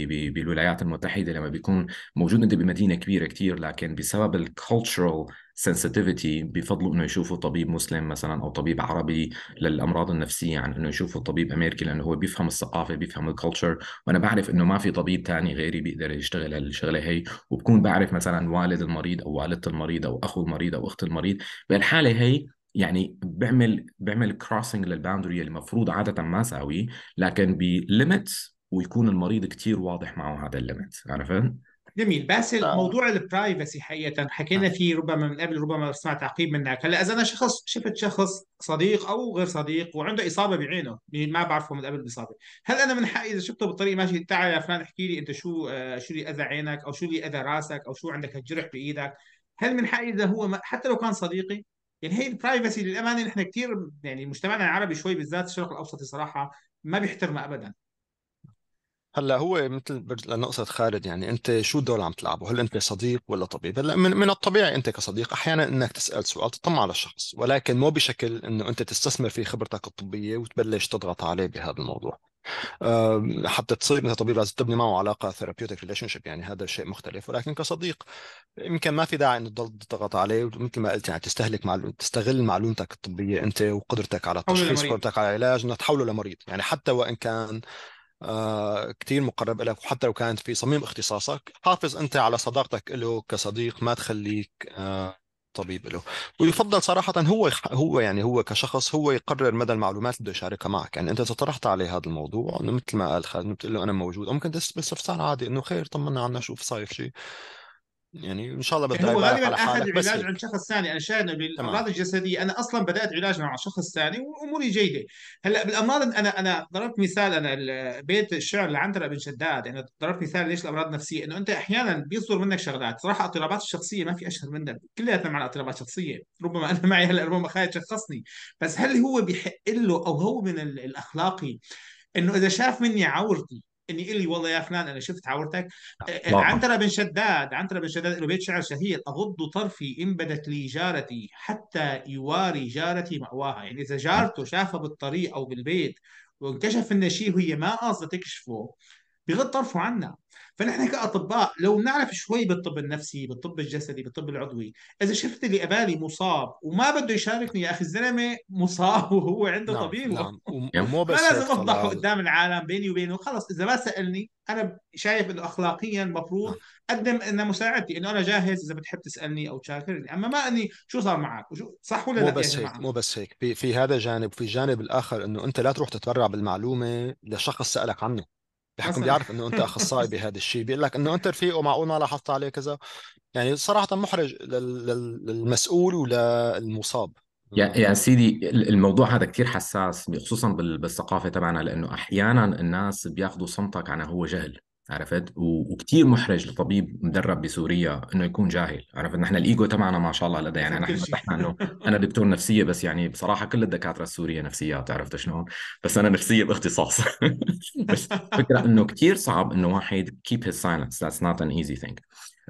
S2: بالولايات المتحده لما بيكون موجود انت بمدينه كبيره كثير لكن بسبب الكالتشرال سنسيتيفيتي بفضلوا انه يشوفوا طبيب مسلم مثلا او طبيب عربي للامراض النفسيه عن يعني انه يشوفوا طبيب امريكي لانه هو بيفهم الثقافه بيفهم الكالتشر وانا بعرف انه ما في طبيب ثاني غيري بيقدر يشتغل هالشغله هي وبكون بعرف مثلا والد المريض او والده المريض او اخو المريض او اخت المريض بالحاله هي يعني بعمل بعمل كروسنج للباوندري اللي المفروض عاده ما ساوي لكن بليمت ويكون المريض كتير واضح معه هذا الليمت عرفت؟
S1: جميل بس الموضوع البرايفسي حقيقه حكينا نعم. فيه ربما من قبل ربما سمع تعقيب منك هلا اذا انا شخص شفت شخص صديق او غير صديق وعنده اصابه بعينه ما بعرفه من قبل الاصابه هل انا من حقي اذا شفته بالطريق ماشي تعال يا فلان احكي لي انت شو آه، شو اللي اذى عينك او شو اللي اذى راسك او شو عندك هالجرح بايدك هل من حقي اذا هو ما... حتى لو كان صديقي يعني هي البرايفسي للامانه نحن كثير يعني مجتمعنا العربي شوي بالذات الشرق الاوسط صراحه ما بيحترمها ابدا
S3: هلا هو مثل لنقصة خالد يعني انت شو الدور اللي عم تلعبه؟ هل انت صديق ولا طبيب؟ هلا من, من الطبيعي انت كصديق احيانا انك تسال سؤال تطمع على الشخص ولكن مو بشكل انه انت تستثمر في خبرتك الطبيه وتبلش تضغط عليه بهذا الموضوع. حتى تصير مثل طبيب لازم تبني معه علاقه ثيرابيوتيك ريليشن يعني هذا شيء مختلف ولكن كصديق يمكن ما في داعي انه تضل تضغط عليه ومثل ما قلت يعني تستهلك معلو... تستغل معلومتك الطبيه انت وقدرتك على التشخيص وقدرتك على العلاج انك تحوله لمريض يعني حتى وان كان آه، كثير مقرب لك وحتى لو كانت في صميم اختصاصك حافظ انت على صداقتك له كصديق ما تخليك آه، طبيب له ويفضل صراحة هو هو يعني هو كشخص هو يقرر مدى المعلومات اللي بده يشاركها معك يعني انت تطرحت عليه هذا الموضوع انه مثل ما قال خالد بتقول له انا موجود او ممكن تستفسر عادي انه خير طمنا عنا شوف صاير شيء يعني ان شاء الله بدك هو غالبا اخذ العلاج
S1: عند شخص ثاني انا شايف انه بالامراض الجسديه انا اصلا بدات علاج مع شخص ثاني واموري جيده هلا بالامراض انا انا ضربت مثال انا بيت الشعر لعنتره بن شداد يعني ضربت مثال ليش الامراض النفسيه انه انت احيانا بيصدر منك شغلات صراحه اضطرابات الشخصيه ما في اشهر منها كلياتنا معنا اضطرابات شخصيه ربما انا معي هلا ربما خالد شخصني بس هل هو بيحق له او هو من الاخلاقي انه اذا شاف مني عورتي اني قال لي والله يا فلان انا شفت عورتك عنتره بن شداد عنتره بن شداد له بيت شعر شهير اغض طرفي ان بدت لي جارتي حتى يواري جارتي مأواها يعني اذا جارته شافها بالطريق او بالبيت وانكشف شيء وهي ما قاصده تكشفه بغض طرفه عنا فنحن كاطباء لو بنعرف شوي بالطب النفسي بالطب الجسدي بالطب العضوي اذا شفت اللي قبالي مصاب وما بده يشاركني يا اخي الزلمه مصاب وهو عنده نعم طبيب نعم
S3: <laughs> ومو بس ما لازم افضحه
S1: قدام العالم بيني وبينه خلص اذا ما سالني انا شايف انه اخلاقيا المفروض نعم. اقدم انه مساعدتي انه انا جاهز اذا بتحب تسالني او تشاكرني اما ما اني شو صار معك وشو صح ولا مو لا بس هيك
S3: مو بس هيك في, في هذا جانب في الجانب الاخر انه انت لا تروح تتبرع بالمعلومه لشخص سالك عنه بحكم بيعرف انه انت اخصائي بهذا الشيء بيقول لك انه انت رفيقه معقول ما لاحظت عليه كذا يعني صراحه محرج للمسؤول وللمصاب
S2: يعني سيدي الموضوع هذا كثير حساس خصوصا بالثقافه تبعنا لانه احيانا الناس بياخذوا صمتك عن هو جهل عرفت وكثير وكتير محرج لطبيب مدرب بسوريا انه يكون جاهل عرفت نحن الايجو تبعنا ما شاء الله لدى يعني نحن فتحنا انه <laughs> انا دكتور نفسيه بس يعني بصراحه كل الدكاتره السوريه نفسيات عرفت شلون بس انا نفسيه باختصاص <laughs> بس الفكره انه كتير صعب انه واحد keep his silence that's not an easy thing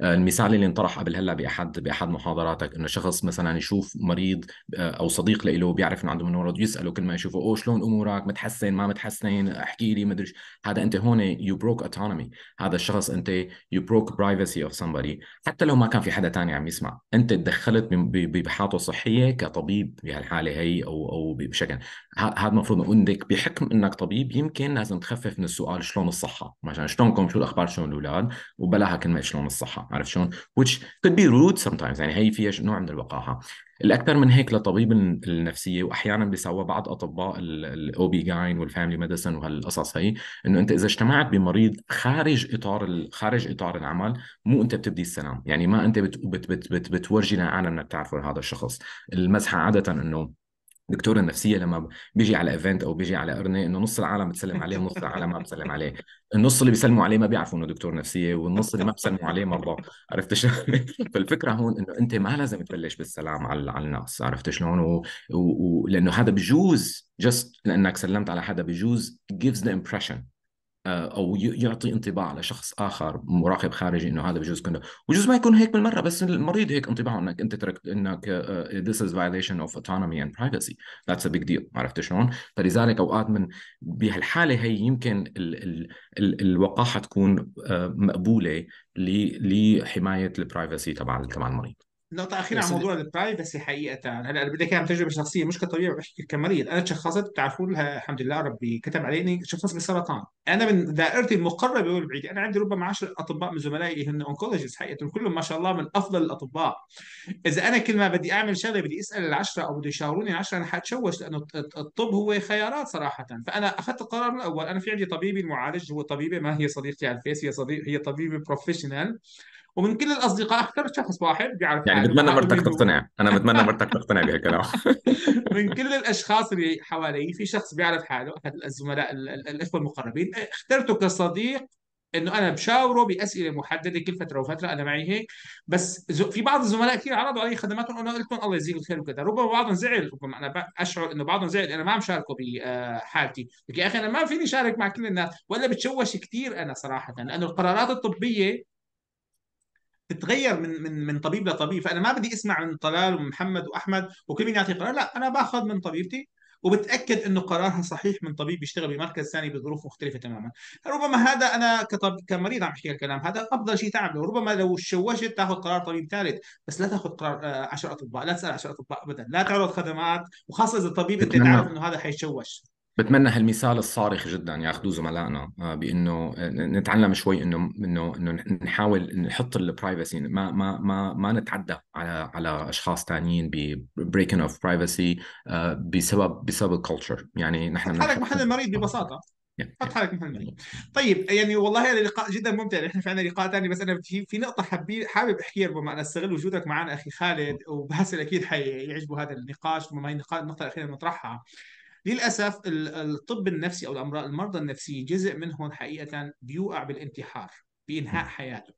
S2: آه، المثال اللي انطرح قبل هلا باحد باحد محاضراتك انه شخص مثلا يشوف مريض آه، او صديق له بيعرف انه عنده من يساله كل ما يشوفه او شلون امورك متحسن ما متحسن احكي لي ما ادري هذا انت هون يو بروك اوتونومي هذا الشخص انت يو بروك برايفسي اوف somebody حتى لو ما كان في حدا تاني عم يسمع انت تدخلت بحالته الصحيه كطبيب بهالحاله هي او او بشكل هذا المفروض عندك بحكم انك طبيب يمكن لازم تخفف من السؤال شلون الصحه مثلا شلونكم شو الاخبار شلون الاولاد وبلاها كلمه شلون الصحه الوقاحه عرفت شلون؟ which could be rude sometimes يعني هي فيها نوع من الوقاحه الاكثر من هيك لطبيب النفسيه واحيانا بيسوى بعض اطباء الاو بي جاين والفاميلي ميديسن وهالقصص هي انه انت اذا اجتمعت بمريض خارج اطار خارج اطار العمل مو انت بتبدي السلام يعني ما انت بت بت بت بت بتورجي للعالم انك تعرفوا هذا الشخص المزحه عاده انه دكتور النفسيه لما بيجي على ايفنت او بيجي على ارني انه نص العالم بتسلم عليه ونص العالم ما بتسلم عليه النص اللي بيسلموا عليه ما بيعرفوا انه دكتور نفسيه والنص اللي ما بيسلموا عليه مرضى عرفت شلون <laughs> فالفكره هون انه انت ما لازم تبلش بالسلام على على الناس عرفت شلون و... و... و... لانه هذا بجوز جست لانك سلمت على حدا بجوز gives the impression آه، او يعطي انطباع لشخص اخر مراقب خارجي انه هذا بجوز كنا وجوز ما يكون هيك بالمره بس المريض هيك انطباعه انك انت تركت انك آه، آه، this is violation of autonomy and privacy that's a big deal عرفت شلون؟ فلذلك اوقات من بهالحاله هي يمكن ال ال ال الوقاحه تكون مقبوله لحمايه البرايفسي تبع تبع المريض
S1: نقطة أخيرة عن موضوع البرايفسي حقيقة هلا أنا بدي أحكي عن تجربة شخصية مش كطبيب بحكي كمريض أنا تشخصت بتعرفوا الحمد لله ربي كتب عليني تشخصت بالسرطان أنا من دائرتي المقربة والبعيدة أنا عندي ربما 10 أطباء من زملائي اللي هن أونكولوجيست حقيقة كلهم ما شاء الله من أفضل الأطباء إذا أنا كل ما بدي أعمل شغلة بدي أسأل العشرة أو بده يشاوروني العشرة أنا حتشوش لأنه الطب هو خيارات صراحة فأنا أخذت القرار الأول أنا في عندي طبيبي المعالج هو طبيبة ما هي صديقتي على الفيس هي صديق هي طبيبة بروفيشنال ومن كل الاصدقاء اخترت شخص واحد بيعرف يعني بتمنى مرتك تقتنع
S2: انا <laughs> بتمنى مرتك تقتنع بهالكلام
S1: <laughs> من كل <laughs> الاشخاص اللي حوالي في شخص بيعرف حاله احد الزملاء الاخوه المقربين اخترته كصديق انه انا بشاوره باسئله محدده كل فتره وفتره انا معي هيك بس في بعض الزملاء كثير عرضوا علي خدماتهم وانا قلت لهم الله يجزيكم الخير وكذا ربما بعضهم زعل ربما انا اشعر انه بعضهم زعل انا ما عم شاركه بحالتي يا اخي انا ما فيني شارك مع كل الناس ولا بتشوش كثير انا صراحه لانه القرارات الطبيه تتغير من من من طبيب لطبيب فانا ما بدي اسمع من طلال ومحمد واحمد وكل مين يعطي قرار لا انا باخذ من طبيبتي وبتاكد انه قرارها صحيح من طبيب بيشتغل بمركز ثاني بظروف مختلفه تماما ربما هذا انا كطب كمريض عم احكي الكلام هذا افضل شيء تعمله ربما لو شوشت تاخذ قرار طبيب ثالث بس لا تاخذ قرار 10 آه، اطباء لا تسال 10 اطباء ابدا لا تعرض خدمات وخاصه اذا الطبيب انت تعرف انه هذا حيشوش
S2: بتمنى هالمثال الصارخ جدا ياخذوه زملائنا آه، بانه آه، نتعلم شوي انه انه انه نحاول نحط البرايفسي ما ما ما ما نتعدى على على اشخاص ثانيين ببريكن اوف برايفسي بسبب بسبب الكلتشر يعني نحن حالك
S1: محل المريض ببساطه حط حالك محل المريض طيب يعني والله هذا لقاء جدا ممتع نحن في عندنا لقاء ثاني بس انا في في نقطه حبي حابب احكيها ربما انا استغل وجودك معنا اخي خالد وبحس اكيد حيعجبه هذا النقاش ربما هي النقطه الاخيره نطرحها للاسف الطب النفسي او الامراض المرضى النفسيين جزء منهم حقيقه بيوقع بالانتحار بانهاء حياته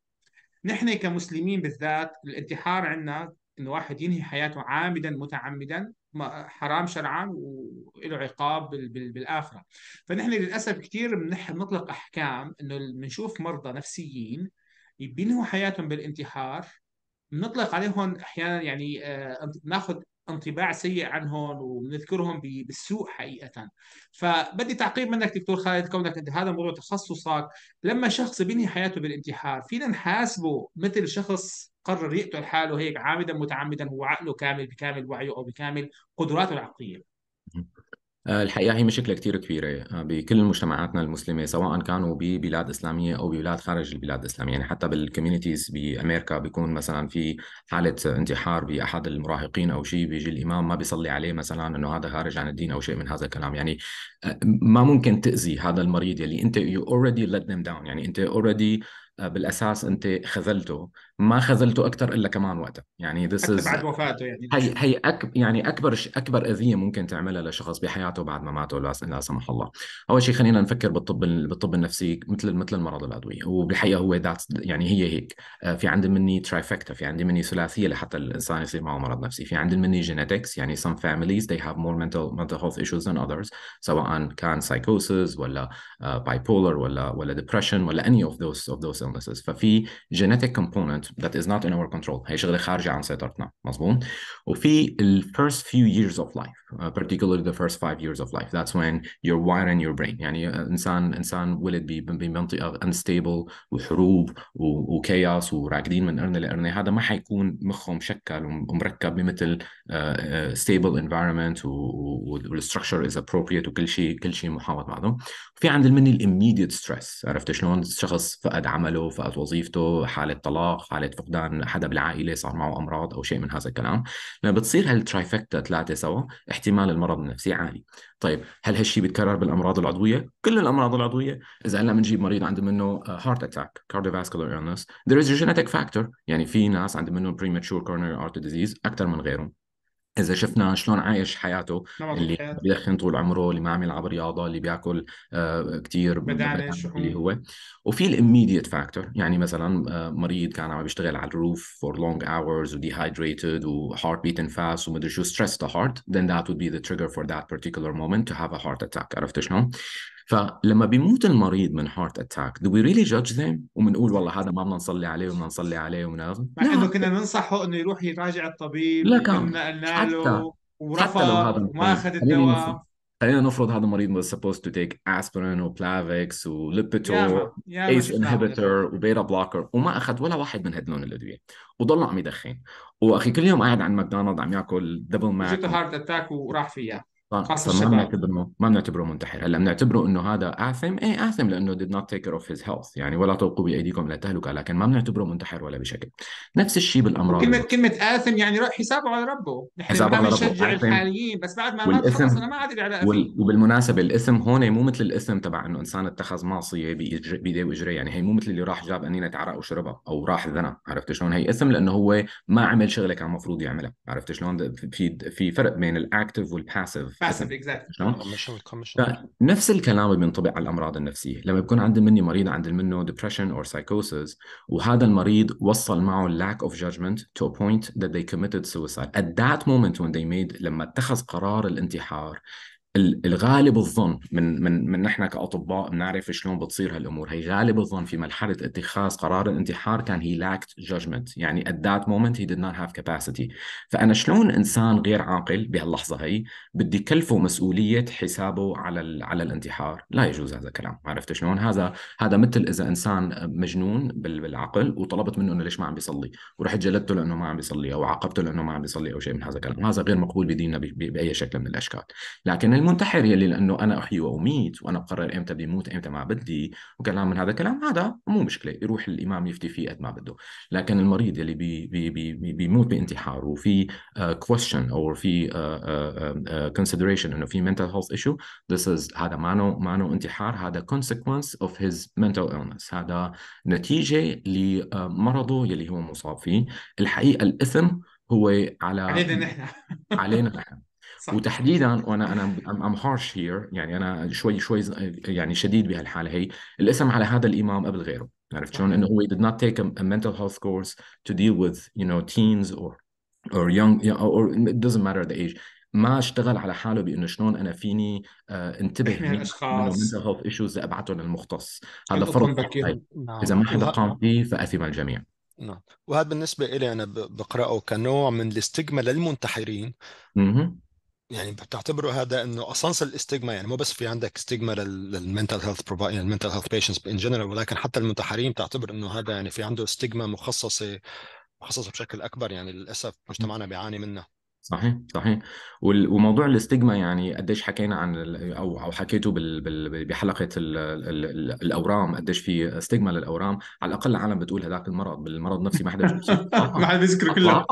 S1: نحن كمسلمين بالذات الانتحار عندنا انه واحد ينهي حياته عامدا متعمدا حرام شرعا وله عقاب بالاخره فنحن للاسف كثير بنطلق احكام انه بنشوف مرضى نفسيين بينهوا حياتهم بالانتحار بنطلق عليهم احيانا يعني آه، ناخذ انطباع سيء عنهم وبنذكرهم بالسوء حقيقه فبدي تعقيب منك دكتور خالد كونك انت هذا موضوع تخصصك لما شخص بينهي حياته بالانتحار فينا نحاسبه مثل شخص قرر يقتل حاله هيك عامدا متعمدا هو عقله كامل بكامل وعيه او بكامل قدراته العقليه
S2: آه، الحقيقة هي مشكلة كتير كبيرة آه، بكل مجتمعاتنا المسلمة سواء كانوا ببلاد إسلامية أو ببلاد خارج البلاد الإسلامية يعني حتى بالكوميونيتيز بأمريكا بيكون مثلا في حالة انتحار بأحد المراهقين أو شيء بيجي الإمام ما بيصلي عليه مثلا أنه هذا خارج عن الدين أو شيء من هذا الكلام يعني آه، ما ممكن تأذي هذا المريض يلي أنت you already let them down يعني أنت already بالاساس انت خذلته ما خذلته اكثر الا كمان وقتها يعني ذس از بعد
S1: وفاته يعني هي
S2: هي أك... يعني اكبر ش... اكبر اذيه ممكن تعملها لشخص بحياته بعد ما ماته لا, لا سمح الله اول شيء خلينا نفكر بالطب بالطب النفسي مثل مثل المرض العضوي وبالحقيقه هو ذات يعني هي هيك آه، في عندي مني ترايفكتا في عندي مني ثلاثيه لحتى الانسان يصير معه مرض نفسي في عندي مني جينيتكس يعني some families they have more mental mental health issues than others سواء كان psychosis ولا uh, ولا ولا depression ولا any of those of those illnesses ففي genetic component environment that is not in our control هي شغله خارجه عن سيطرتنا مضبوط وفي ال first few years of life uh, particularly the first five years of life that's when you're wiring your brain يعني انسان انسان ولد بمنطقه unstable وحروب وكياس وراكدين من قرن لقرنه هذا ما حيكون مخه مشكل ومركب بمثل uh, uh, stable environment والستركشر is appropriate وكل شيء كل شيء محاوط بعضه في عند المني الاميديت ستريس عرفت شلون الشخص فقد عمله فقد وظيفته حاله طلاق حاله فقدان حدا بالعائله صار معه امراض او شيء من هذا الكلام لما بتصير هالترايفكتا ثلاثه سوا احتمال المرض النفسي عالي طيب هل هالشيء بيتكرر بالامراض العضويه كل الامراض العضويه اذا هلا بنجيب مريض عنده منه هارت اتاك كارديوفاسكولار illness ذير از جينيتيك فاكتور يعني في ناس عنده منه بريماتشور كورنري ارت ديزيز اكثر من غيرهم اذا شفنا شلون عايش حياته اللي بيخن طول عمره اللي ما عم يلعب رياضه اللي بياكل آه، كثير اللي هو وفي الاميديت فاكتور يعني مثلا آه، مريض كان عم بيشتغل على الروف فور لونج اورز ودي هايدريتد وهارت بيت ان فاست ومدري شو ستريس ذا هارت ذن ذات وود بي ذا تريجر فور ذات بارتيكولر مومنت تو هاف ا هارت اتاك عرفت شلون؟ فلما بيموت المريض من هارت اتاك دو وي ريلي جادج ذيم وبنقول والله هذا ما بدنا نصلي عليه وبدنا نصلي عليه ومن مع
S1: انه كنا ننصحه انه يروح يراجع الطبيب لا كان قلنا له ورفض وما اخذ الدواء
S2: خلينا نفرض هذا المريض was supposed to take aspirin وبلافكس ACE ايس و وبيتا بلوكر وما اخذ ولا واحد من هدول الادويه وضل عم يدخن واخي كل يوم قاعد عند ماكدونالد عم ياكل دبل ماك جيته هارت
S1: اتاك وراح فيها
S2: آه، ما بنعتبره ما بنعتبره منتحر هلا بنعتبره انه هذا اثم ايه اثم لانه did not take care of his health يعني ولا توقوا بايديكم للتهلكه لكن ما بنعتبره منتحر ولا بشكل نفس الشيء بالامراض كلمه
S1: كلمه اثم يعني حسابه على ربه نحن حسابه على ربه نشجع الحاليين بس بعد ما مات خلص انا ما عاد على اثم وال...
S2: وبالمناسبه الاسم هون مو مثل الاسم تبع انه انسان اتخذ معصيه بايديه واجريه يعني هي مو مثل اللي راح جاب انينه عرق وشربها او راح ذنى عرفت شلون هي اسم لانه هو ما عمل شغله كان المفروض يعملها عرفت شلون في في فرق بين الاكتف والباسيف باسف اكزاكتلي نفس الكلام بينطبق على الامراض النفسيه لما بيكون عند مني مريض عند منه ديبرشن اور سايكوسيس وهذا المريض وصل معه lack of judgment to a point that they committed suicide at that moment when they made لما اتخذ قرار الانتحار الغالب الظن من من من نحن كاطباء بنعرف شلون بتصير هالامور هي غالب الظن في مرحله اتخاذ قرار الانتحار كان هي لاكت جادجمنت يعني at that moment he did not have capacity فانا شلون انسان غير عاقل بهاللحظه هي بدي كلفه مسؤوليه حسابه على ال... على الانتحار لا يجوز هذا الكلام عرفت شلون هذا هذا مثل اذا انسان مجنون بال... بالعقل وطلبت منه انه ليش ما عم بيصلي ورحت جلدته لانه ما عم بيصلي او عاقبته لانه ما عم بيصلي او شيء من هذا الكلام هذا غير مقبول بديننا باي شكل من الاشكال لكن المنتحر يلي لانه انا احيي واميت وانا بقرر امتى بدي اموت امتى ما بدي وكلام من هذا الكلام هذا مو مشكله يروح الامام يفتي فيه قد ما بده لكن المريض يلي بي بي بي بيموت بانتحار وفي كويشن آه، او في كونسيدريشن آه، آه، انه في منتل هيلث ايشو ذس از هذا مانو مانو انتحار هذا كونسيكونس اوف هيز منتل ايلنس هذا نتيجه لمرضه يلي هو مصاب فيه الحقيقه الاثم هو على علينا نحن علينا نحن وتحديدا وانا انا ام هارش هير يعني انا شوي شوي يعني شديد بهالحاله هي الاسم على هذا الامام قبل غيره عرفت شلون انه هو did not take a, a mental health course to deal with you know teens or or young or it doesn't matter the age ما اشتغل على حاله بانه شلون انا فيني آه انتبه من الاشخاص منتل هيلث ايشوز لابعتهم للمختص هذا فرض نعم. اذا ما حدا قام فيه فاثم الجميع
S3: نعم وهذا بالنسبه لي انا بقراه كنوع من الاستجمه للمنتحرين م -م. يعني بتعتبروا هذا انه اسانسل الاستيغما يعني مو بس في عندك استيغما للمنتل هيلث بروفايدر المنتل هيلث بيشنتس ان جنرال ولكن حتى المنتحرين بتعتبر انه هذا يعني في عنده استيغما مخصصه مخصصه بشكل اكبر يعني للاسف مجتمعنا بيعاني منها
S2: صحيح صحيح وموضوع الاستجما يعني قديش حكينا عن او او حكيته بحلقه الاورام قديش في استجما للاورام على الاقل العالم بتقول هذاك المرض بالمرض النفسي ما حدا <laughs> آه، آه. ما حدا بيذكره آه، كله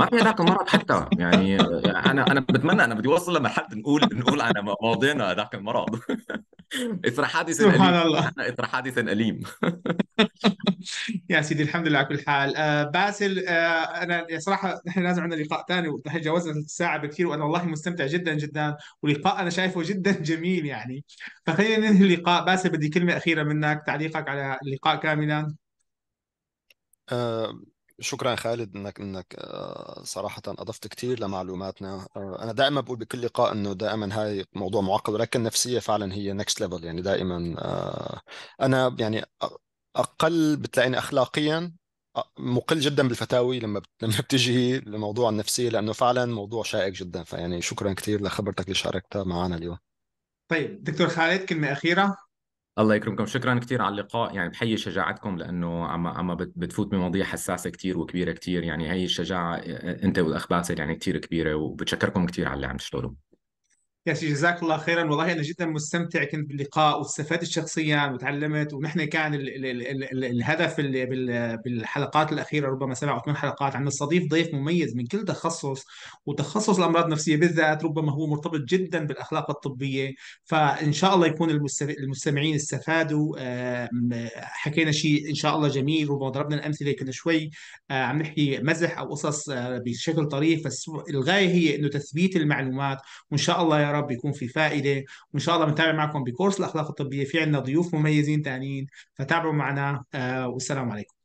S2: ما في هذاك المرض <laughs> حتى يعني انا انا بتمنى انا بدي اوصل لمرحله نقول نقول عن ماضينا هذاك المرض
S3: <laughs>
S1: اثر حادث أليم سبحان الله اثر حادث أليم يا سيدي الحمد لله على كل حال آه باسل آه انا صراحه نحن لازم عندنا لقاء ثاني تجاوزنا الساعه بكثير وانا والله مستمتع جدا جدا ولقاء انا شايفه جدا جميل يعني فخلينا ننهي اللقاء باسل بدي كلمه اخيره منك تعليقك على اللقاء كاملا
S3: آه شكرا خالد انك انك آه، صراحه اضفت كثير لمعلوماتنا آه، انا دائما بقول بكل لقاء انه دائما هاي موضوع معقد ولكن النفسيه فعلا هي نكست ليفل يعني دائما آه، انا يعني اقل بتلاقيني اخلاقيا مقل جدا بالفتاوي لما لما بتجي لموضوع النفسيه لانه فعلا موضوع شائك جدا فيعني شكرا كثير لخبرتك اللي شاركتها معنا اليوم
S1: طيب دكتور
S2: خالد كلمه اخيره الله يكرمكم شكرا كثير على اللقاء يعني بحيي شجاعتكم لانه عم عم بتفوت بمواضيع حساسه كثير وكبيره كثير يعني هي الشجاعه انت والاخ باسل يعني كثير كبيره وبتشكركم كثير على اللي عم تشتغلوا
S1: يا شي جزاك الله خيرا والله انا جدا مستمتع كنت باللقاء واستفدت شخصيا وتعلمت ونحن كان الـ الـ الـ الهدف بالحلقات الاخيره ربما سبع او ثمان حلقات عم نستضيف ضيف مميز من كل تخصص وتخصص الامراض النفسيه بالذات ربما هو مرتبط جدا بالاخلاق الطبيه فان شاء الله يكون المستمعين استفادوا حكينا شيء ان شاء الله جميل ربما ضربنا الامثله كنا شوي آه، عم نحكي مزح او قصص آه، بشكل طريف بس الغايه هي انه تثبيت المعلومات وان شاء الله يا رب رب يكون في فائده وان شاء الله بنتابع معكم بكورس الاخلاق الطبيه في عندنا ضيوف مميزين تانيين فتابعوا معنا آه، والسلام عليكم